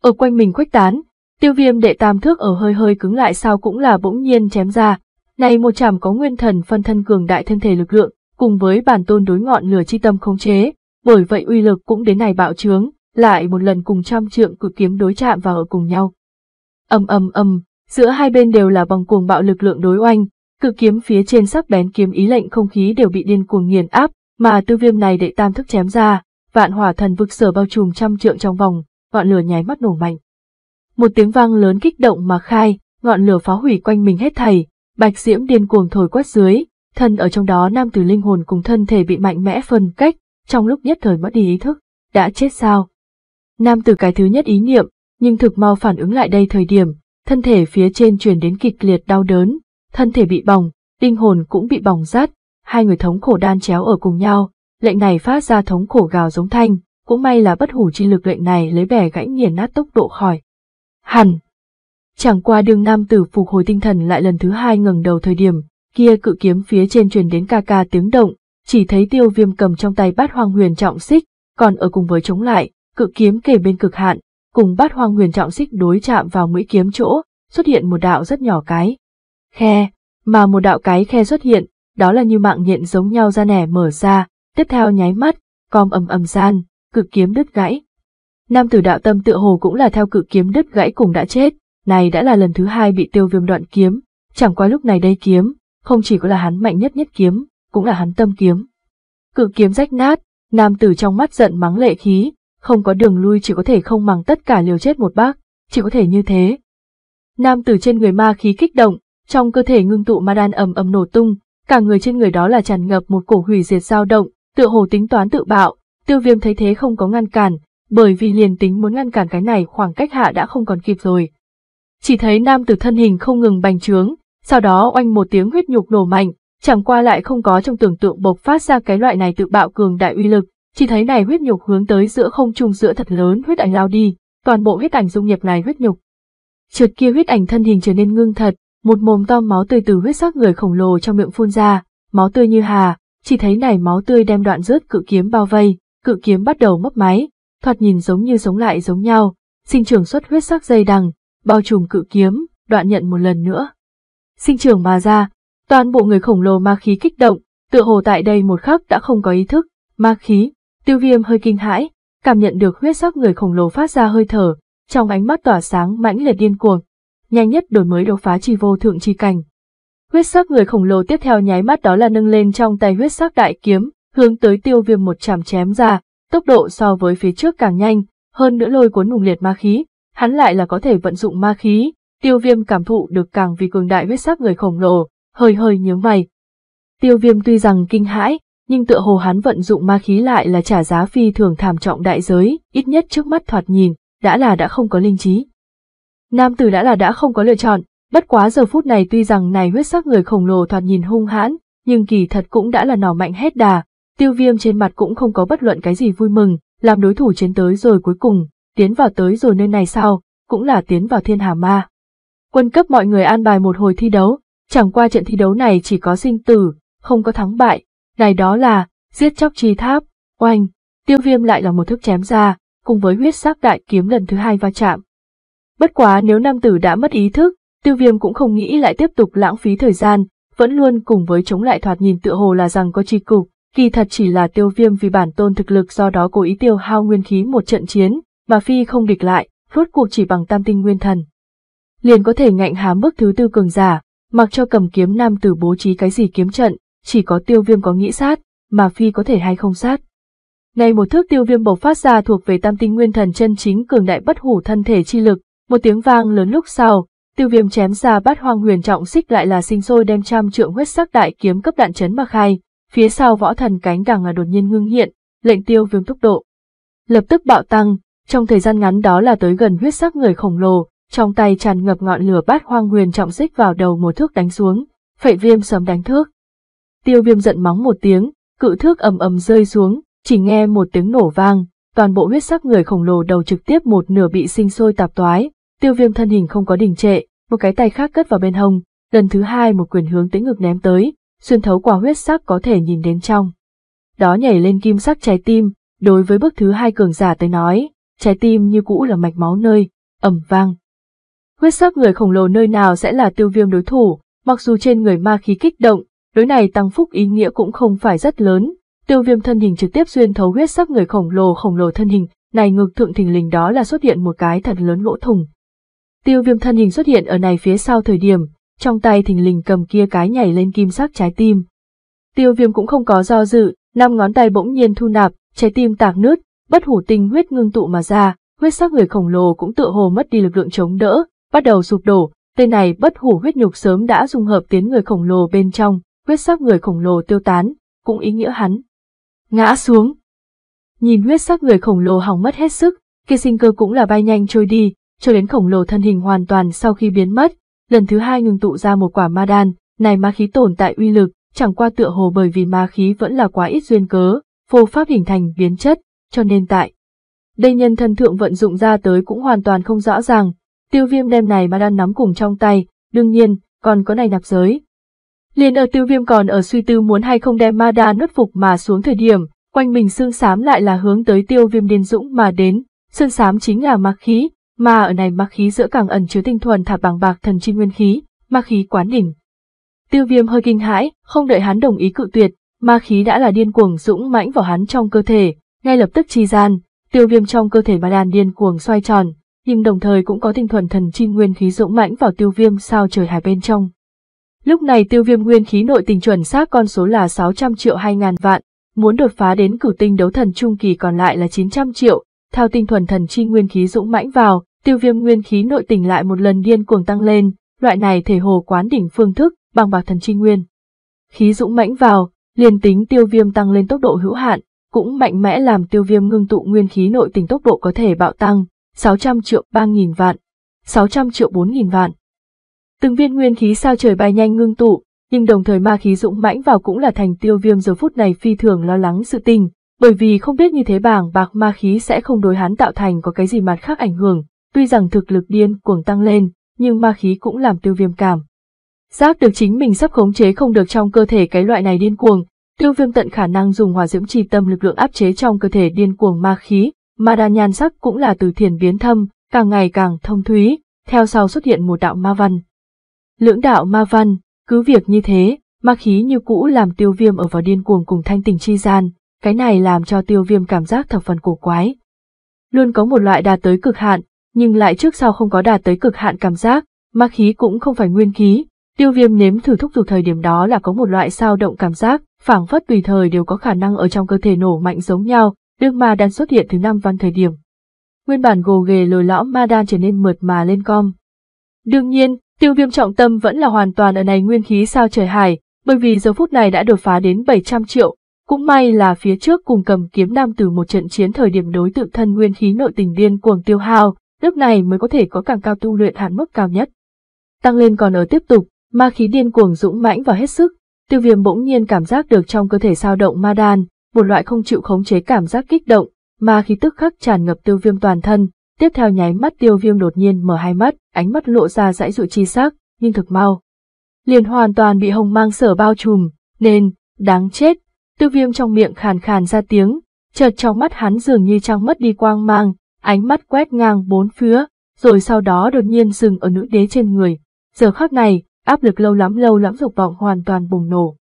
Ở quanh mình khuếch tán, Tiêu viêm đệ tam thước ở hơi hơi cứng lại sao cũng là bỗng nhiên chém ra. Này một chảm có nguyên thần phân thân cường đại thân thể lực lượng, cùng với bản tôn đối ngọn lửa chi tâm không chế, bởi vậy uy lực cũng đến này bạo trướng, lại một lần cùng trăm trượng cử kiếm đối chạm vào ở cùng nhau. Ầm ầm ầm, giữa hai bên đều là bằng cuồng bạo lực lượng đối oanh, cử kiếm phía trên sắc bén kiếm ý lệnh không khí đều bị điên cuồng nghiền áp, mà tiêu viêm này đệ tam thức chém ra, vạn hỏa thần vực sở bao trùm trăm trượng trong vòng, ngọn lửa nháy mắt nổ mạnh. Một tiếng vang lớn kích động mà khai, ngọn lửa phá hủy quanh mình hết thảy, bạch diễm điên cuồng thổi quét dưới, thân ở trong đó nam tử linh hồn cùng thân thể bị mạnh mẽ phân cách, trong lúc nhất thời mất đi ý thức, đã chết sao? Nam tử cái thứ nhất ý niệm, nhưng thực mau phản ứng lại đây thời điểm, thân thể phía trên truyền đến kịch liệt đau đớn, thân thể bị bỏng, linh hồn cũng bị bỏng rát, hai người thống khổ đan chéo ở cùng nhau, lệnh này phát ra thống khổ gào giống thanh, cũng may là bất hủ chi lực lệnh này lấy bẻ gãy nghiền nát tốc độ khỏi. Hẳn. Chẳng qua đương nam tử phục hồi tinh thần lại lần thứ hai ngẩng đầu thời điểm, kia cự kiếm phía trên truyền đến ca ca tiếng động, chỉ thấy tiêu viêm cầm trong tay bát hoang huyền trọng xích, còn ở cùng với chống lại, cự kiếm kề bên cực hạn, cùng bát hoang huyền trọng xích đối chạm vào mũi kiếm chỗ, xuất hiện một đạo rất nhỏ cái. Khe, mà một đạo cái khe xuất hiện, đó là như mạng nhện giống nhau ra nẻ mở ra, tiếp theo nháy mắt, com ầm ầm gian, cự kiếm đứt gãy. Nam tử đạo tâm tựa hồ cũng là theo cự kiếm đứt gãy cùng đã chết, này đã là lần thứ hai bị tiêu viêm đoạn kiếm, chẳng qua lúc này đây kiếm, không chỉ có là hắn mạnh nhất nhất kiếm, cũng là hắn tâm kiếm. Cự kiếm rách nát, nam tử trong mắt giận mắng lệ khí, không có đường lui chỉ có thể không màng tất cả liều chết một bác, chỉ có thể như thế. Nam tử trên người ma khí kích động, trong cơ thể ngưng tụ ma đan ầm ầm nổ tung, cả người trên người đó là tràn ngập một cổ hủy diệt dao động, tựa hồ tính toán tự bạo, tiêu viêm thấy thế không có ngăn cản, bởi vì liền tính muốn ngăn cản cái này khoảng cách hạ đã không còn kịp rồi. Chỉ thấy nam tử thân hình không ngừng bành trướng, sau đó oanh một tiếng huyết nhục nổ mạnh, chẳng qua lại không có trong tưởng tượng bộc phát ra cái loại này tự bạo cường đại uy lực, chỉ thấy này huyết nhục hướng tới giữa không trung giữa thật lớn huyết ảnh lao đi, toàn bộ huyết ảnh dung nhập này huyết nhục. Trượt kia huyết ảnh thân hình trở nên ngưng thật, một mồm to máu tươi từ huyết sắc người khổng lồ trong miệng phun ra, máu tươi như hà, chỉ thấy này máu tươi đem đoạn rớt cự kiếm bao vây, cự kiếm bắt đầu mất máy, thoạt nhìn giống như sống lại giống nhau, sinh trưởng xuất huyết sắc dây đằng, bao trùm cự kiếm, đoạn nhận một lần nữa. Sinh trưởng mà ra, toàn bộ người khổng lồ ma khí kích động, tựa hồ tại đây một khắc đã không có ý thức, ma khí, tiêu viêm hơi kinh hãi, cảm nhận được huyết sắc người khổng lồ phát ra hơi thở, trong ánh mắt tỏa sáng mãnh liệt điên cuồng, nhanh nhất đổi mới đột phá chi vô thượng chi cảnh. Huyết sắc người khổng lồ tiếp theo nháy mắt đó là nâng lên trong tay huyết sắc đại kiếm, hướng tới tiêu viêm một chạm chém ra, tốc độ so với phía trước càng nhanh, hơn nữa lôi cuốn nùng liệt ma khí, hắn lại là có thể vận dụng ma khí, tiêu viêm cảm thụ được càng vì cường đại huyết sắc người khổng lồ, hơi hơi nhướng mày. Tiêu viêm tuy rằng kinh hãi, nhưng tựa hồ hắn vận dụng ma khí lại là trả giá phi thường thảm trọng đại giới, ít nhất trước mắt thoạt nhìn, đã là đã không có linh trí. Nam tử đã là đã không có lựa chọn, bất quá giờ phút này tuy rằng này huyết sắc người khổng lồ thoạt nhìn hung hãn, nhưng kỳ thật cũng đã là nỏ mạnh hết đà, tiêu viêm trên mặt cũng không có bất luận cái gì vui mừng, làm đối thủ chiến tới rồi cuối cùng, tiến vào tới rồi nơi này sao, cũng là tiến vào thiên hà ma. Quân cấp mọi người an bài một hồi thi đấu, chẳng qua trận thi đấu này chỉ có sinh tử, không có thắng bại, này đó là, giết chóc chi tháp, oanh, tiêu viêm lại là một thức chém ra, cùng với huyết sắc đại kiếm lần thứ hai va chạm. Bất quá nếu nam tử đã mất ý thức, tiêu viêm cũng không nghĩ lại tiếp tục lãng phí thời gian, vẫn luôn cùng với chống lại thoạt nhìn tựa hồ là rằng có chi cục, kỳ thật chỉ là tiêu viêm vì bản tôn thực lực do đó cố ý tiêu hao nguyên khí một trận chiến, mà phi không địch lại, rốt cuộc chỉ bằng tam tinh nguyên thần. Liền có thể ngạnh hám bước thứ tư cường giả, mặc cho cầm kiếm nam tử bố trí cái gì kiếm trận, chỉ có tiêu viêm có nghĩ sát, mà phi có thể hay không sát. Này một thước tiêu viêm bộc phát ra thuộc về tam tinh nguyên thần chân chính cường đại bất hủ thân thể chi lực, một tiếng vang lớn lúc sau, tiêu viêm chém ra bát hoang huyền trọng xích lại là sinh sôi đem trăm trượng huyết sắc đại kiếm cấp đạn chấn mà khai, Phía sau võ thần cánh đằng là đột nhiên ngưng hiện, lệnh tiêu viêm tốc độ. Lập tức bạo tăng, trong thời gian ngắn đó là tới gần huyết sắc người khổng lồ, trong tay tràn ngập ngọn lửa bát hoang huyền trọng xích vào đầu một thước đánh xuống, phệ viêm sớm đánh thước. Tiêu viêm giận mắng một tiếng, cự thước ầm ầm rơi xuống, chỉ nghe một tiếng nổ vang, toàn bộ huyết sắc người khổng lồ đầu trực tiếp một nửa bị sinh sôi tạp toái, tiêu viêm thân hình không có đình trệ, một cái tay khác cất vào bên hông, lần thứ hai một quyền hướng tới ngực ném tới, xuyên thấu qua huyết sắc có thể nhìn đến trong. Đó nhảy lên kim sắc trái tim, đối với bước thứ hai cường giả tới nói, trái tim như cũ là mạch máu nơi, ẩm vang. Huyết sắc người khổng lồ nơi nào sẽ là tiêu viêm đối thủ, mặc dù trên người ma khí kích động, đối này tăng phúc ý nghĩa cũng không phải rất lớn, tiêu viêm thân hình trực tiếp xuyên thấu huyết sắc người khổng lồ khổng lồ thân hình, này ngực thượng thình lình đó là xuất hiện một cái thật lớn lỗ thùng. Tiêu viêm thân hình xuất hiện ở này phía sau thời điểm, trong tay thình lình cầm kia cái nhảy lên kim sắc trái tim. Tiêu viêm cũng không có do dự, năm ngón tay bỗng nhiên thu nạp, trái tim tạc nứt, bất hủ tinh huyết ngưng tụ mà ra, huyết sắc người khổng lồ cũng tựa hồ mất đi lực lượng chống đỡ, bắt đầu sụp đổ, tên này bất hủ huyết nhục sớm đã dung hợp tiến người khổng lồ bên trong, huyết sắc người khổng lồ tiêu tán, cũng ý nghĩa hắn. Ngã xuống. Nhìn huyết sắc người khổng lồ hỏng mất hết sức, kia sinh cơ cũng là bay nhanh trôi đi, cho đến khổng lồ thân hình hoàn toàn sau khi biến mất, lần thứ hai ngừng tụ ra một quả ma đan, này ma khí tồn tại uy lực, chẳng qua tựa hồ bởi vì ma khí vẫn là quá ít duyên cớ, vô pháp hình thành biến chất, cho nên tại. Đây nhân thân thượng vận dụng ra tới cũng hoàn toàn không rõ ràng, tiêu viêm đem này ma đan nắm cùng trong tay, đương nhiên, còn có này nạp giới. Liên ở tiêu viêm còn ở suy tư muốn hay không đem ma đan nuốt phục mà xuống thời điểm, quanh mình xương xám lại là hướng tới tiêu viêm điên dũng mà đến, xương xám chính là ma khí, mà ở này ma khí giữa càng ẩn chứa tinh thuần thả bằng bạc thần chi nguyên khí, ma khí quán đỉnh. Tiêu viêm hơi kinh hãi, không đợi hắn đồng ý cự tuyệt, ma khí đã là điên cuồng dũng mãnh vào hắn trong cơ thể, ngay lập tức chi gian, tiêu viêm trong cơ thể ma đàn điên cuồng xoay tròn, nhưng đồng thời cũng có tinh thuần thần chi nguyên khí dũng mãnh vào tiêu viêm sao trời hải bên trong. Lúc này tiêu viêm nguyên khí nội tình chuẩn xác con số là 600 triệu 2 ngàn vạn, muốn đột phá đến cửu tinh đấu thần trung kỳ còn lại là 900 triệu, thao tinh thuần thần chi nguyên khí dũng mãnh vào, tiêu viêm nguyên khí nội tình lại một lần điên cuồng tăng lên, loại này thể hồ quán đỉnh phương thức, bằng bạc thần chi nguyên. Khí dũng mãnh vào, liền tính tiêu viêm tăng lên tốc độ hữu hạn, cũng mạnh mẽ làm tiêu viêm ngưng tụ nguyên khí nội tình tốc độ có thể bạo tăng, 600 triệu 3.000 vạn, 600 triệu 4.000 vạn. Từng viên nguyên khí sao trời bay nhanh ngưng tụ, nhưng đồng thời ma khí dũng mãnh vào cũng là thành tiêu viêm giờ phút này phi thường lo lắng sự tình, bởi vì không biết như thế bảng bạc ma khí sẽ không đối hắn tạo thành có cái gì mặt khác ảnh hưởng, tuy rằng thực lực điên cuồng tăng lên, nhưng ma khí cũng làm tiêu viêm cảm. Giác được chính mình sắp khống chế không được trong cơ thể cái loại này điên cuồng, tiêu viêm tận khả năng dùng hòa diễm trì tâm lực lượng áp chế trong cơ thể điên cuồng ma khí, mà đa nhan sắc cũng là từ thiền biến thâm, càng ngày càng thông thúy, theo sau xuất hiện một đạo ma văn. Lưỡng đạo ma văn, cứ việc như thế, ma khí như cũ làm tiêu viêm ở vào điên cuồng cùng thanh tình chi gian, cái này làm cho tiêu viêm cảm giác thập phần cổ quái. Luôn có một loại đạt tới cực hạn, nhưng lại trước sau không có đạt tới cực hạn cảm giác, ma khí cũng không phải nguyên khí. Tiêu viêm nếm thử thúc giục thời điểm đó là có một loại sao động cảm giác, phảng phất tùy thời đều có khả năng ở trong cơ thể nổ mạnh giống nhau, đương ma đan xuất hiện thứ năm văn thời điểm. Nguyên bản gồ ghề lồi lõm ma đan trở nên mượt mà lên com. Đương nhiên, tiêu viêm trọng tâm vẫn là hoàn toàn ở này nguyên khí sao trời hải, bởi vì giờ phút này đã đột phá đến 700 triệu, cũng may là phía trước cùng cầm kiếm nam tử một trận chiến thời điểm đối tượng thân nguyên khí nội tình điên cuồng tiêu hao, lúc này mới có thể có càng cao tu luyện hạn mức cao nhất. Tăng lên còn ở tiếp tục, ma khí điên cuồng dũng mãnh và hết sức, tiêu viêm bỗng nhiên cảm giác được trong cơ thể sao động ma đan, một loại không chịu khống chế cảm giác kích động, ma khí tức khắc tràn ngập tiêu viêm toàn thân, tiếp theo nháy mắt tiêu viêm đột nhiên mở hai mắt, ánh mắt lộ ra dãy dụ chi sắc, nhưng thực mau. Liền hoàn toàn bị hồng mang sở bao trùm, nên, đáng chết, Tiêu viêm trong miệng khàn khàn ra tiếng, chợt trong mắt hắn dường như trăng mất đi quang mang, ánh mắt quét ngang bốn phía, rồi sau đó đột nhiên dừng ở nữ đế trên người. Giờ khắc này, áp lực lâu lắm lâu lắm dục vọng hoàn toàn bùng nổ.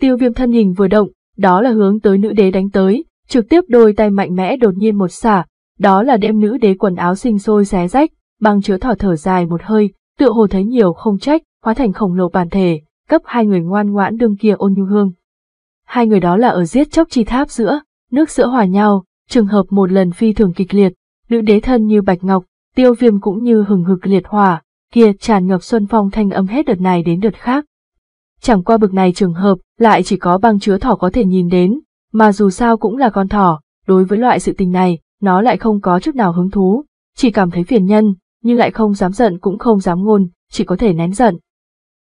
Tiêu viêm thân hình vừa động, đó là hướng tới nữ đế đánh tới, trực tiếp đôi tay mạnh mẽ đột nhiên một xả, đó là đem nữ đế quần áo sinh sôi xé rách, băng chứa thỏ thở dài một hơi, tựa hồ thấy nhiều không trách, hóa thành khổng lồ bản thể, cấp hai người ngoan ngoãn đương kia ôn nhu hương hai người đó là ở giết chóc chi tháp giữa, nước sữa hòa nhau, trường hợp một lần phi thường kịch liệt, nữ đế thân như bạch ngọc, tiêu viêm cũng như hừng hực liệt hỏa, kia tràn ngập xuân phong thanh âm hết đợt này đến đợt khác. Chẳng qua bực này trường hợp, lại chỉ có băng chứa thỏ có thể nhìn đến, mà dù sao cũng là con thỏ, đối với loại sự tình này, nó lại không có chút nào hứng thú, chỉ cảm thấy phiền nhân, nhưng lại không dám giận cũng không dám ngôn, chỉ có thể nén giận.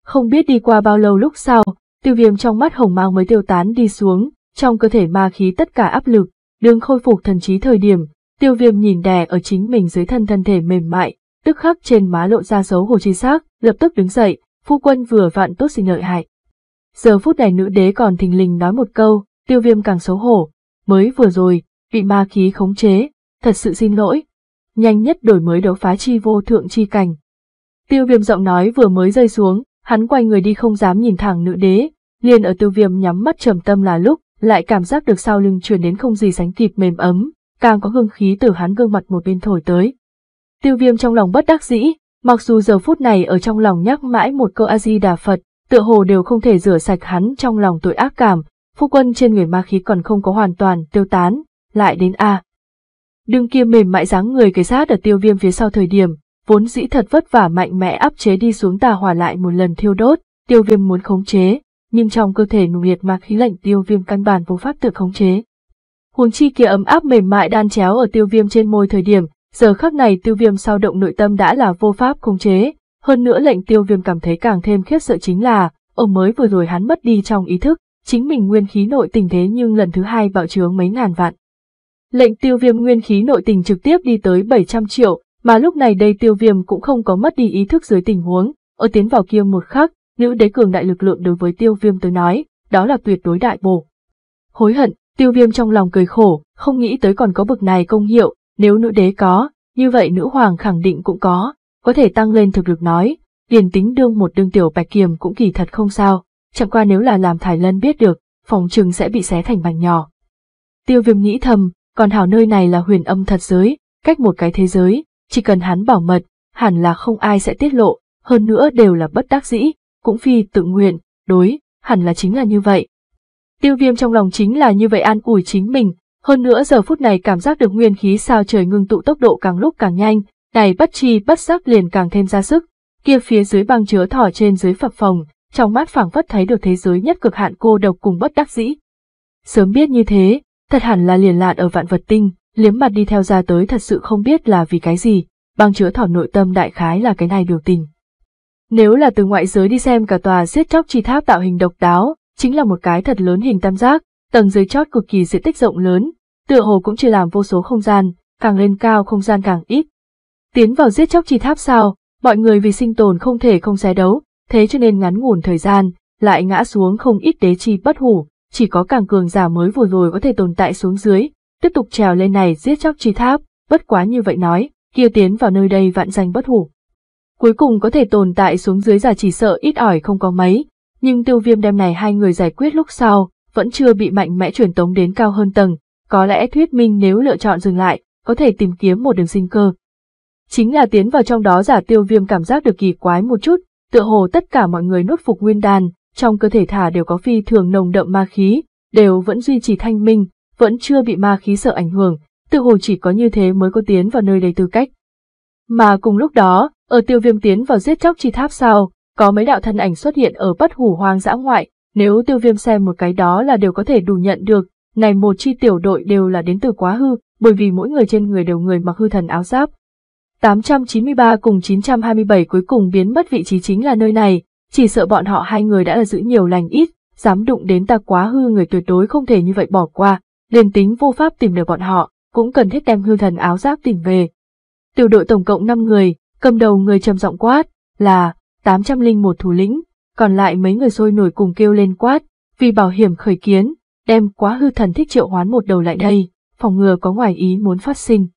Không biết đi qua bao lâu lúc sau, tiêu viêm trong mắt hồng mang mới tiêu tán đi xuống, trong cơ thể ma khí tất cả áp lực, đương khôi phục thần trí thời điểm, tiêu viêm nhìn đè ở chính mình dưới thân thân thể mềm mại, tức khắc trên má lộ ra xấu hổ chi xác, lập tức đứng dậy, phu quân vừa vặn tốt xin lợi hại. Giờ phút này nữ đế còn thình lình nói một câu, tiêu viêm càng xấu hổ, mới vừa rồi, bị ma khí khống chế, thật sự xin lỗi. Nhanh nhất đổi mới đấu phá chi vô thượng chi cảnh. Tiêu viêm giọng nói vừa mới rơi xuống, hắn quay người đi không dám nhìn thẳng nữ đế, liền ở tiêu viêm nhắm mắt trầm tâm là lúc, lại cảm giác được sau lưng truyền đến không gì sánh kịp mềm ấm, càng có hương khí từ hắn gương mặt một bên thổi tới. Tiêu viêm trong lòng bất đắc dĩ, mặc dù giờ phút này ở trong lòng nhắc mãi một câu A-di-đà Phật, tựa hồ đều không thể rửa sạch hắn trong lòng tội ác cảm, phu quân trên người ma khí còn không có hoàn toàn tiêu tán, lại đến A. À. Đương kia mềm mại dáng người cái sát ở tiêu viêm phía sau thời điểm, vốn dĩ thật vất vả mạnh mẽ áp chế đi xuống tà hỏa lại một lần thiêu đốt, tiêu viêm muốn khống chế, nhưng trong cơ thể nùng liệt mà khí lạnh tiêu viêm căn bản vô pháp tự khống chế. Huống chi kia ấm áp mềm mại đan chéo ở tiêu viêm trên môi thời điểm, giờ khắc này tiêu viêm sao động nội tâm đã là vô pháp khống chế, hơn nữa lệnh tiêu viêm cảm thấy càng thêm khiếp sợ chính là, ở mới vừa rồi hắn mất đi trong ý thức, chính mình nguyên khí nội tình thế nhưng lần thứ hai bạo trướng mấy ngàn vạn. Lệnh tiêu viêm nguyên khí nội tình trực tiếp đi tới 700 triệu, mà lúc này đây tiêu viêm cũng không có mất đi ý thức dưới tình huống, ở tiến vào kia một khắc, nữ đế cường đại lực lượng đối với tiêu viêm tới nói, đó là tuyệt đối đại bổ. Hối hận, tiêu viêm trong lòng cười khổ, không nghĩ tới còn có bực này công hiệu, nếu nữ đế có, như vậy nữ hoàng khẳng định cũng có, có thể tăng lên thực lực nói, liền tính đương một đương tiểu bạch kiềm cũng kỳ thật không sao, chẳng qua nếu là làm thải lân biết được, phòng trừng sẽ bị xé thành mảnh nhỏ. Tiêu viêm nghĩ thầm, còn hảo nơi này là huyền âm thật giới, cách một cái thế giới, chỉ cần hắn bảo mật, hẳn là không ai sẽ tiết lộ, hơn nữa đều là bất đắc dĩ, cũng phi tự nguyện, đối, hẳn là chính là như vậy. Tiêu viêm trong lòng chính là như vậy an ủi chính mình, hơn nữa giờ phút này cảm giác được nguyên khí sao trời ngưng tụ tốc độ càng lúc càng nhanh, này bất chi bất giác liền càng thêm ra sức, kia phía dưới băng chứa thỏ trên dưới phập phòng, trong mắt phảng phất thấy được thế giới nhất cực hạn cô độc cùng bất đắc dĩ. Sớm biết như thế, thật hẳn là liền lạn ở vạn vật tinh, liếm mặt đi theo ra tới thật sự không biết là vì cái gì, băng chứa thỏ nội tâm đại khái là cái này biểu tình. Nếu là từ ngoại giới đi xem cả tòa giết chóc chi tháp tạo hình độc đáo, chính là một cái thật lớn hình tam giác, tầng dưới chót cực kỳ diện tích rộng lớn, tựa hồ cũng chưa làm vô số không gian, càng lên cao không gian càng ít. Tiến vào giết chóc chi tháp sao, mọi người vì sinh tồn không thể không xé đấu, thế cho nên ngắn ngủn thời gian, lại ngã xuống không ít đế chi bất hủ, chỉ có càng cường giả mới vừa rồi có thể tồn tại xuống dưới, tiếp tục trèo lên này giết chóc chi tháp, bất quá như vậy nói, kia tiến vào nơi đây vạn danh bất hủ. Cuối cùng có thể tồn tại xuống dưới giả chỉ sợ ít ỏi không có mấy, nhưng tiêu viêm đem này hai người giải quyết lúc sau, vẫn chưa bị mạnh mẽ chuyển tống đến cao hơn tầng, có lẽ thuyết minh nếu lựa chọn dừng lại, có thể tìm kiếm một đường sinh cơ. Chính là tiến vào trong đó giả tiêu viêm cảm giác được kỳ quái một chút, tựa hồ tất cả mọi người nuốt phục nguyên đàn, trong cơ thể thả đều có phi thường nồng đậm ma khí, đều vẫn duy trì thanh minh, vẫn chưa bị ma khí sợ ảnh hưởng, tự hồ chỉ có như thế mới có tiến vào nơi đầy tư cách. Mà cùng lúc đó, ở tiêu viêm tiến vào giết chóc chi tháp sau, có mấy đạo thân ảnh xuất hiện ở bất hủ hoang dã ngoại, nếu tiêu viêm xem một cái đó là đều có thể đủ nhận được, này một chi tiểu đội đều là đến từ quá hư, bởi vì mỗi người trên người đều người mặc hư thần áo giáp. 893 cùng 927 cuối cùng biến mất vị trí chính là nơi này, chỉ sợ bọn họ hai người đã là giữ nhiều lành ít, dám đụng đến ta quá hư người tuyệt đối không thể như vậy bỏ qua, liền tính vô pháp tìm được bọn họ, cũng cần thiết đem hư thần áo giáp tìm về. Tiểu đội tổng cộng 5 người, cầm đầu người trầm giọng quát, là 801 thủ lĩnh, còn lại mấy người sôi nổi cùng kêu lên quát, vì bảo hiểm khởi kiến, đem quá hư thần thích triệu hoán một đầu lại đây, phòng ngừa có ngoài ý muốn phát sinh.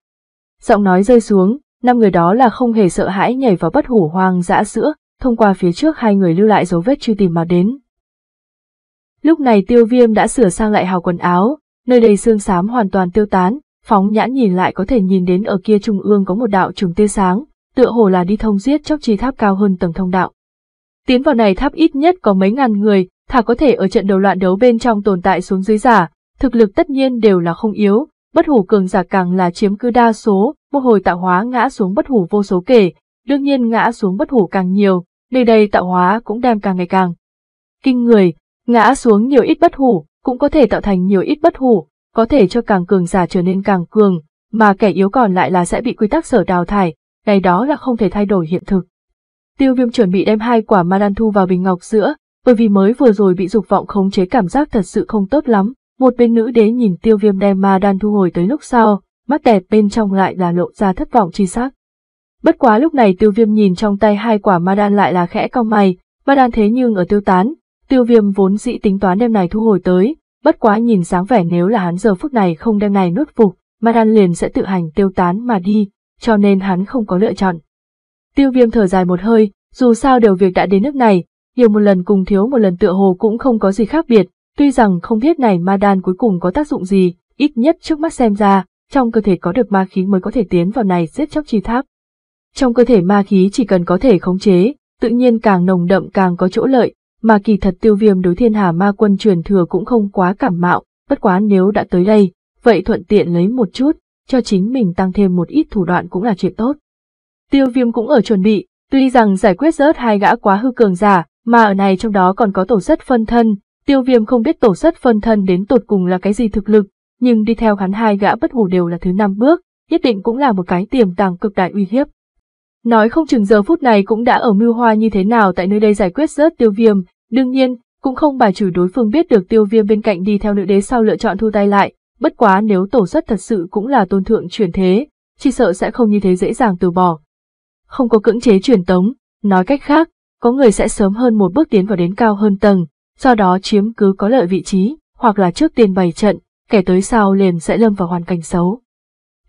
Giọng nói rơi xuống, năm người đó là không hề sợ hãi nhảy vào bất hủ hoang dã sữa, thông qua phía trước hai người lưu lại dấu vết truy tìm mà đến. Lúc này tiêu viêm đã sửa sang lại hào quần áo, nơi đây xương xám hoàn toàn tiêu tán, phóng nhãn nhìn lại có thể nhìn đến ở kia trung ương có một đạo trùng tia sáng, tựa hồ là đi thông giết chóc chi tháp cao hơn tầng thông đạo. Tiến vào này tháp ít nhất có mấy ngàn người, thà có thể ở trận đầu loạn đấu bên trong tồn tại xuống dưới giả, thực lực tất nhiên đều là không yếu, bất hủ cường giả càng là chiếm cứ đa số, một hồi tạo hóa ngã xuống bất hủ vô số kể, đương nhiên ngã xuống bất hủ càng nhiều, nơi đây tạo hóa cũng đem càng ngày càng kinh người, ngã xuống nhiều ít bất hủ, cũng có thể tạo thành nhiều ít bất hủ, có thể cho càng cường giả trở nên càng cường, mà kẻ yếu còn lại là sẽ bị quy tắc sở đào thải, này đó là không thể thay đổi hiện thực. Tiêu viêm chuẩn bị đem hai quả ma đan thu vào bình ngọc giữa, bởi vì mới vừa rồi bị dục vọng khống chế cảm giác thật sự không tốt lắm, một bên nữ đế nhìn tiêu viêm đem ma đan thu hồi tới lúc sau, mắt đẹp bên trong lại là lộ ra thất vọng chi sắc. Bất quá lúc này tiêu viêm nhìn trong tay hai quả ma đan lại là khẽ cong mày, ma đan thế nhưng ở tiêu tán, Tiêu viêm vốn dĩ tính toán đêm này thu hồi tới, bất quá nhìn dáng vẻ nếu là hắn giờ phút này không đem này nuốt phục, mà đan liền sẽ tự hành tiêu tán mà đi, cho nên hắn không có lựa chọn. Tiêu viêm thở dài một hơi, dù sao đều việc đã đến nước này, nhiều một lần cùng thiếu một lần tựa hồ cũng không có gì khác biệt, tuy rằng không biết này ma đan cuối cùng có tác dụng gì, ít nhất trước mắt xem ra, trong cơ thể có được ma khí mới có thể tiến vào này giết chóc chi tháp. Trong cơ thể ma khí chỉ cần có thể khống chế, tự nhiên càng nồng đậm càng có chỗ lợi, mà kỳ thật tiêu viêm đối thiên hà ma quân truyền thừa cũng không quá cảm mạo, bất quá nếu đã tới đây, vậy thuận tiện lấy một chút, cho chính mình tăng thêm một ít thủ đoạn cũng là chuyện tốt. Tiêu viêm cũng ở chuẩn bị, tuy rằng giải quyết rớt hai gã quá hư cường giả, mà ở này trong đó còn có tổ sất phân thân, tiêu viêm không biết tổ sất phân thân đến tột cùng là cái gì thực lực, nhưng đi theo hắn hai gã bất hủ đều là thứ năm bước, nhất định cũng là một cái tiềm tàng cực đại uy hiếp. Nói không chừng giờ phút này cũng đã ở mưu hoa như thế nào tại nơi đây giải quyết rớt tiêu viêm, đương nhiên, cũng không bài trừ đối phương biết được tiêu viêm bên cạnh đi theo nữ đế sau lựa chọn thu tay lại, bất quá nếu tổ xuất thật sự cũng là tôn thượng chuyển thế, chỉ sợ sẽ không như thế dễ dàng từ bỏ. Không có cưỡng chế chuyển tống, nói cách khác, có người sẽ sớm hơn một bước tiến vào đến cao hơn tầng, do đó chiếm cứ có lợi vị trí, hoặc là trước tiên bày trận, kẻ tới sau liền sẽ lâm vào hoàn cảnh xấu.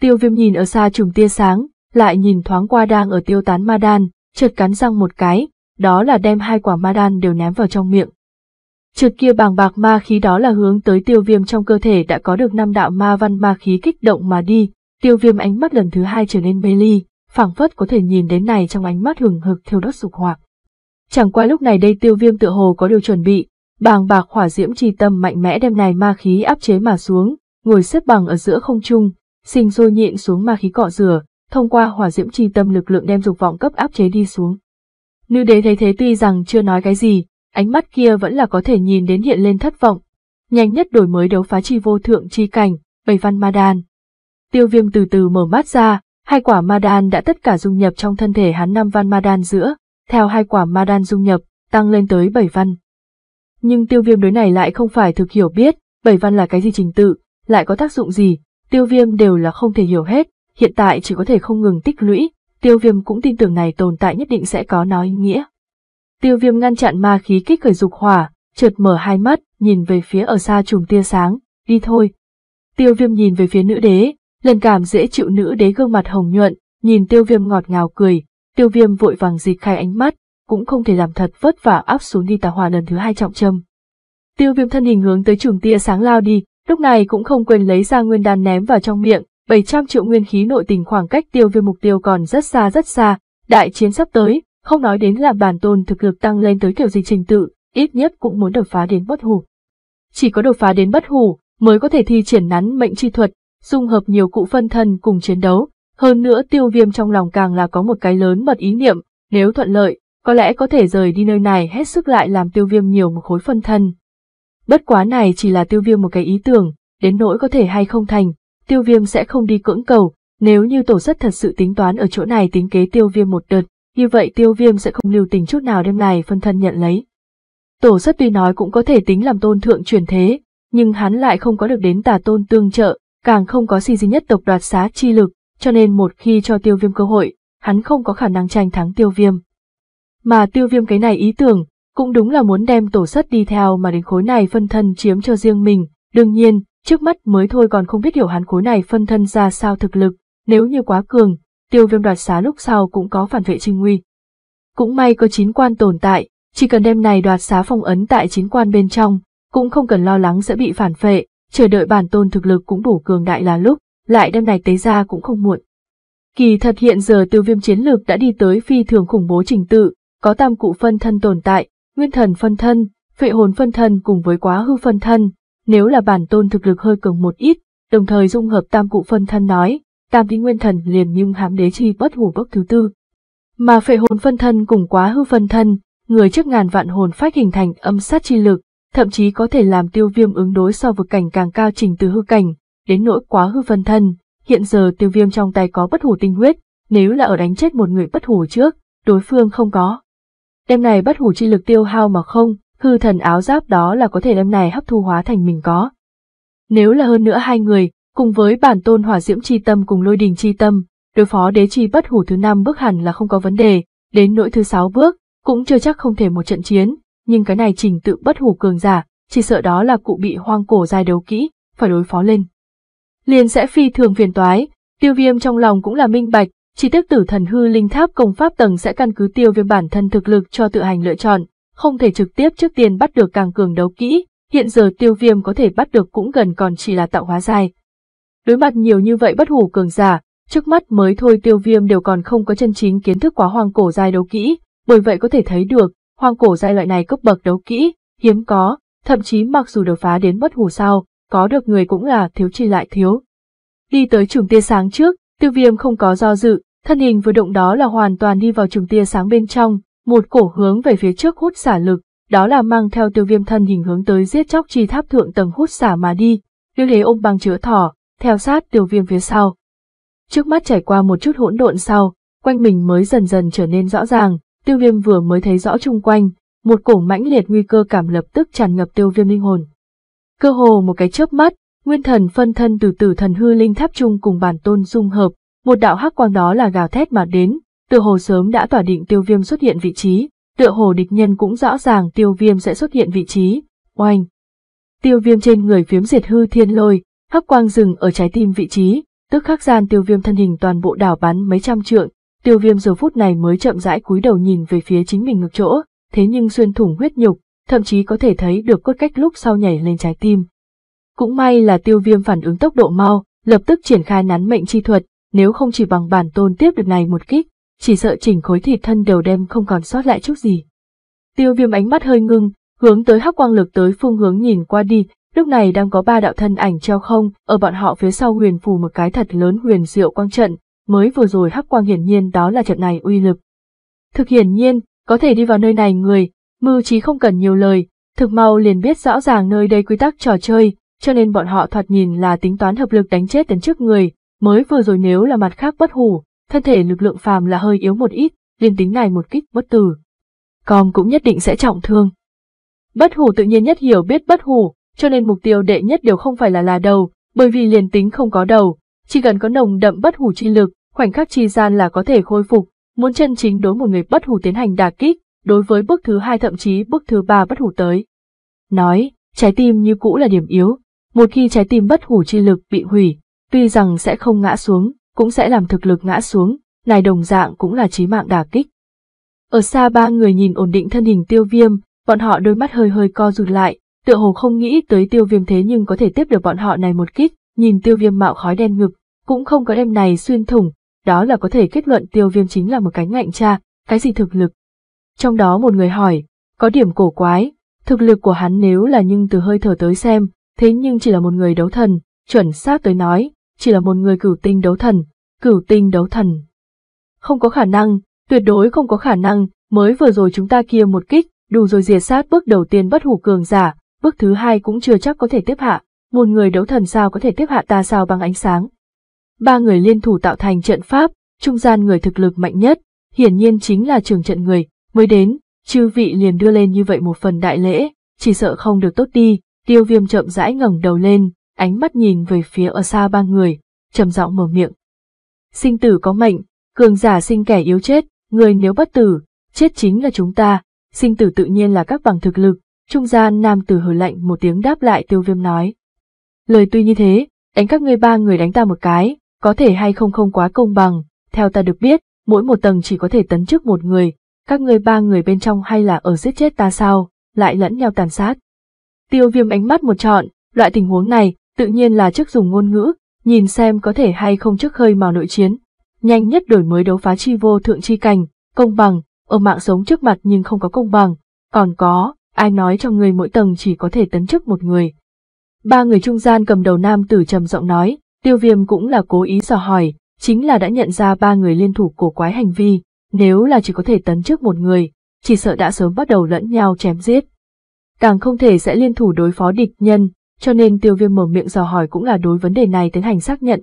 Tiêu viêm nhìn ở xa trùng tia sáng, lại nhìn thoáng qua đang ở tiêu tán ma đan, trượt cắn răng một cái, đó là đem hai quả ma đan đều ném vào trong miệng. Trượt kia bàng bạc ma khí đó là hướng tới tiêu viêm trong cơ thể đã có được năm đạo ma văn ma khí kích động mà đi, tiêu viêm ánh mắt lần thứ hai trở nên mê ly, phảng phất có thể nhìn đến này trong ánh mắt hừng hực thiêu đốt sục hoặc. Chẳng qua lúc này đây tiêu viêm tựa hồ có điều chuẩn bị, bàng bạc hỏa diễm trì tâm mạnh mẽ đem này ma khí áp chế mà xuống, ngồi xếp bằng ở giữa không trung, sinh sôi nhịn xuống ma khí cọ rửa, thông qua hỏa diễm trì tâm lực lượng đem dục vọng cấp áp chế đi xuống. Nữ đế thấy thế tuy rằng chưa nói cái gì, ánh mắt kia vẫn là có thể nhìn đến hiện lên thất vọng. Nhanh nhất đổi mới đấu phá chi vô thượng chi cảnh, bảy văn ma đan. Tiêu viêm từ từ mở mắt ra, hai quả ma đan đã tất cả dung nhập trong thân thể hắn năm văn ma đan giữa, theo hai quả ma đan dung nhập, tăng lên tới bảy văn. Nhưng tiêu viêm đối này lại không phải thực hiểu biết, bảy văn là cái gì trình tự, lại có tác dụng gì, tiêu viêm đều là không thể hiểu hết, hiện tại chỉ có thể không ngừng tích lũy, tiêu viêm cũng tin tưởng này tồn tại nhất định sẽ có nó ý nghĩa. Tiêu viêm ngăn chặn ma khí kích khởi dục hỏa, trượt mở hai mắt, nhìn về phía ở xa trùng tia sáng, đi thôi. Tiêu viêm nhìn về phía nữ đế, lần cảm dễ chịu nữ đế gương mặt hồng nhuận, nhìn tiêu viêm ngọt ngào cười, tiêu viêm vội vàng dịch khai ánh mắt, cũng không thể làm thật vất vả áp xuống đi tà hỏa lần thứ hai trọng châm. Tiêu viêm thân hình hướng tới trùng tia sáng lao đi, lúc này cũng không quên lấy ra nguyên đan ném vào trong miệng, 700 triệu nguyên khí nội tình khoảng cách tiêu viêm mục tiêu còn rất xa rất xa, đại chiến sắp tới, không nói đến là bản tôn thực lực tăng lên tới kiểu gì trình tự, ít nhất cũng muốn đột phá đến bất hủ. Chỉ có đột phá đến bất hủ, mới có thể thi triển nắn mệnh chi thuật, dung hợp nhiều cụ phân thân cùng chiến đấu, hơn nữa tiêu viêm trong lòng càng là có một cái lớn mật ý niệm, nếu thuận lợi, có lẽ có thể rời đi nơi này hết sức lại làm tiêu viêm nhiều một khối phân thân. Bất quá này chỉ là tiêu viêm một cái ý tưởng, đến nỗi có thể hay không thành, tiêu viêm sẽ không đi cưỡng cầu, nếu như tổ rất thật sự tính toán ở chỗ này tính kế tiêu viêm một đợt, như vậy tiêu viêm sẽ không lưu tình chút nào đêm này phân thân nhận lấy. Tổ rất tuy nói cũng có thể tính làm tôn thượng truyền thế, nhưng hắn lại không có được đến tà tôn tương trợ, càng không có gì duy nhất tộc đoạt xá chi lực, cho nên một khi cho tiêu viêm cơ hội, hắn không có khả năng tranh thắng tiêu viêm. Mà tiêu viêm cái này ý tưởng, cũng đúng là muốn đem tổ sắt đi theo mà đến khối này phân thân chiếm cho riêng mình, đương nhiên, trước mắt mới thôi còn không biết hiểu hán khối này phân thân ra sao thực lực, nếu như quá cường, tiêu viêm đoạt xá lúc sau cũng có phản vệ trinh nguy. Cũng may có chín quan tồn tại, chỉ cần đêm này đoạt xá phong ấn tại chín quan bên trong, cũng không cần lo lắng sẽ bị phản vệ, chờ đợi bản tôn thực lực cũng đủ cường đại là lúc, lại đem này tế ra cũng không muộn. Kỳ thật hiện giờ tiêu viêm chiến lược đã đi tới phi thường khủng bố trình tự, có tam cụ phân thân tồn tại, nguyên thần phân thân, phệ hồn phân thân cùng với quá hư phân thân, nếu là bản tôn thực lực hơi cường một ít, đồng thời dung hợp tam cụ phân thân nói, tam tinh nguyên thần liền nhưng hãm đế chi bất hủ bước thứ tư. Mà phệ hồn phân thân cùng quá hư phân thân, người trước ngàn vạn hồn phách hình thành âm sát chi lực, thậm chí có thể làm tiêu viêm ứng đối so vực cảnh càng cao trình từ hư cảnh, đến nỗi quá hư phân thân. Hiện giờ tiêu viêm trong tay có bất hủ tinh huyết, nếu là ở đánh chết một người bất hủ trước, đối phương không có. Đêm này bất hủ chi lực tiêu hao mà không, hư thần áo giáp đó là có thể đem này hấp thu hóa thành mình có. Nếu là hơn nữa hai người, cùng với bản tôn hỏa diễm chi tâm cùng lôi đình chi tâm, đối phó đế chi bất hủ thứ năm bước hẳn là không có vấn đề, đến nỗi thứ sáu bước, cũng chưa chắc không thể một trận chiến, nhưng cái này trình tự bất hủ cường giả, chỉ sợ đó là cụ bị hoang cổ dài đấu kỹ, phải đối phó lên. Liền sẽ phi thường phiền toái, tiêu viêm trong lòng cũng là minh bạch, chỉ tiếc tử thần hư linh tháp công pháp tầng sẽ căn cứ tiêu viêm bản thân thực lực cho tự hành lựa chọn, không thể trực tiếp trước tiên bắt được càng cường đấu kỹ, hiện giờ tiêu viêm có thể bắt được cũng gần còn chỉ là tạo hóa dài. Đối mặt nhiều như vậy bất hủ cường giả, trước mắt mới thôi tiêu viêm đều còn không có chân chính kiến thức quá hoàng cổ dài đấu kỹ, bởi vậy có thể thấy được, hoàng cổ dài loại này cấp bậc đấu kỹ, hiếm có, thậm chí mặc dù đột phá đến bất hủ sau, có được người cũng là thiếu chi lại thiếu. Đi tới trùng tia sáng trước, tiêu viêm không có do dự, thân hình vừa động đó là hoàn toàn đi vào trùng tia sáng bên trong, một cổ hướng về phía trước hút xả lực, đó là mang theo tiêu viêm thân hình hướng tới giết chóc chi tháp thượng tầng hút xả mà đi, lưu thế ôm băng chữa thỏ, theo sát tiêu viêm phía sau. Trước mắt trải qua một chút hỗn độn sau, quanh mình mới dần dần trở nên rõ ràng, tiêu viêm vừa mới thấy rõ chung quanh, một cổ mãnh liệt nguy cơ cảm lập tức tràn ngập tiêu viêm linh hồn. Cơ hồ một cái chớp mắt, nguyên thần phân thân từ tử thần hư linh tháp trung cùng bản tôn dung hợp, một đạo hắc quang đó là gào thét mà đến, tựa hồ sớm đã tỏa định tiêu viêm xuất hiện vị trí, tựa hồ địch nhân cũng rõ ràng tiêu viêm sẽ xuất hiện vị trí, oanh. Tiêu viêm trên người phiếm diệt hư thiên lôi, hấp quang rừng ở trái tim vị trí, tức khắc gian tiêu viêm thân hình toàn bộ đảo bắn mấy trăm trượng, tiêu viêm giờ phút này mới chậm rãi cúi đầu nhìn về phía chính mình ngược chỗ, thế nhưng xuyên thủng huyết nhục, thậm chí có thể thấy được cốt cách lúc sau nhảy lên trái tim. Cũng may là tiêu viêm phản ứng tốc độ mau, lập tức triển khai nán mệnh chi thuật, nếu không chỉ bằng bản tôn tiếp được này một kích, chỉ sợ chỉnh khối thịt thân đều đem không còn sót lại chút gì. Tiêu viêm ánh mắt hơi ngưng, hướng tới hắc quang lực tới phương hướng nhìn qua đi, lúc này đang có ba đạo thân ảnh treo không, ở bọn họ phía sau huyền phù một cái thật lớn huyền diệu quang trận, mới vừa rồi hắc quang hiển nhiên đó là trận này uy lực. Thực hiển nhiên, có thể đi vào nơi này người, mưu trí không cần nhiều lời, thực mau liền biết rõ ràng nơi đây quy tắc trò chơi, cho nên bọn họ thoạt nhìn là tính toán hợp lực đánh chết đến trước người, mới vừa rồi nếu là mặt khác bất hủ, thân thể lực lượng phàm là hơi yếu một ít, liên tính này một kích bất tử. Còn cũng nhất định sẽ trọng thương. Bất hủ tự nhiên nhất hiểu biết bất hủ, cho nên mục tiêu đệ nhất đều không phải là là đầu, bởi vì liền tính không có đầu, chỉ cần có nồng đậm bất hủ chi lực, khoảnh khắc chi gian là có thể khôi phục, muốn chân chính đối một người bất hủ tiến hành đà kích, đối với bước thứ hai thậm chí bước thứ ba bất hủ tới. Nói, trái tim như cũ là điểm yếu, một khi trái tim bất hủ chi lực bị hủy, tuy rằng sẽ không ngã xuống, cũng sẽ làm thực lực ngã xuống, này đồng dạng cũng là chí mạng đả kích. Ở xa ba người nhìn ổn định thân hình tiêu viêm, bọn họ đôi mắt hơi hơi co rụt lại, tựa hồ không nghĩ tới tiêu viêm thế nhưng có thể tiếp được bọn họ này một kích, nhìn tiêu viêm mạo khói đen ngực, cũng không có đem này xuyên thủng, đó là có thể kết luận tiêu viêm chính là một cánh ngạnh cha, cái gì thực lực. Trong đó một người hỏi, có điểm cổ quái, thực lực của hắn nếu là nhưng từ hơi thở tới xem, thế nhưng chỉ là một người đấu thần, chuẩn xác tới nói, chỉ là một người cửu tinh đấu thần, cửu tinh đấu thần. Không có khả năng, tuyệt đối không có khả năng, mới vừa rồi chúng ta kia một kích, đủ rồi diệt sát bước đầu tiên bất hủ cường giả, bước thứ hai cũng chưa chắc có thể tiếp hạ, một người đấu thần sao có thể tiếp hạ ta sao bằng ánh sáng. Ba người liên thủ tạo thành trận pháp, trung gian người thực lực mạnh nhất, hiển nhiên chính là trường trận người, mới đến, chư vị liền đưa lên như vậy một phần đại lễ, chỉ sợ không được tốt đi, tiêu viêm chậm rãi ngẩng đầu lên, ánh mắt nhìn về phía ở xa ba người, trầm giọng mở miệng. Sinh tử có mệnh, cường giả sinh kẻ yếu chết, người nếu bất tử, chết chính là chúng ta, sinh tử tự nhiên là các bằng thực lực, trung gian nam tử hừ lạnh một tiếng đáp lại tiêu viêm nói. Lời tuy như thế, đánh các ngươi ba người đánh ta một cái, có thể hay không không quá công bằng, theo ta được biết, mỗi một tầng chỉ có thể tấn trước một người, các ngươi ba người bên trong hay là ở giết chết ta sao, lại lẫn nhau tàn sát. Tiêu viêm ánh mắt một trọn, loại tình huống này, tự nhiên là trước dùng ngôn ngữ, nhìn xem có thể hay không trước khơi mào nội chiến. Nhanh nhất đổi mới đấu phá chi vô thượng chi cảnh, công bằng, ở mạng sống trước mặt nhưng không có công bằng, còn có, ai nói cho người mỗi tầng chỉ có thể tấn chức một người. Ba người trung gian cầm đầu nam tử trầm giọng nói, tiêu viêm cũng là cố ý dò hỏi, chính là đã nhận ra ba người liên thủ cổ quái hành vi, nếu là chỉ có thể tấn trước một người, chỉ sợ đã sớm bắt đầu lẫn nhau chém giết. Càng không thể sẽ liên thủ đối phó địch nhân, cho nên tiêu viêm mở miệng dò hỏi cũng là đối vấn đề này tiến hành xác nhận.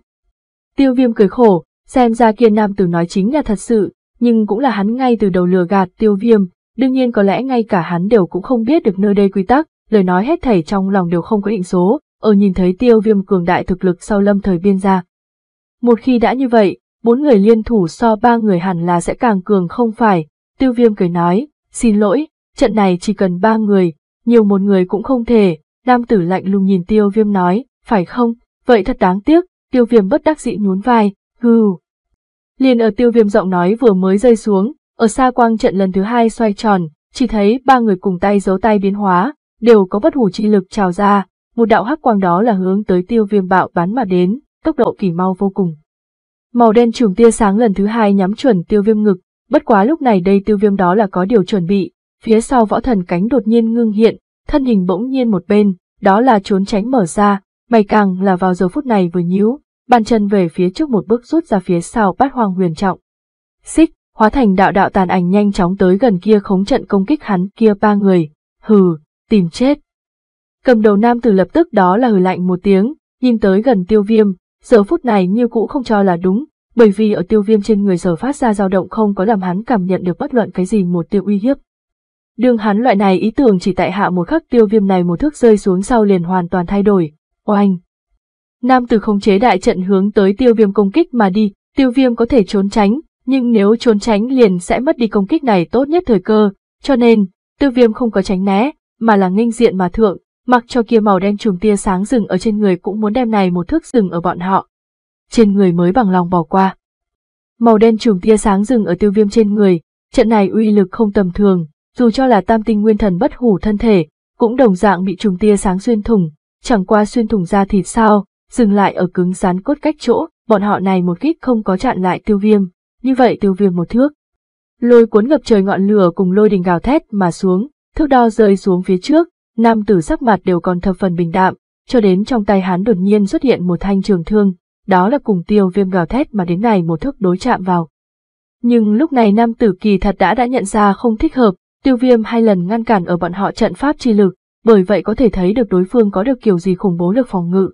Tiêu viêm cười khổ, xem ra kia nam tử nói chính là thật sự, nhưng cũng là hắn ngay từ đầu lừa gạt tiêu viêm, đương nhiên có lẽ ngay cả hắn đều cũng không biết được nơi đây quy tắc, lời nói hết thảy trong lòng đều không có định số, ở nhìn thấy tiêu viêm cường đại thực lực sau lâm thời biên ra. Một khi đã như vậy, bốn người liên thủ so ba người hẳn là sẽ càng cường không phải, tiêu viêm cười nói, xin lỗi, trận này chỉ cần ba người, nhiều một người cũng không thể, Nam tử lạnh lùng nhìn tiêu viêm nói, phải không, vậy thật đáng tiếc, tiêu viêm bất đắc dĩ nhún vai, hừ. Liên ở tiêu viêm giọng nói vừa mới rơi xuống, ở xa quang trận lần thứ hai xoay tròn, chỉ thấy ba người cùng tay giấu tay biến hóa, đều có bất hủ chi lực trào ra, một đạo hắc quang đó là hướng tới tiêu viêm bạo bắn mà đến, tốc độ kỳ mau vô cùng. Màu đen trùng tia sáng lần thứ hai nhắm chuẩn tiêu viêm ngực, bất quá lúc này đây tiêu viêm đó là có điều chuẩn bị, phía sau võ thần cánh đột nhiên ngưng hiện, thân hình bỗng nhiên một bên, đó là trốn tránh mở ra, mày càng là vào giờ phút này vừa nhíu, bàn chân về phía trước một bước rút ra phía sau bát hoang huyền trọng. Xích, hóa thành đạo đạo tàn ảnh nhanh chóng tới gần kia khống trận công kích hắn kia ba người, hừ, tìm chết. Cầm đầu nam tử lập tức đó là hừ lạnh một tiếng, nhìn tới gần tiêu viêm, giờ phút này như cũ không cho là đúng, bởi vì ở tiêu viêm trên người giờ phát ra dao động không có làm hắn cảm nhận được bất luận cái gì một tiêu uy hiếp. Đương hắn loại này ý tưởng chỉ tại hạ một khắc tiêu viêm này một thước rơi xuống sau liền hoàn toàn thay đổi. Oanh! Nam tử không chế đại trận hướng tới tiêu viêm công kích mà đi, tiêu viêm có thể trốn tránh, nhưng nếu trốn tránh liền sẽ mất đi công kích này tốt nhất thời cơ, cho nên, tiêu viêm không có tránh né, mà là nghênh diện mà thượng, mặc cho kia màu đen trùng tia sáng rừng ở trên người cũng muốn đem này một thước rừng ở bọn họ. Trên người mới bằng lòng bỏ qua. Màu đen trùng tia sáng rừng ở tiêu viêm trên người, trận này uy lực không tầm thường, dù cho là tam tinh nguyên thần bất hủ thân thể, cũng đồng dạng bị trùng tia sáng xuyên thủng, chẳng qua xuyên thủng ra thịt sao, dừng lại ở cứng rắn cốt cách chỗ, bọn họ này một kích không có chặn lại tiêu viêm, như vậy tiêu viêm một thước. Lôi cuốn ngập trời ngọn lửa cùng lôi đình gào thét mà xuống, thước đo rơi xuống phía trước, nam tử sắc mặt đều còn thập phần bình đạm, cho đến trong tay hắn đột nhiên xuất hiện một thanh trường thương, đó là cùng tiêu viêm gào thét mà đến này một thước đối chạm vào. Nhưng lúc này nam tử kỳ thật đã đã nhận ra không thích hợp, Tiêu viêm hai lần ngăn cản ở bọn họ trận pháp chi lực, bởi vậy có thể thấy được đối phương có được kiểu gì khủng bố lực phòng ngự.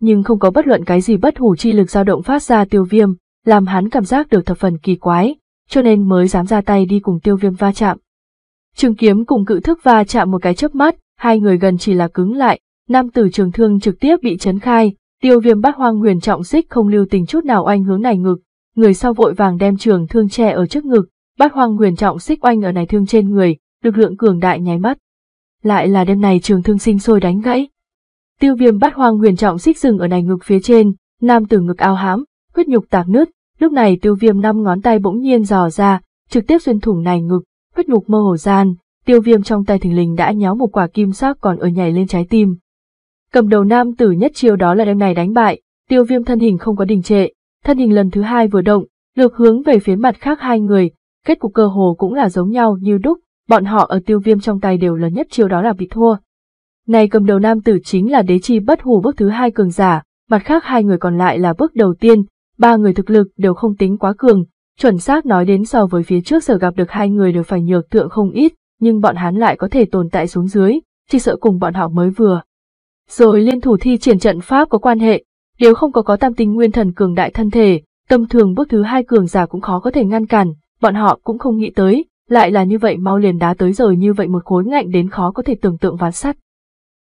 Nhưng không có bất luận cái gì bất hủ chi lực dao động phát ra tiêu viêm, làm hắn cảm giác được thập phần kỳ quái, cho nên mới dám ra tay đi cùng tiêu viêm va chạm. Trường kiếm cùng cự thức va chạm một cái chớp mắt, hai người gần chỉ là cứng lại, nam tử trường thương trực tiếp bị chấn khai, tiêu viêm bát hoang huyền trọng xích không lưu tình chút nào oanh hướng này ngực, người sau vội vàng đem trường thương che ở trước ngực, Bát Hoang Huyền Trọng xích oanh ở này thương trên người, lực lượng cường đại nháy mắt. Lại là đêm này trường thương sinh sôi đánh gãy. Tiêu Viêm Bát Hoang Huyền Trọng xích dừng ở này ngực phía trên, nam tử ngực ao hãm, huyết nhục tạc nứt, lúc này Tiêu Viêm năm ngón tay bỗng nhiên dò ra, trực tiếp xuyên thủng này ngực, huyết nhục mơ hồ gian, Tiêu Viêm trong tay thình lình đã nhéo một quả kim sắc còn ở nhảy lên trái tim. Cầm đầu nam tử nhất chiêu đó là đêm này đánh bại, Tiêu Viêm thân hình không có đình trệ, thân hình lần thứ hai vừa động, lược hướng về phía mặt khác hai người, Kết cục cơ hồ cũng là giống nhau như đúc, bọn họ ở tiêu viêm trong tay đều là nhất chiêu đó là bị thua. Này cầm đầu nam tử chính là đế chi bất hủ bước thứ hai cường giả, mặt khác hai người còn lại là bước đầu tiên, ba người thực lực đều không tính quá cường, chuẩn xác nói đến so với phía trước sở gặp được hai người đều phải nhược tượng không ít, nhưng bọn hắn lại có thể tồn tại xuống dưới, chỉ sợ cùng bọn họ mới vừa. Rồi liên thủ thi triển trận pháp có quan hệ, nếu không có có tam tinh nguyên thần cường đại thân thể, tâm thường bước thứ hai cường giả cũng khó có thể ngăn cản, bọn họ cũng không nghĩ tới, lại là như vậy mau liền đá tới rồi như vậy một khối ngạnh đến khó có thể tưởng tượng ván sắt.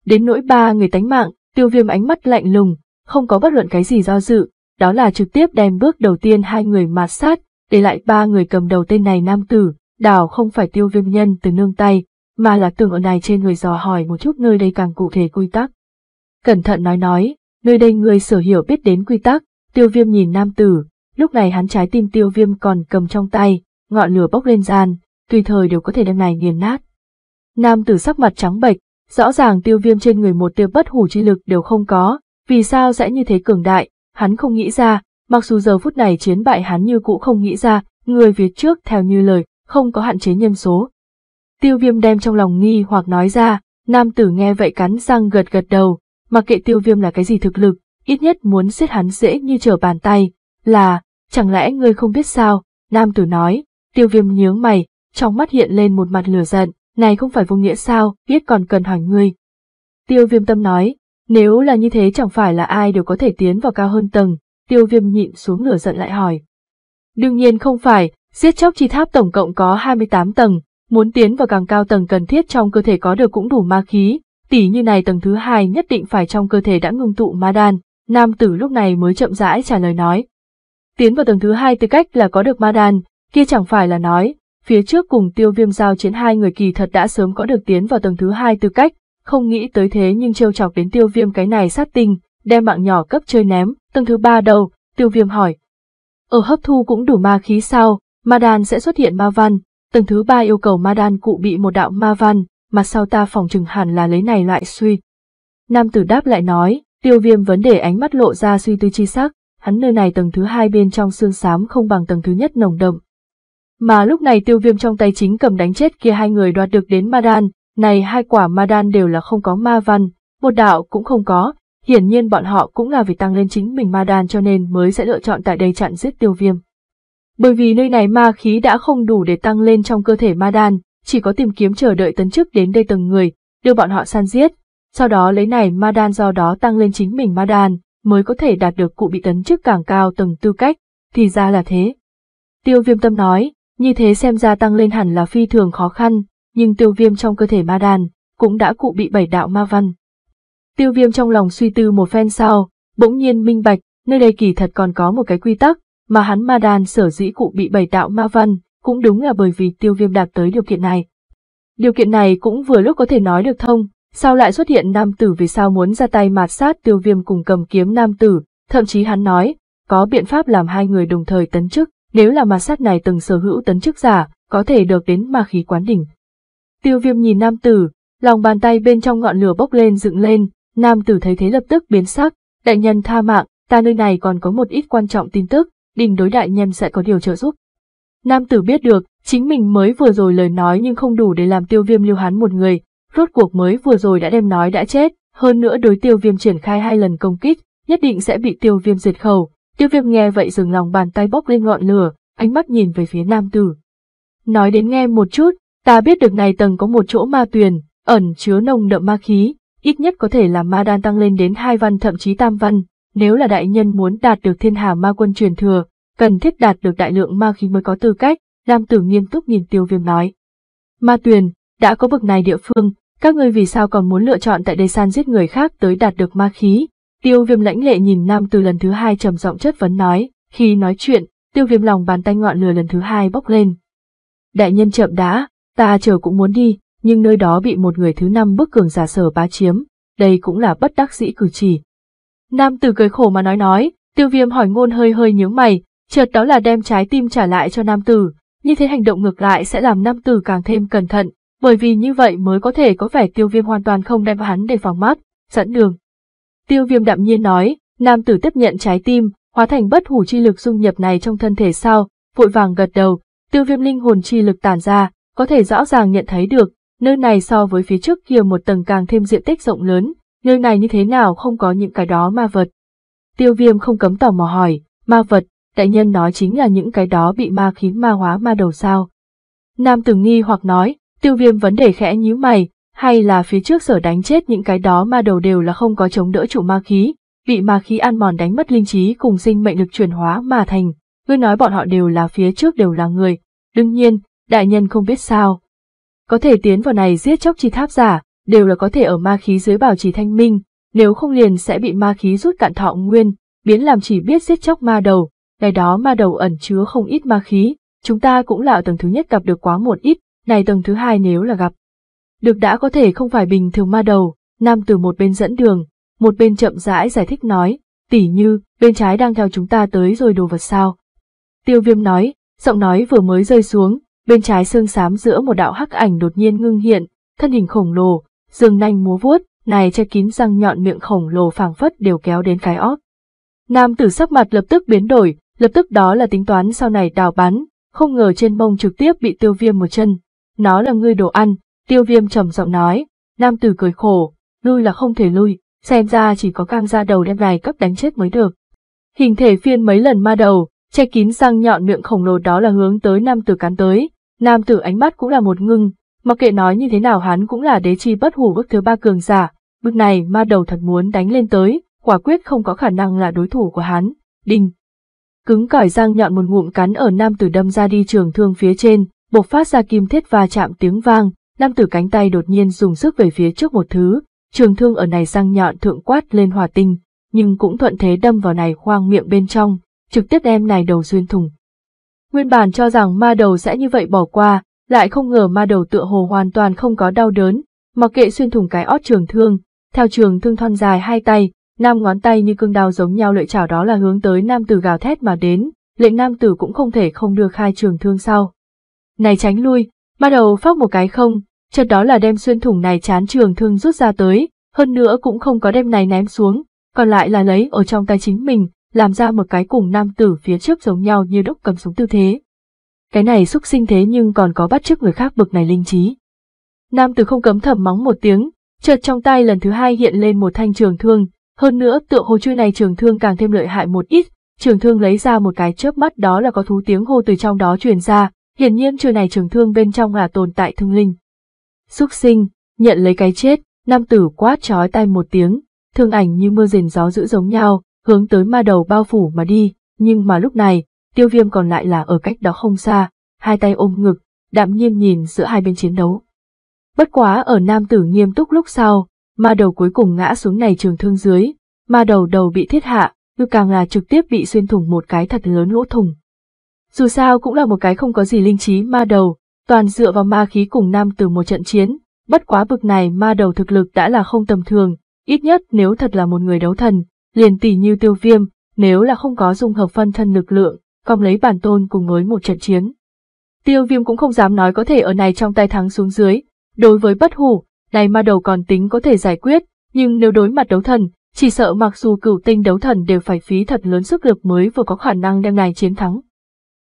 Đến nỗi ba người tánh mạng, tiêu viêm ánh mắt lạnh lùng, không có bất luận cái gì do dự, đó là trực tiếp đem bước đầu tiên hai người mạt sát, để lại ba người cầm đầu tên này nam tử, đào không phải tiêu viêm nhân từ nương tay, mà là tưởng ở này trên người dò hỏi một chút nơi đây càng cụ thể quy tắc. Cẩn thận nói nói, nơi đây người sở hiểu biết đến quy tắc, tiêu viêm nhìn nam tử, Lúc này hắn trái tim tiêu viêm còn cầm trong tay, ngọn lửa bốc lên gian, tùy thời đều có thể đem này nghiền nát. Nam tử sắc mặt trắng bệch, rõ ràng tiêu viêm trên người một tiêu bất hủ chi lực đều không có, vì sao sẽ như thế cường đại, hắn không nghĩ ra, mặc dù giờ phút này chiến bại hắn như cũ không nghĩ ra, người phía trước theo như lời, không có hạn chế nhân số. Tiêu viêm đem trong lòng nghi hoặc nói ra, nam tử nghe vậy cắn răng gật gật đầu, mặc kệ tiêu viêm là cái gì thực lực, ít nhất muốn giết hắn dễ như trở bàn tay, là, chẳng lẽ ngươi không biết sao, nam tử nói, tiêu viêm nhướng mày, trong mắt hiện lên một mặt lửa giận, này không phải vô nghĩa sao, biết còn cần hỏi ngươi. Tiêu viêm tâm nói, nếu là như thế chẳng phải là ai đều có thể tiến vào cao hơn tầng, tiêu viêm nhịn xuống lửa giận lại hỏi. Đương nhiên không phải, giết chóc chi tháp tổng cộng có 28 tầng, muốn tiến vào càng cao tầng cần thiết trong cơ thể có được cũng đủ ma khí, tỉ như này tầng thứ hai nhất định phải trong cơ thể đã ngưng tụ ma đan, nam tử lúc này mới chậm rãi trả lời nói, Tiến vào tầng thứ hai tư cách là có được ma đàn, kia chẳng phải là nói, phía trước cùng tiêu viêm giao chiến hai người kỳ thật đã sớm có được tiến vào tầng thứ hai tư cách, không nghĩ tới thế nhưng trêu chọc đến tiêu viêm cái này sát tinh, đem mạng nhỏ cấp chơi ném, tầng thứ ba đầu, tiêu viêm hỏi. Ở hấp thu cũng đủ ma khí sao, ma đàn sẽ xuất hiện ma văn, tầng thứ ba yêu cầu ma đan cụ bị một đạo ma văn, mà sau ta phòng trừng hẳn là lấy này loại suy. Nam tử đáp lại nói, tiêu viêm vấn đề ánh mắt lộ ra suy tư chi sắc, hắn nơi này tầng thứ hai bên trong xương xám không bằng tầng thứ nhất nồng đậm. Mà lúc này tiêu viêm trong tay chính cầm đánh chết kia hai người đoạt được đến Madan, này hai quả Madan đều là không có ma văn, một đạo cũng không có, hiển nhiên bọn họ cũng là vì tăng lên chính mình Madan cho nên mới sẽ lựa chọn tại đây chặn giết tiêu viêm. Bởi vì nơi này ma khí đã không đủ để tăng lên trong cơ thể Madan, chỉ có tìm kiếm chờ đợi tấn chức đến đây từng người, đưa bọn họ san giết, sau đó lấy này Madan do đó tăng lên chính mình Madan, mới có thể đạt được cụ bị tấn chức càng cao tầng tư cách, thì ra là thế. Tiêu viêm tâm nói, như thế xem ra tăng lên hẳn là phi thường khó khăn, nhưng tiêu viêm trong cơ thể ma đàn, cũng đã cụ bị bảy đạo ma văn. Tiêu viêm trong lòng suy tư một phen sau, bỗng nhiên minh bạch, nơi đây kỳ thật còn có một cái quy tắc, mà hắn ma đàn sở dĩ cụ bị bảy đạo ma văn, cũng đúng là bởi vì tiêu viêm đạt tới điều kiện này. Điều kiện này cũng vừa lúc có thể nói được thông, Sao lại xuất hiện nam tử vì sao muốn ra tay mạt sát tiêu viêm cùng cầm kiếm nam tử, thậm chí hắn nói, có biện pháp làm hai người đồng thời tấn chức, nếu là mạt sát này từng sở hữu tấn chức giả, có thể được đến ma khí quán đỉnh. Tiêu viêm nhìn nam tử, lòng bàn tay bên trong ngọn lửa bốc lên dựng lên, nam tử thấy thế lập tức biến sắc, đại nhân tha mạng, ta nơi này còn có một ít quan trọng tin tức, đình đối đại nhân sẽ có điều trợ giúp. Nam tử biết được, chính mình mới vừa rồi lời nói nhưng không đủ để làm tiêu viêm lưu hắn một người, rốt cuộc mới vừa rồi đã đem nói đã chết, hơn nữa đối tiêu viêm triển khai hai lần công kích, nhất định sẽ bị tiêu viêm diệt khẩu. Tiêu viêm nghe vậy dừng lòng bàn tay bốc lên ngọn lửa, ánh mắt nhìn về phía nam tử. Nói đến nghe một chút, ta biết được này tầng có một chỗ ma tuyền, ẩn chứa nồng đậm ma khí, ít nhất có thể làm ma đan tăng lên đến hai văn thậm chí tam văn, nếu là đại nhân muốn đạt được thiên hà ma quân truyền thừa, cần thiết đạt được đại lượng ma khí mới có tư cách, nam tử nghiêm túc nhìn tiêu viêm nói. Ma tuyền, đã có bực này địa phương, các ngươi vì sao còn muốn lựa chọn tại đây san giết người khác tới đạt được ma khí? Tiêu viêm lãnh lệ nhìn nam từ lần thứ hai trầm giọng chất vấn nói, khi nói chuyện, tiêu viêm lòng bàn tay ngọn lửa lần thứ hai bốc lên. Đại nhân chậm đã, ta chờ cũng muốn đi, nhưng nơi đó bị một người thứ năm bức cường giả sở bá chiếm, đây cũng là bất đắc dĩ cử chỉ. Nam tử cười khổ mà nói nói, tiêu viêm hỏi ngôn hơi hơi nhíu mày, chợt đó là đem trái tim trả lại cho nam tử, như thế hành động ngược lại sẽ làm nam tử càng thêm cẩn thận, bởi vì như vậy mới có thể có vẻ tiêu viêm hoàn toàn không đem hắn để phòng mắt, dẫn đường. Tiêu viêm đạm nhiên nói, nam tử tiếp nhận trái tim, hóa thành bất hủ chi lực dung nhập này trong thân thể sao, vội vàng gật đầu, tiêu viêm linh hồn chi lực tản ra, có thể rõ ràng nhận thấy được, nơi này so với phía trước kia một tầng càng thêm diện tích rộng lớn, nơi này như thế nào không có những cái đó ma vật. Tiêu viêm không cấm tò mò hỏi, ma vật, đại nhân nói chính là những cái đó bị ma khí ma hóa ma đầu sao. Nam tử nghi hoặc nói, Tiêu viêm vấn đề khẽ nhíu mày, hay là phía trước sở đánh chết những cái đó ma đầu đều là không có chống đỡ chủ ma khí, bị ma khí ăn mòn đánh mất linh trí cùng sinh mệnh lực chuyển hóa mà thành. Ngươi nói bọn họ đều là phía trước đều là người. Đương nhiên, đại nhân không biết sao. Có thể tiến vào này giết chóc chi tháp giả, đều là có thể ở ma khí dưới bảo trì thanh minh, nếu không liền sẽ bị ma khí rút cạn thọ nguyên, biến làm chỉ biết giết chóc ma đầu. Ngày đó ma đầu ẩn chứa không ít ma khí, chúng ta cũng là ở tầng thứ nhất gặp được quá một ít, này tầng thứ hai nếu là gặp. Được đã có thể không phải bình thường ma đầu, nam từ một bên dẫn đường, một bên chậm rãi giải thích nói, tỉ như, bên trái đang theo chúng ta tới rồi đồ vật sao. Tiêu viêm nói, giọng nói vừa mới rơi xuống, bên trái xương sám giữa một đạo hắc ảnh đột nhiên ngưng hiện, thân hình khổng lồ, dương nanh múa vuốt, này che kín răng nhọn miệng khổng lồ phảng phất đều kéo đến cái óc Nam tử sắc mặt lập tức biến đổi, lập tức đó là tính toán sau này đào bắn, không ngờ trên bông trực tiếp bị tiêu viêm một chân, nó là ngươi đồ ăn, tiêu viêm trầm giọng nói, nam tử cười khổ, lui là không thể lui, xem ra chỉ có cam ra đầu đem vài cấp đánh chết mới được. Hình thể phiên mấy lần ma đầu, che kín răng nhọn miệng khổng lồ đó là hướng tới nam tử cán tới, nam tử ánh mắt cũng là một ngưng, mặc kệ nói như thế nào hắn cũng là đế chi bất hủ bước thứ ba cường giả, bước này ma đầu thật muốn đánh lên tới, quả quyết không có khả năng là đối thủ của hắn, đinh. Cứng cỏi răng nhọn một ngụm cắn ở nam tử đâm ra đi trường thương phía trên, bộc phát ra kim thiết va chạm tiếng vang, nam tử cánh tay đột nhiên dùng sức về phía trước một thứ, trường thương ở này răng nhọn thượng quát lên hòa tinh, nhưng cũng thuận thế đâm vào này khoang miệng bên trong, trực tiếp đem này đầu xuyên thủng. Nguyên bản cho rằng ma đầu sẽ như vậy bỏ qua, lại không ngờ ma đầu tựa hồ hoàn toàn không có đau đớn, mặc kệ xuyên thủng cái ót trường thương, theo trường thương thon dài hai tay, năm ngón tay như cương đao giống nhau lợi chảo đó là hướng tới nam tử gào thét mà đến, lệnh nam tử cũng không thể không đưa khai trường thương sau này tránh lui, bắt đầu phát một cái không, chợt đó là đem xuyên thủng này chán trường thương rút ra tới, hơn nữa cũng không có đem này ném xuống, còn lại là lấy ở trong tay chính mình, làm ra một cái cùng nam tử phía trước giống nhau như đúc cầm súng tư thế. Cái này xúc sinh thế nhưng còn có bắt chước người khác bực này linh trí. Nam tử không cấm thầm mắng một tiếng, chợt trong tay lần thứ hai hiện lên một thanh trường thương, hơn nữa tựa hồ chui này trường thương càng thêm lợi hại một ít, trường thương lấy ra một cái chớp mắt đó là có thú tiếng hô từ trong đó truyền ra, Hiển nhiên trừ này trường thương bên trong là tồn tại thương linh. xuất sinh, nhận lấy cái chết, nam tử quát trói tay một tiếng, thương ảnh như mưa rền gió giữ giống nhau, hướng tới ma đầu bao phủ mà đi, nhưng mà lúc này, tiêu viêm còn lại là ở cách đó không xa, hai tay ôm ngực, đạm nhiên nhìn giữa hai bên chiến đấu. Bất quá ở nam tử nghiêm túc lúc sau, ma đầu cuối cùng ngã xuống này trường thương dưới, ma đầu đầu bị thiết hạ, ngư càng là trực tiếp bị xuyên thủng một cái thật lớn lỗ thủng dù sao cũng là một cái không có gì linh trí ma đầu, toàn dựa vào ma khí cùng nam từ một trận chiến, bất quá bực này ma đầu thực lực đã là không tầm thường, ít nhất nếu thật là một người đấu thần, liền tỷ như tiêu viêm, nếu là không có dung hợp phân thân lực lượng, còn lấy bản tôn cùng với một trận chiến. Tiêu viêm cũng không dám nói có thể ở này trong tay thắng xuống dưới, đối với bất hủ, này ma đầu còn tính có thể giải quyết, nhưng nếu đối mặt đấu thần, chỉ sợ mặc dù cửu tinh đấu thần đều phải phí thật lớn sức lực mới vừa có khả năng đem này chiến thắng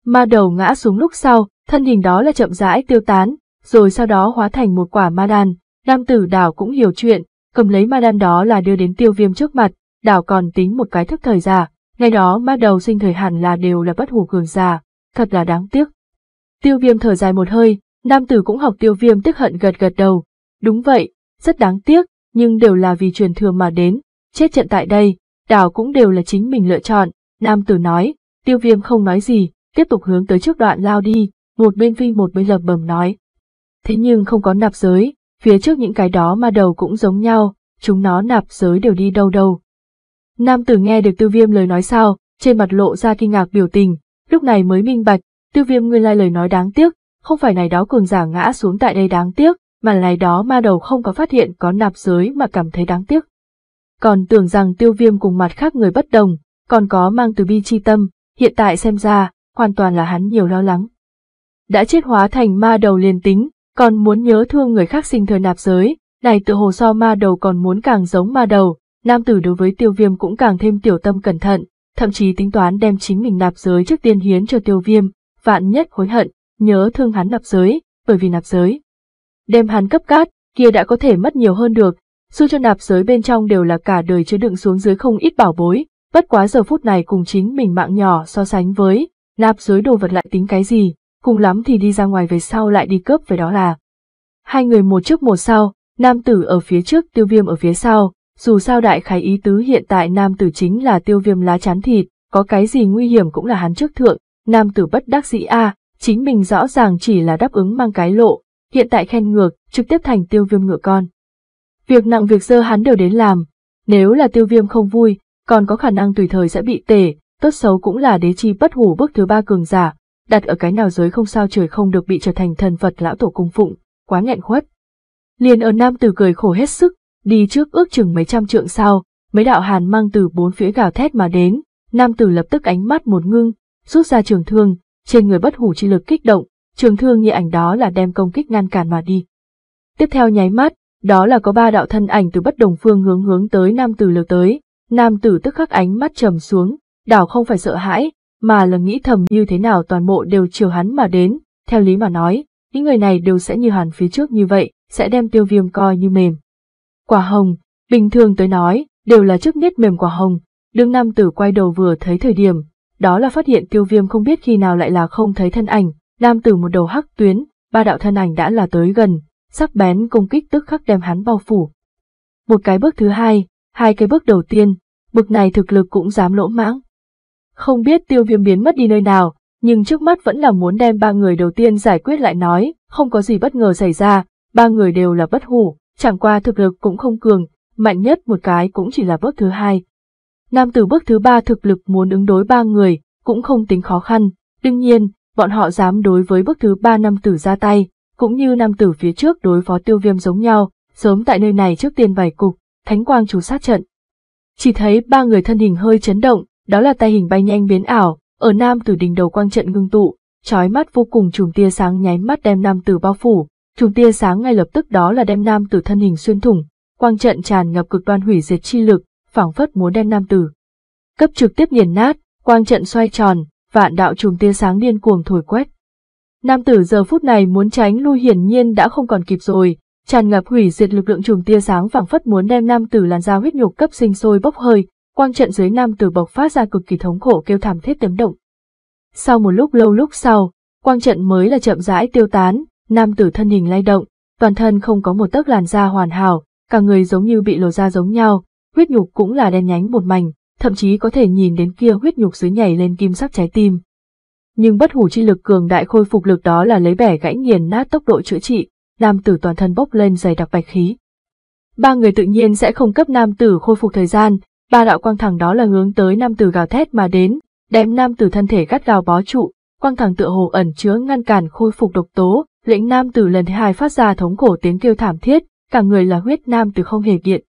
ma đầu ngã xuống lúc sau, thân hình đó là chậm rãi tiêu tán, rồi sau đó hóa thành một quả ma đan. Nam tử đảo cũng hiểu chuyện, cầm lấy ma đan đó là đưa đến tiêu viêm trước mặt, đảo còn tính một cái thức thời giả, ngày đó ma đầu sinh thời hẳn là đều là bất hủ cường giả, thật là đáng tiếc. Tiêu viêm thở dài một hơi, nam tử cũng học tiêu viêm tức hận gật gật đầu. Đúng vậy, rất đáng tiếc, nhưng đều là vì truyền thừa mà đến, chết trận tại đây, đảo cũng đều là chính mình lựa chọn, nam tử nói, tiêu viêm không nói gì, tiếp tục hướng tới trước đoạn lao đi, một bên phi một bên lầm bầm nói. Thế nhưng không có nạp giới, phía trước những cái đó mà đầu cũng giống nhau, chúng nó nạp giới đều đi đâu đâu. Nam tử nghe được tiêu viêm lời nói sao, trên mặt lộ ra kinh ngạc biểu tình, lúc này mới minh bạch, tiêu viêm nguyên lai lời nói đáng tiếc, không phải này đó cường giả ngã xuống tại đây đáng tiếc, mà này đó ma đầu không có phát hiện có nạp giới mà cảm thấy đáng tiếc. Còn tưởng rằng tiêu viêm cùng mặt khác người bất đồng, còn có mang từ bi chi tâm, hiện tại xem ra, hoàn toàn là hắn nhiều lo lắng. Đã chết hóa thành ma đầu liền tính, còn muốn nhớ thương người khác sinh thời nạp giới, này tự hồ so ma đầu còn muốn càng giống ma đầu, nam tử đối với tiêu viêm cũng càng thêm tiểu tâm cẩn thận, thậm chí tính toán đem chính mình nạp giới trước tiên hiến cho tiêu viêm, vạn nhất hối hận, nhớ thương hắn nạp giới, bởi vì nạp giới. Đem hắn cấp cát, kia đã có thể mất nhiều hơn được, dù cho nạp giới bên trong đều là cả đời chứa đựng xuống dưới không ít bảo bối, bất quá giờ phút này cùng chính mình mạng nhỏ so sánh với, nạp dưới đồ vật lại tính cái gì, cùng lắm thì đi ra ngoài về sau lại đi cướp về đó là. Hai người một trước một sau, nam tử ở phía trước tiêu viêm ở phía sau, dù sao đại khái ý tứ hiện tại nam tử chính là tiêu viêm lá chán thịt, có cái gì nguy hiểm cũng là hắn trước thượng, nam tử bất đắc dĩ a chính mình rõ ràng chỉ là đáp ứng mang cái lộ, hiện tại khen ngược, trực tiếp thành tiêu viêm ngựa con. Việc nặng việc dơ hắn đều đến làm, nếu là tiêu viêm không vui, còn có khả năng tùy thời sẽ bị tể, tốt xấu cũng là đế chi bất hủ bước thứ ba cường giả, đặt ở cái nào giới không sao trời không được bị trở thành thần vật lão tổ cung phụng, quá nghẹn khuất. Liền ở nam tử cười khổ hết sức, đi trước ước chừng mấy trăm trượng sau, mấy đạo hàn mang từ bốn phía gào thét mà đến, nam tử lập tức ánh mắt một ngưng, rút ra trường thương, trên người bất hủ chi lực kích động, trường thương như ảnh đó là đem công kích ngăn cản mà đi. Tiếp theo nháy mắt, đó là có ba đạo thân ảnh từ bất đồng phương hướng hướng tới nam tử lược tới, nam tử tức khắc ánh mắt trầm xuống, đảo không phải sợ hãi, mà là nghĩ thầm như thế nào toàn bộ đều chiều hắn mà đến, theo lý mà nói, những người này đều sẽ như hàn phía trước như vậy, sẽ đem tiêu viêm coi như mềm. Quả hồng, bình thường tới nói, đều là trước nết mềm quả hồng, đương nam tử quay đầu vừa thấy thời điểm, đó là phát hiện tiêu viêm không biết khi nào lại là không thấy thân ảnh, nam tử một đầu hắc tuyến, ba đạo thân ảnh đã là tới gần, sắc bén công kích tức khắc đem hắn bao phủ. Một cái bước thứ hai, hai cái bước đầu tiên, bực này thực lực cũng dám lỗ mãng. Không biết tiêu viêm biến mất đi nơi nào, nhưng trước mắt vẫn là muốn đem ba người đầu tiên giải quyết lại nói, không có gì bất ngờ xảy ra, ba người đều là bất hủ, chẳng qua thực lực cũng không cường, mạnh nhất một cái cũng chỉ là bước thứ hai. Nam tử bước thứ ba thực lực muốn ứng đối ba người, cũng không tính khó khăn, đương nhiên, bọn họ dám đối với bước thứ ba nam tử ra tay, cũng như nam tử phía trước đối phó tiêu viêm giống nhau, sớm tại nơi này trước tiên bày cục, thánh quang chủ sát trận. Chỉ thấy ba người thân hình hơi chấn động, đó là tay hình bay nhanh biến ảo, ở nam tử đỉnh đầu quang trận ngưng tụ, chói mắt vô cùng trùng tia sáng nháy mắt đem nam tử bao phủ, trùng tia sáng ngay lập tức đó là đem nam tử thân hình xuyên thủng, quang trận tràn ngập cực đoan hủy diệt chi lực, phảng phất muốn đem nam tử cấp trực tiếp nghiền nát, quang trận xoay tròn, vạn đạo trùng tia sáng điên cuồng thổi quét. Nam tử giờ phút này muốn tránh lui hiển nhiên đã không còn kịp rồi, tràn ngập hủy diệt lực lượng trùng tia sáng phảng phất muốn đem nam tử làn ra huyết nhục cấp sinh sôi bốc hơi, quang trận dưới nam tử bộc phát ra cực kỳ thống khổ kêu thảm thiết tấm động. Sau một lúc lâu lúc sau, quang trận mới là chậm rãi tiêu tán, nam tử thân hình lay động, toàn thân không có một tấc làn da hoàn hảo, cả người giống như bị lột da giống nhau, huyết nhục cũng là đen nhánh một mảnh, thậm chí có thể nhìn đến kia huyết nhục dưới nhảy lên kim sắc trái tim. Nhưng bất hủ chi lực cường đại khôi phục lực đó là lấy bẻ gãy nghiền nát tốc độ chữa trị, nam tử toàn thân bốc lên dày đặc bạch khí. Ba người tự nhiên sẽ không cấp nam tử khôi phục thời gian, ba đạo quang thẳng đó là hướng tới nam tử gào thét mà đến, đem nam tử thân thể gắt gào bó trụ, quang thẳng tựa hồ ẩn chứa ngăn cản khôi phục độc tố, lĩnh nam tử lần thứ hai phát ra thống cổ tiếng kêu thảm thiết, cả người là huyết nam tử không hề kiện.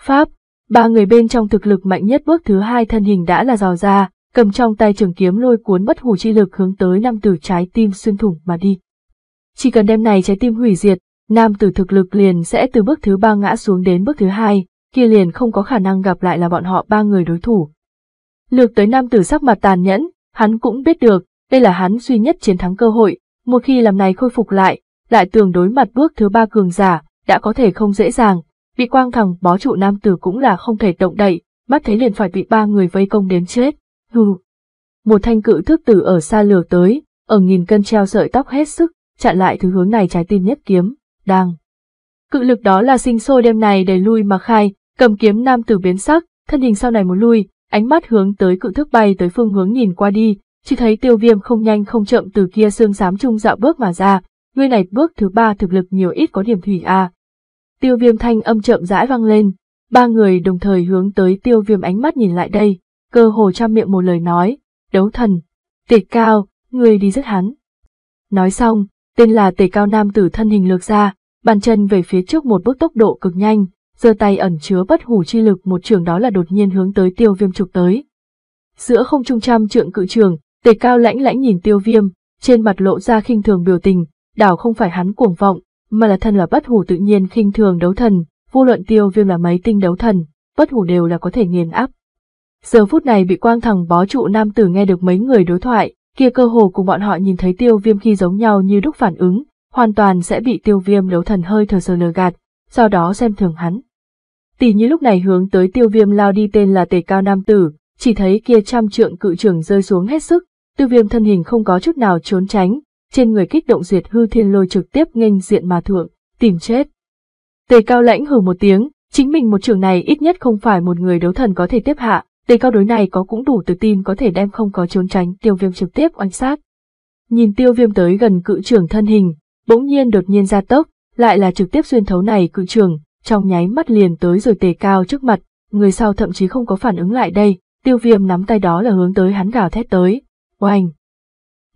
Pháp, ba người bên trong thực lực mạnh nhất bước thứ hai thân hình đã là rào ra, cầm trong tay trường kiếm lôi cuốn bất hủ chi lực hướng tới nam tử trái tim xuyên thủng mà đi. Chỉ cần đem này trái tim hủy diệt, nam tử thực lực liền sẽ từ bước thứ ba ngã xuống đến bước thứ hai, kia liền không có khả năng gặp lại là bọn họ ba người đối thủ. Lược tới nam tử sắc mặt tàn nhẫn, hắn cũng biết được, đây là hắn duy nhất chiến thắng cơ hội, một khi làm này khôi phục lại, lại tường đối mặt bước thứ ba cường giả, đã có thể không dễ dàng, bị quang thẳng bó trụ nam tử cũng là không thể động đậy, mắt thấy liền phải bị ba người vây công đến chết. Hừ. Một thanh cự thước tử ở xa lừa tới, ở nghìn cân treo sợi tóc hết sức, chặn lại thứ hướng này trái tim nhất kiếm, đang. Cự lực đó là sinh sôi đêm này đẩy lui mà khai, Cầm kiếm nam tử biến sắc, thân hình sau này muốn lui, ánh mắt hướng tới cự thước bay tới phương hướng nhìn qua đi, chỉ thấy tiêu viêm không nhanh không chậm từ kia xương xám trung dạo bước mà ra, người này bước thứ ba thực lực nhiều ít có điểm thủy a. Tiêu viêm thanh âm chậm rãi vang lên, ba người đồng thời hướng tới tiêu viêm ánh mắt nhìn lại đây, cơ hồ trăm miệng một lời nói, đấu thần, tề cao, người đi rất hắn. Nói xong, tên là tề cao nam tử thân hình lược ra, bàn chân về phía trước một bước tốc độ cực nhanh, giơ tay ẩn chứa bất hủ chi lực một trường đó là đột nhiên hướng tới tiêu viêm trục tới. Giữa không trung trăm trượng cự trường, tề cao lãnh lãnh nhìn tiêu viêm, trên mặt lộ ra khinh thường biểu tình, đảo không phải hắn cuồng vọng, mà là thân là bất hủ tự nhiên khinh thường đấu thần, vô luận tiêu viêm là mấy tinh đấu thần, bất hủ đều là có thể nghiền áp. Giờ phút này bị quang thẳng bó trụ nam tử nghe được mấy người đối thoại, kia cơ hồ cùng bọn họ nhìn thấy tiêu viêm khi giống nhau như đúc phản ứng, hoàn toàn sẽ bị tiêu viêm đấu thần hơi thở sờ lờ gạt, sau đó xem thường hắn. Tỷ như lúc này hướng tới tiêu viêm lao đi tên là tề cao nam tử, chỉ thấy kia trăm trượng cự trường rơi xuống hết sức, tiêu viêm thân hình không có chút nào trốn tránh, trên người kích động duyệt hư thiên lôi trực tiếp nghênh diện mà thượng, tìm chết. Tề cao lãnh hừ một tiếng, chính mình một trường này ít nhất không phải một người đấu thần có thể tiếp hạ, tề cao đối này có cũng đủ tự tin có thể đem không có trốn tránh tiêu viêm trực tiếp oanh sát. Nhìn tiêu viêm tới gần cự trường thân hình, bỗng nhiên đột nhiên ra tốc, lại là trực tiếp xuyên thấu này cự trường, trong nháy mắt liền tới rồi tề cao trước mặt, người sau thậm chí không có phản ứng lại đây, tiêu viêm nắm tay đó là hướng tới hắn gào thét tới. Oanh!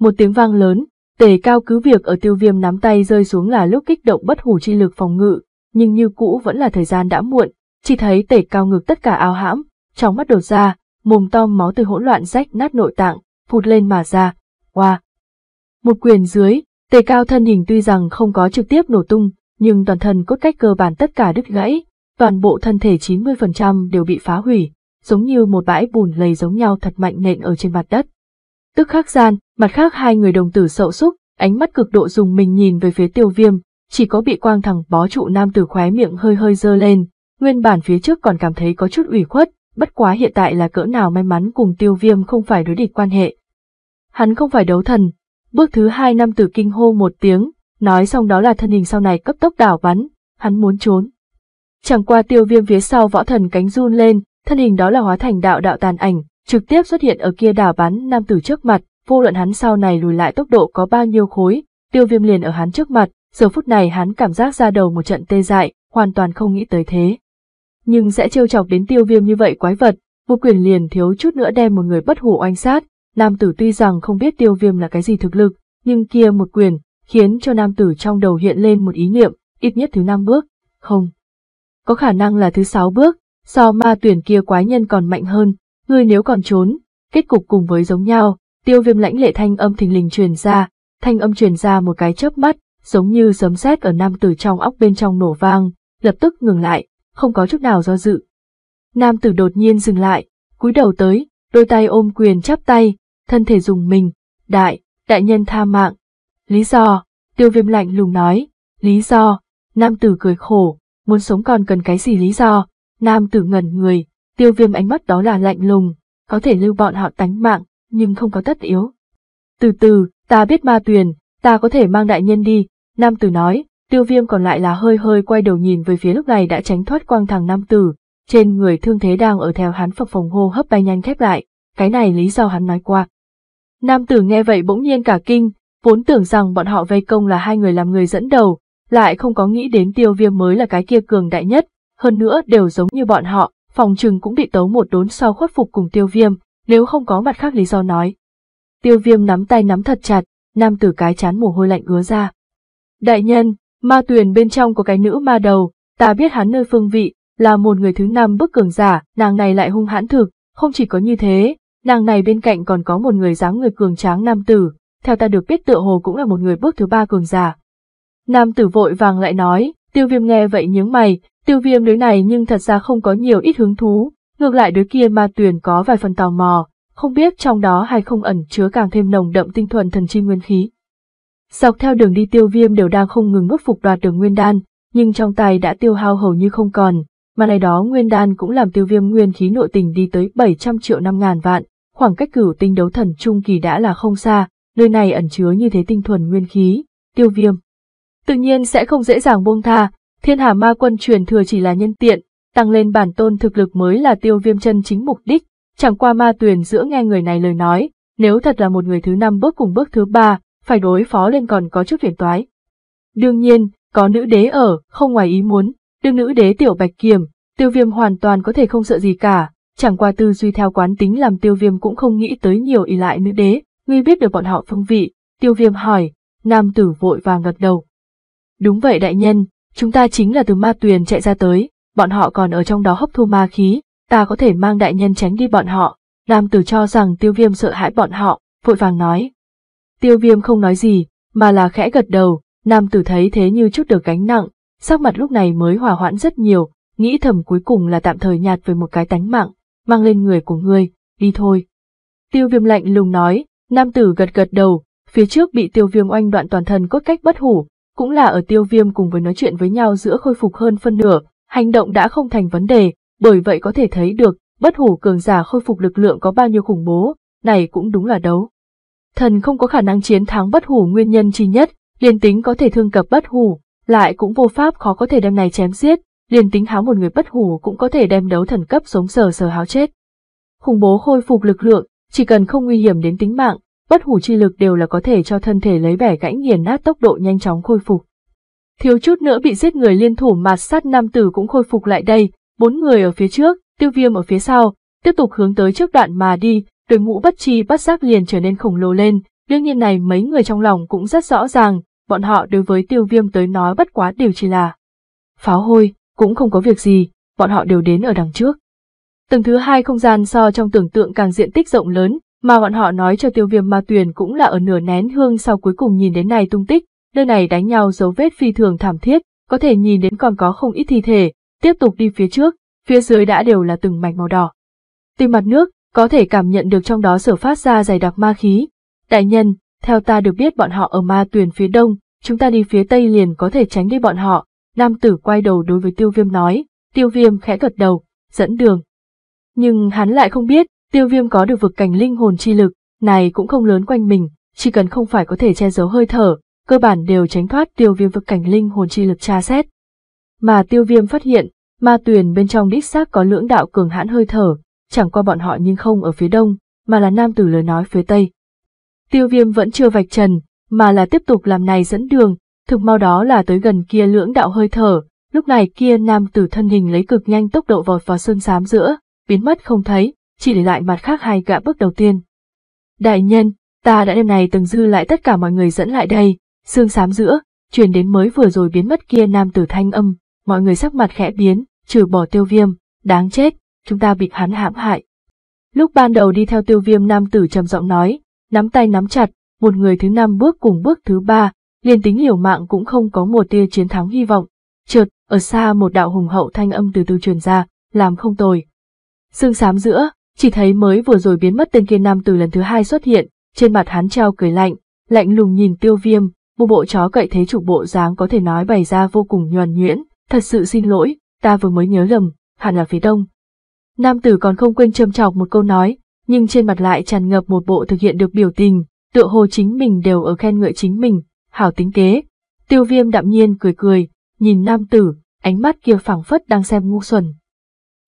Một tiếng vang lớn, tề cao cứ việc ở tiêu viêm nắm tay rơi xuống là lúc kích động bất hủ chi lực phòng ngự, nhưng như cũ vẫn là thời gian đã muộn, chỉ thấy tề cao ngực tất cả áo hãm, trong mắt đột ra, mồm to máu từ hỗn loạn rách nát nội tạng, phụt lên mà ra, hoa. Wow. Một quyền dưới, tề cao thân hình tuy rằng không có trực tiếp nổ tung, nhưng toàn thân cốt cách cơ bản tất cả đứt gãy, toàn bộ thân thể 90% đều bị phá hủy, giống như một bãi bùn lầy giống nhau thật mạnh nện ở trên mặt đất. Tức khắc gian, mặt khác hai người đồng tử sậu xúc, ánh mắt cực độ dùng mình nhìn về phía tiêu viêm, chỉ có bị quang thẳng bó trụ nam tử khóe miệng hơi hơi dơ lên, nguyên bản phía trước còn cảm thấy có chút ủy khuất, bất quá hiện tại là cỡ nào may mắn cùng tiêu viêm không phải đối địch quan hệ. Hắn không phải đấu thần, bước thứ hai nam tử kinh hô một tiếng, nói xong đó là thân hình sau này cấp tốc đảo bắn, hắn muốn trốn. Chẳng qua tiêu viêm phía sau võ thần cánh run lên, thân hình đó là hóa thành đạo đạo tàn ảnh, trực tiếp xuất hiện ở kia đảo bắn nam tử trước mặt, vô luận hắn sau này lùi lại tốc độ có bao nhiêu khối, tiêu viêm liền ở hắn trước mặt, giờ phút này hắn cảm giác ra đầu một trận tê dại, hoàn toàn không nghĩ tới thế. Nhưng sẽ trêu chọc đến tiêu viêm như vậy quái vật, một quyền liền thiếu chút nữa đem một người bất hủ oanh sát, nam tử tuy rằng không biết tiêu viêm là cái gì thực lực, nhưng kia một quyền, khiến cho nam tử trong đầu hiện lên một ý niệm, ít nhất thứ năm bước, không. Có khả năng là thứ sáu bước, so ma tuyển kia quái nhân còn mạnh hơn, ngươi nếu còn trốn, kết cục cùng với giống nhau, tiêu viêm lãnh lệ thanh âm thình lình truyền ra, thanh âm truyền ra một cái chớp mắt, giống như sấm sét ở nam tử trong óc bên trong nổ vang, lập tức ngừng lại, không có chút nào do dự. Nam tử đột nhiên dừng lại, cúi đầu tới, đôi tay ôm quyền chắp tay, thân thể dùng mình, đại, đại nhân tha mạng, Lý do, tiêu viêm lạnh lùng nói, lý do, nam tử cười khổ, muốn sống còn cần cái gì lý do, nam tử ngẩn người, tiêu viêm ánh mắt đó là lạnh lùng, có thể lưu bọn họ tánh mạng, nhưng không có tất yếu. Từ từ, ta biết ma tuyền, ta có thể mang đại nhân đi, nam tử nói, tiêu viêm còn lại là hơi hơi quay đầu nhìn về phía lúc này đã tránh thoát quang thằng nam tử, trên người thương thế đang ở theo hắn phập phòng hô hấp bay nhanh khép lại, cái này lý do hắn nói qua. Nam tử nghe vậy bỗng nhiên cả kinh, vốn tưởng rằng bọn họ vây công là hai người làm người dẫn đầu, lại không có nghĩ đến tiêu viêm mới là cái kia cường đại nhất, hơn nữa đều giống như bọn họ, phòng trừng cũng bị tấu một đốn sau khuất phục cùng tiêu viêm, nếu không có mặt khác lý do nói. Tiêu viêm nắm tay nắm thật chặt, nam tử cái chán mồ hôi lạnh ứa ra. Đại nhân, ma tuyển bên trong có cái nữ ma đầu, ta biết hắn nơi phương vị, là một người thứ năm bức cường giả, nàng này lại hung hãn thực, không chỉ có như thế, nàng này bên cạnh còn có một người dáng người cường tráng nam tử, theo ta được biết tựa hồ cũng là một người bước thứ ba cường giả. Nam tử vội vàng lại nói, tiêu viêm nghe vậy nhướng mày, tiêu viêm đứa này nhưng thật ra không có nhiều ít hứng thú, ngược lại đứa kia ma tuyển có vài phần tò mò, không biết trong đó hay không ẩn chứa càng thêm nồng đậm tinh thuần thần chi nguyên khí. Dọc theo đường đi tiêu viêm đều đang không ngừng bước phục đoạt đường nguyên đan, nhưng trong tay đã tiêu hao hầu như không còn, mà này đó nguyên đan cũng làm tiêu viêm nguyên khí nội tình đi tới 700 triệu năm ngàn vạn, khoảng cách cửu tinh đấu thần trung kỳ đã là không xa, nơi này ẩn chứa như thế tinh thuần nguyên khí, tiêu viêm. Tự nhiên sẽ không dễ dàng buông tha, thiên hà ma quân truyền thừa chỉ là nhân tiện, tăng lên bản tôn thực lực mới là tiêu viêm chân chính mục đích, chẳng qua ma tuyền giữa nghe người này lời nói, nếu thật là một người thứ năm bước cùng bước thứ ba, phải đối phó lên còn có chút phiền toái. Đương nhiên, có nữ đế ở, không ngoài ý muốn, đương nữ đế tiểu bạch kiềm, tiêu viêm hoàn toàn có thể không sợ gì cả, chẳng qua tư duy theo quán tính làm tiêu viêm cũng không nghĩ tới nhiều ý lại nữ đế, Ngươi biết được bọn họ phương vị, tiêu viêm hỏi, nam tử vội vàng gật đầu. Đúng vậy đại nhân, chúng ta chính là từ ma tuyền chạy ra tới, bọn họ còn ở trong đó hấp thu ma khí, ta có thể mang đại nhân tránh đi bọn họ. Nam tử cho rằng tiêu viêm sợ hãi bọn họ, vội vàng nói. Tiêu viêm không nói gì, mà là khẽ gật đầu, nam tử thấy thế như chút được gánh nặng, sắc mặt lúc này mới hòa hoãn rất nhiều, nghĩ thầm cuối cùng là tạm thời nhạt với một cái tánh mạng, mang lên người của ngươi, đi thôi. Tiêu viêm lạnh lùng nói, Nam tử gật gật đầu, phía trước bị tiêu viêm oanh đoạn toàn thân cốt cách bất hủ, cũng là ở tiêu viêm cùng với nói chuyện với nhau giữa khôi phục hơn phân nửa, hành động đã không thành vấn đề, bởi vậy có thể thấy được, bất hủ cường giả khôi phục lực lượng có bao nhiêu khủng bố, này cũng đúng là đấu. Thần không có khả năng chiến thắng bất hủ nguyên nhân chi nhất, liền tính có thể thương cập bất hủ, lại cũng vô pháp khó có thể đem này chém giết, liền tính háo một người bất hủ cũng có thể đem đấu thần cấp sống sờ sờ háo chết. Khủng bố khôi phục lực lượng, chỉ cần không nguy hiểm đến tính mạng, bất hủ chi lực đều là có thể cho thân thể lấy vẻ gãy nghiền nát tốc độ nhanh chóng khôi phục. Thiếu chút nữa bị giết người liên thủ mà sát nam tử cũng khôi phục lại đây, bốn người ở phía trước, tiêu viêm ở phía sau, tiếp tục hướng tới trước đoạn mà đi, đội ngũ bất chi bất giác liền trở nên khổng lồ lên, đương nhiên này mấy người trong lòng cũng rất rõ ràng, bọn họ đối với tiêu viêm tới nói bất quá đều chỉ là pháo hôi, cũng không có việc gì, bọn họ đều đến ở đằng trước. Tầng thứ hai không gian so trong tưởng tượng càng diện tích rộng lớn, mà bọn họ nói cho tiêu viêm ma tuyền cũng là ở nửa nén hương sau cuối cùng nhìn đến này tung tích, nơi này đánh nhau dấu vết phi thường thảm thiết, có thể nhìn đến còn có không ít thi thể, tiếp tục đi phía trước, phía dưới đã đều là từng mảnh màu đỏ. Tìm mặt nước, có thể cảm nhận được trong đó sở phát ra dày đặc ma khí. Đại nhân, theo ta được biết bọn họ ở ma tuyền phía đông, chúng ta đi phía tây liền có thể tránh đi bọn họ, nam tử quay đầu đối với tiêu viêm nói, tiêu viêm khẽ gật đầu, dẫn đường. Nhưng hắn lại không biết, Tiêu viêm có được vực cảnh linh hồn chi lực, này cũng không lớn quanh mình, chỉ cần không phải có thể che giấu hơi thở, cơ bản đều tránh thoát tiêu viêm vực cảnh linh hồn chi lực tra xét. Mà tiêu viêm phát hiện, ma tuyền bên trong đích xác có lưỡng đạo cường hãn hơi thở, chẳng qua bọn họ nhưng không ở phía đông, mà là nam tử lời nói phía tây. Tiêu viêm vẫn chưa vạch trần, mà là tiếp tục làm này dẫn đường, thực mau đó là tới gần kia lưỡng đạo hơi thở, lúc này kia nam tử thân hình lấy cực nhanh tốc độ vọt vào sơn sám giữa, biến mất không thấy, chỉ để lại mặt khác hai gã bước đầu tiên. Đại nhân, ta đã đêm này từng dư lại tất cả mọi người dẫn lại đây, xương xám giữa, truyền đến mới vừa rồi biến mất kia nam tử thanh âm, mọi người sắc mặt khẽ biến, trừ bỏ tiêu viêm, đáng chết, chúng ta bị hắn hãm hại. Lúc ban đầu đi theo tiêu viêm nam tử trầm giọng nói, nắm tay nắm chặt, một người thứ năm bước cùng bước thứ ba, liên tính liều mạng cũng không có một tia chiến thắng hy vọng. trượt ở xa một đạo hùng hậu thanh âm từ từ truyền ra, làm không tồi. xương sám giữa, chỉ thấy mới vừa rồi biến mất tên kia nam từ lần thứ hai xuất hiện, trên mặt hắn treo cười lạnh, lạnh lùng nhìn tiêu viêm, một bộ chó cậy thế chủ bộ dáng có thể nói bày ra vô cùng nhuần nhuyễn, thật sự xin lỗi, ta vừa mới nhớ lầm, hẳn là phía đông. Nam tử còn không quên châm chọc một câu nói, nhưng trên mặt lại tràn ngập một bộ thực hiện được biểu tình, tựa hồ chính mình đều ở khen ngợi chính mình, hảo tính kế. Tiêu viêm đạm nhiên cười cười, nhìn nam tử, ánh mắt kia phảng phất đang xem ngu xuẩn.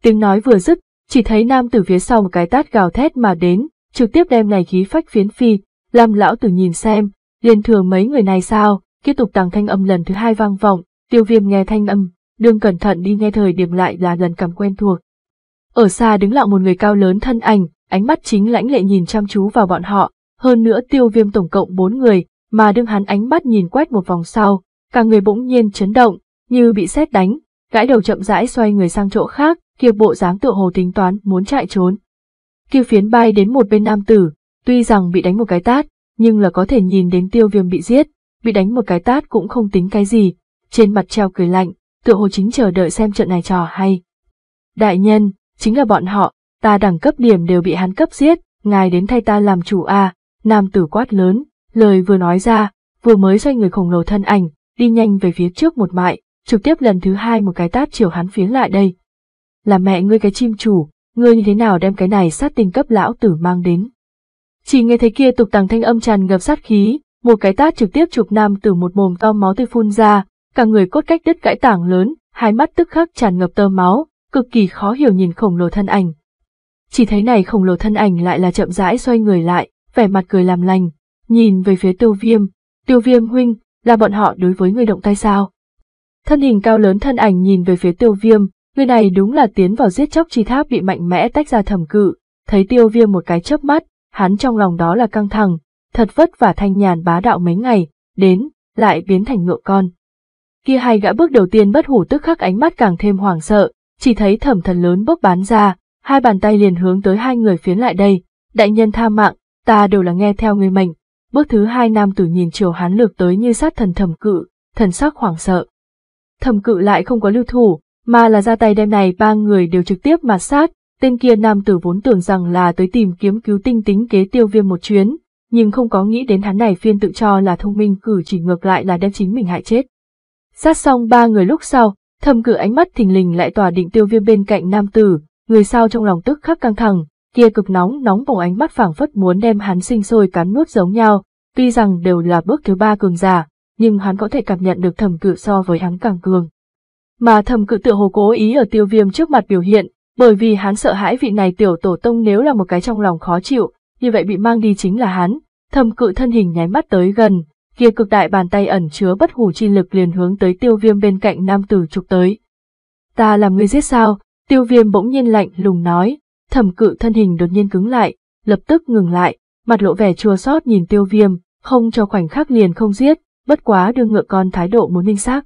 Tiếng nói vừa dứt, chỉ thấy nam tử phía sau một cái tát gào thét mà đến, trực tiếp đem này khí phách phiến phi, làm lão tử nhìn xem, liền thừa mấy người này sao, tiếp tục tăng thanh âm lần thứ hai vang vọng, tiêu viêm nghe thanh âm, đương cẩn thận đi nghe thời điểm lại là lần cầm quen thuộc. Ở xa đứng lặng một người cao lớn thân ảnh, ánh mắt chính lãnh lệ nhìn chăm chú vào bọn họ, hơn nữa tiêu viêm tổng cộng bốn người, mà đương hắn ánh mắt nhìn quét một vòng sau, cả người bỗng nhiên chấn động, như bị xét đánh, gãi đầu chậm rãi xoay người sang chỗ khác, kia bộ dáng tựa hồ tính toán muốn chạy trốn. Kiều phiến bay đến một bên nam tử, tuy rằng bị đánh một cái tát, nhưng là có thể nhìn đến tiêu viêm bị giết, bị đánh một cái tát cũng không tính cái gì, trên mặt treo cười lạnh, tựa hồ chính chờ đợi xem trận này trò hay. Đại nhân, chính là bọn họ, ta đẳng cấp điểm đều bị hắn cấp giết, ngài đến thay ta làm chủ a nam tử quát lớn, lời vừa nói ra, vừa mới xoay người khổng lồ thân ảnh, đi nhanh về phía trước một mại, trực tiếp lần thứ hai một cái tát chiều hắn phía lại đây là mẹ ngươi cái chim chủ, ngươi như thế nào đem cái này sát tình cấp lão tử mang đến. Chỉ nghe thấy kia tục tàng thanh âm tràn ngập sát khí, một cái tát trực tiếp chụp nam tử một mồm to máu tươi phun ra, cả người cốt cách đứt cãi tảng lớn, hai mắt tức khắc tràn ngập tơ máu, cực kỳ khó hiểu nhìn khổng lồ thân ảnh. Chỉ thấy này khổng lồ thân ảnh lại là chậm rãi xoay người lại, vẻ mặt cười làm lành, nhìn về phía tiêu viêm, tiêu viêm huynh, là bọn họ đối với người động tay sao? Thân hình cao lớn thân ảnh nhìn về phía tiêu viêm, Người này đúng là tiến vào giết chóc chi tháp bị mạnh mẽ tách ra thẩm cự, thấy tiêu viêm một cái chớp mắt, hắn trong lòng đó là căng thẳng, thật vất vả thanh nhàn bá đạo mấy ngày, đến, lại biến thành ngựa con. Kia hai gã bước đầu tiên bất hủ tức khắc ánh mắt càng thêm hoảng sợ, chỉ thấy thẩm thần lớn bốc bán ra, hai bàn tay liền hướng tới hai người phiến lại đây, đại nhân tha mạng, ta đều là nghe theo người mệnh. Bước thứ hai nam tử nhìn chiều hắn lược tới như sát thần thẩm cự, thần sắc hoảng sợ. Thẩm cự lại không có lưu thủ, mà là ra tay đêm này ba người đều trực tiếp mà sát, tên kia nam tử vốn tưởng rằng là tới tìm kiếm cứu tinh tính kế tiêu viêm một chuyến, nhưng không có nghĩ đến hắn này phiên tự cho là thông minh cử chỉ ngược lại là đem chính mình hại chết. Sát xong ba người lúc sau, thầm cử ánh mắt thình lình lại tỏa định tiêu viêm bên cạnh nam tử, người sau trong lòng tức khắc căng thẳng, kia cực nóng nóng bỏng ánh mắt phảng phất muốn đem hắn sinh sôi cắn nuốt giống nhau, tuy rằng đều là bước thứ ba cường giả, nhưng hắn có thể cảm nhận được thầm cử so với hắn càng cường mà thầm cự tựa hồ cố ý ở tiêu viêm trước mặt biểu hiện, bởi vì hắn sợ hãi vị này tiểu tổ tông nếu là một cái trong lòng khó chịu, như vậy bị mang đi chính là hắn. Thầm cự thân hình nháy mắt tới gần, kia cực đại bàn tay ẩn chứa bất hủ chi lực liền hướng tới tiêu viêm bên cạnh nam tử trục tới. Ta làm người giết sao? Tiêu viêm bỗng nhiên lạnh lùng nói, thầm cự thân hình đột nhiên cứng lại, lập tức ngừng lại, mặt lộ vẻ chua xót nhìn tiêu viêm, không cho khoảnh khắc liền không giết, bất quá đưa ngựa con thái độ muốn minh xác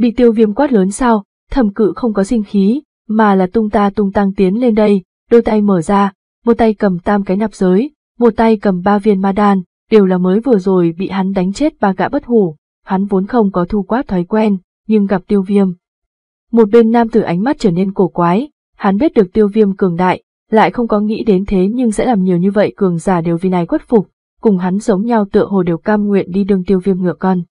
bị tiêu viêm quát lớn sao, thẩm cự không có sinh khí, mà là tung ta tung tăng tiến lên đây, đôi tay mở ra, một tay cầm tam cái nạp giới, một tay cầm ba viên ma đan, đều là mới vừa rồi bị hắn đánh chết ba gã bất hủ, hắn vốn không có thu quát thói quen, nhưng gặp tiêu viêm. Một bên nam tử ánh mắt trở nên cổ quái, hắn biết được tiêu viêm cường đại, lại không có nghĩ đến thế nhưng sẽ làm nhiều như vậy cường giả đều vì này khuất phục, cùng hắn giống nhau tựa hồ đều cam nguyện đi đường tiêu viêm ngựa con.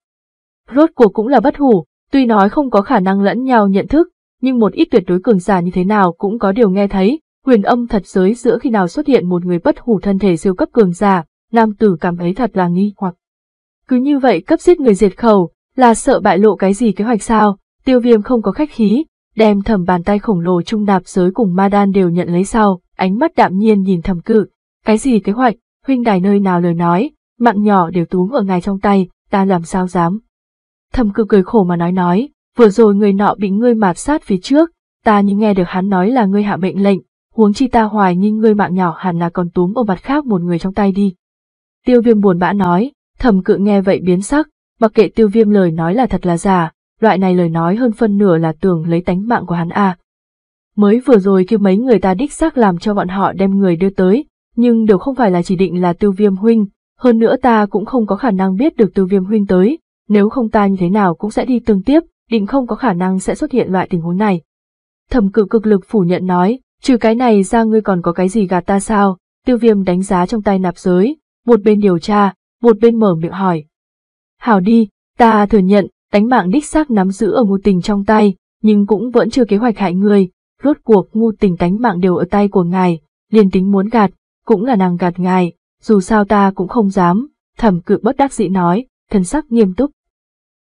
Rốt cuộc cũng là bất hủ, Tuy nói không có khả năng lẫn nhau nhận thức, nhưng một ít tuyệt đối cường giả như thế nào cũng có điều nghe thấy, huyền âm thật giới giữa khi nào xuất hiện một người bất hủ thân thể siêu cấp cường giả, nam tử cảm thấy thật là nghi hoặc. Cứ như vậy cấp giết người diệt khẩu, là sợ bại lộ cái gì kế hoạch sao, tiêu viêm không có khách khí, đem thầm bàn tay khổng lồ trung đạp giới cùng ma đan đều nhận lấy sau, ánh mắt đạm nhiên nhìn thầm cự, cái gì kế hoạch, huynh đài nơi nào lời nói, mạng nhỏ đều túm ở ngài trong tay, ta làm sao dám. Thầm cư cười khổ mà nói nói, vừa rồi người nọ bị ngươi mạt sát phía trước, ta nhưng nghe được hắn nói là ngươi hạ mệnh lệnh, huống chi ta hoài nghi ngươi mạng nhỏ hẳn là còn túm ở mặt khác một người trong tay đi. Tiêu viêm buồn bã nói, thầm cự nghe vậy biến sắc, mặc kệ tiêu viêm lời nói là thật là giả, loại này lời nói hơn phân nửa là tưởng lấy tánh mạng của hắn à. Mới vừa rồi kêu mấy người ta đích xác làm cho bọn họ đem người đưa tới, nhưng đều không phải là chỉ định là tiêu viêm huynh, hơn nữa ta cũng không có khả năng biết được tiêu viêm huynh tới, nếu không ta như thế nào cũng sẽ đi tương tiếp, định không có khả năng sẽ xuất hiện loại tình huống này. Thẩm cử cực lực phủ nhận nói, trừ cái này ra ngươi còn có cái gì gạt ta sao, tiêu viêm đánh giá trong tay nạp giới, một bên điều tra, một bên mở miệng hỏi. Hảo đi, ta thừa nhận, đánh mạng đích xác nắm giữ ở ngu tình trong tay, nhưng cũng vẫn chưa kế hoạch hại người, rốt cuộc ngu tình đánh mạng đều ở tay của ngài, liền tính muốn gạt, cũng là nàng gạt ngài, dù sao ta cũng không dám, thẩm cử bất đắc dĩ nói, thần sắc nghiêm túc.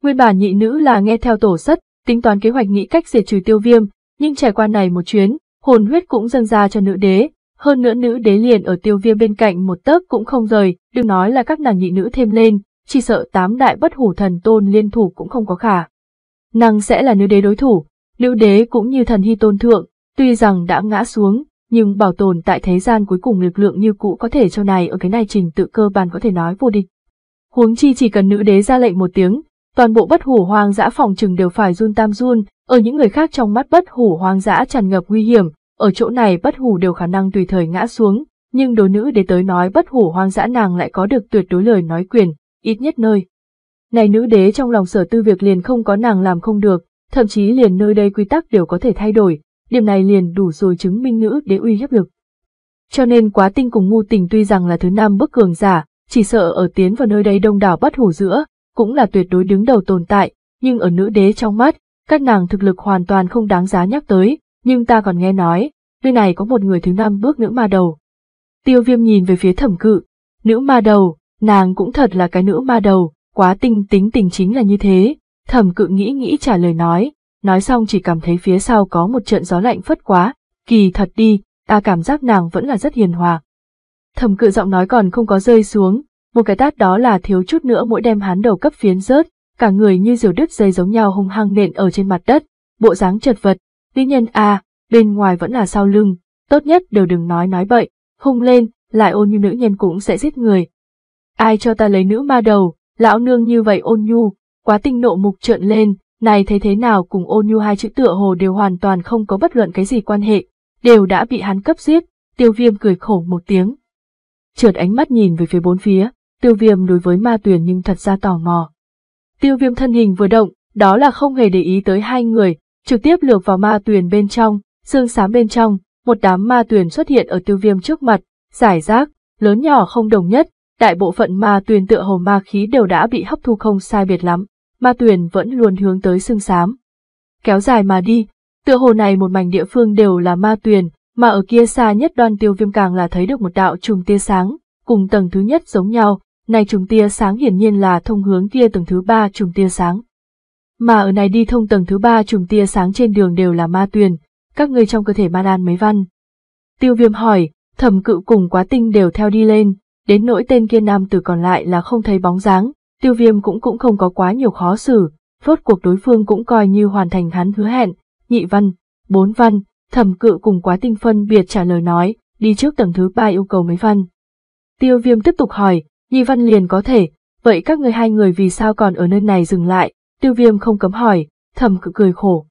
Nguyên bản nhị nữ là nghe theo tổ sất, tính toán kế hoạch nghĩ cách diệt trừ tiêu viêm, nhưng trải qua này một chuyến, hồn huyết cũng dâng ra cho nữ đế, hơn nữa nữ đế liền ở tiêu viêm bên cạnh một tấc cũng không rời, đừng nói là các nàng nhị nữ thêm lên, chỉ sợ tám đại bất hủ thần tôn liên thủ cũng không có khả. Nàng sẽ là nữ đế đối thủ, nữ đế cũng như thần hy tôn thượng, tuy rằng đã ngã xuống, nhưng bảo tồn tại thế gian cuối cùng lực lượng như cũ có thể cho này ở cái này trình tự cơ bản có thể nói vô địch. Huống chi chỉ cần nữ đế ra lệnh một tiếng, toàn bộ bất hủ hoang dã phòng trừng đều phải run tam run, ở những người khác trong mắt bất hủ hoang dã tràn ngập nguy hiểm, ở chỗ này bất hủ đều khả năng tùy thời ngã xuống, nhưng đối nữ đế tới nói bất hủ hoang dã nàng lại có được tuyệt đối lời nói quyền, ít nhất nơi. Này nữ đế trong lòng sở tư việc liền không có nàng làm không được, thậm chí liền nơi đây quy tắc đều có thể thay đổi, điểm này liền đủ rồi chứng minh nữ đế uy hiếp lực. Cho nên quá tinh cùng ngu tình tuy rằng là thứ năm bức cường giả, chỉ sợ ở tiến vào nơi đây đông đảo bất hủ giữa, cũng là tuyệt đối đứng đầu tồn tại, nhưng ở nữ đế trong mắt, các nàng thực lực hoàn toàn không đáng giá nhắc tới, nhưng ta còn nghe nói, nơi này có một người thứ năm bước nữ ma đầu. Tiêu viêm nhìn về phía thẩm cự, nữ ma đầu, nàng cũng thật là cái nữ ma đầu, quá tinh tính tình chính là như thế, thẩm cự nghĩ nghĩ trả lời nói, nói xong chỉ cảm thấy phía sau có một trận gió lạnh phất quá, kỳ thật đi, ta cảm giác nàng vẫn là rất hiền hòa. Thẩm cự giọng nói còn không có rơi xuống, một cái tát đó là thiếu chút nữa mỗi đem hắn đầu cấp phiến rớt, cả người như diều đứt dây giống nhau hung hăng nện ở trên mặt đất, bộ dáng chật vật, tuy nhiên a à, bên ngoài vẫn là sau lưng, tốt nhất đều đừng nói nói bậy, hung lên, lại ôn như nữ nhân cũng sẽ giết người. Ai cho ta lấy nữ ma đầu, lão nương như vậy ôn nhu, quá tinh nộ mục trợn lên, này thấy thế nào cùng ôn nhu hai chữ tựa hồ đều hoàn toàn không có bất luận cái gì quan hệ, đều đã bị hắn cấp giết, tiêu viêm cười khổ một tiếng. Trượt ánh mắt nhìn về phía bốn phía, tiêu viêm đối với ma Tuyền nhưng thật ra tò mò. Tiêu viêm thân hình vừa động, đó là không hề để ý tới hai người, trực tiếp lược vào ma Tuyền bên trong, xương xám bên trong, một đám ma Tuyền xuất hiện ở tiêu viêm trước mặt, giải rác, lớn nhỏ không đồng nhất, đại bộ phận ma Tuyền tựa hồ ma khí đều đã bị hấp thu không sai biệt lắm, ma Tuyền vẫn luôn hướng tới xương xám. Kéo dài mà đi, tựa hồ này một mảnh địa phương đều là ma Tuyền, mà ở kia xa nhất đoan tiêu viêm càng là thấy được một đạo trùng tia sáng, cùng tầng thứ nhất giống nhau, này trùng tia sáng hiển nhiên là thông hướng kia tầng thứ ba trùng tia sáng. Mà ở này đi thông tầng thứ ba trùng tia sáng trên đường đều là ma tuyền, các ngươi trong cơ thể ma đan mấy văn. Tiêu viêm hỏi, thẩm cự cùng quá tinh đều theo đi lên, đến nỗi tên kia nam tử còn lại là không thấy bóng dáng, tiêu viêm cũng cũng không có quá nhiều khó xử, rốt cuộc đối phương cũng coi như hoàn thành hắn hứa hẹn, nhị văn, bốn văn, thẩm cự cùng quá tinh phân biệt trả lời nói, đi trước tầng thứ ba yêu cầu mấy văn. Tiêu viêm tiếp tục hỏi, Nhi Văn liền có thể, vậy các người hai người vì sao còn ở nơi này dừng lại, tiêu viêm không cấm hỏi, thầm cự cười khổ.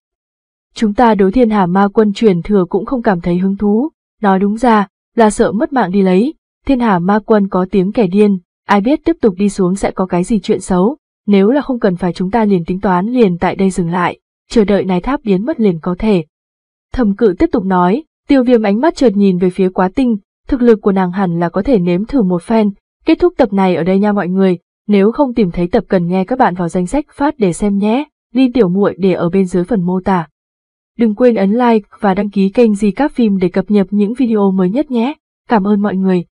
Chúng ta đối thiên hà ma quân truyền thừa cũng không cảm thấy hứng thú, nói đúng ra, là sợ mất mạng đi lấy, thiên hà ma quân có tiếng kẻ điên, ai biết tiếp tục đi xuống sẽ có cái gì chuyện xấu, nếu là không cần phải chúng ta liền tính toán liền tại đây dừng lại, chờ đợi nái tháp biến mất liền có thể. Thầm cự tiếp tục nói, tiêu viêm ánh mắt chợt nhìn về phía quá tinh, thực lực của nàng hẳn là có thể nếm thử một phen, Kết thúc tập này ở đây nha mọi người, nếu không tìm thấy tập cần nghe các bạn vào danh sách phát để xem nhé, link tiểu muội để ở bên dưới phần mô tả. Đừng quên ấn like và đăng ký kênh Di Các Phim để cập nhật những video mới nhất nhé. Cảm ơn mọi người.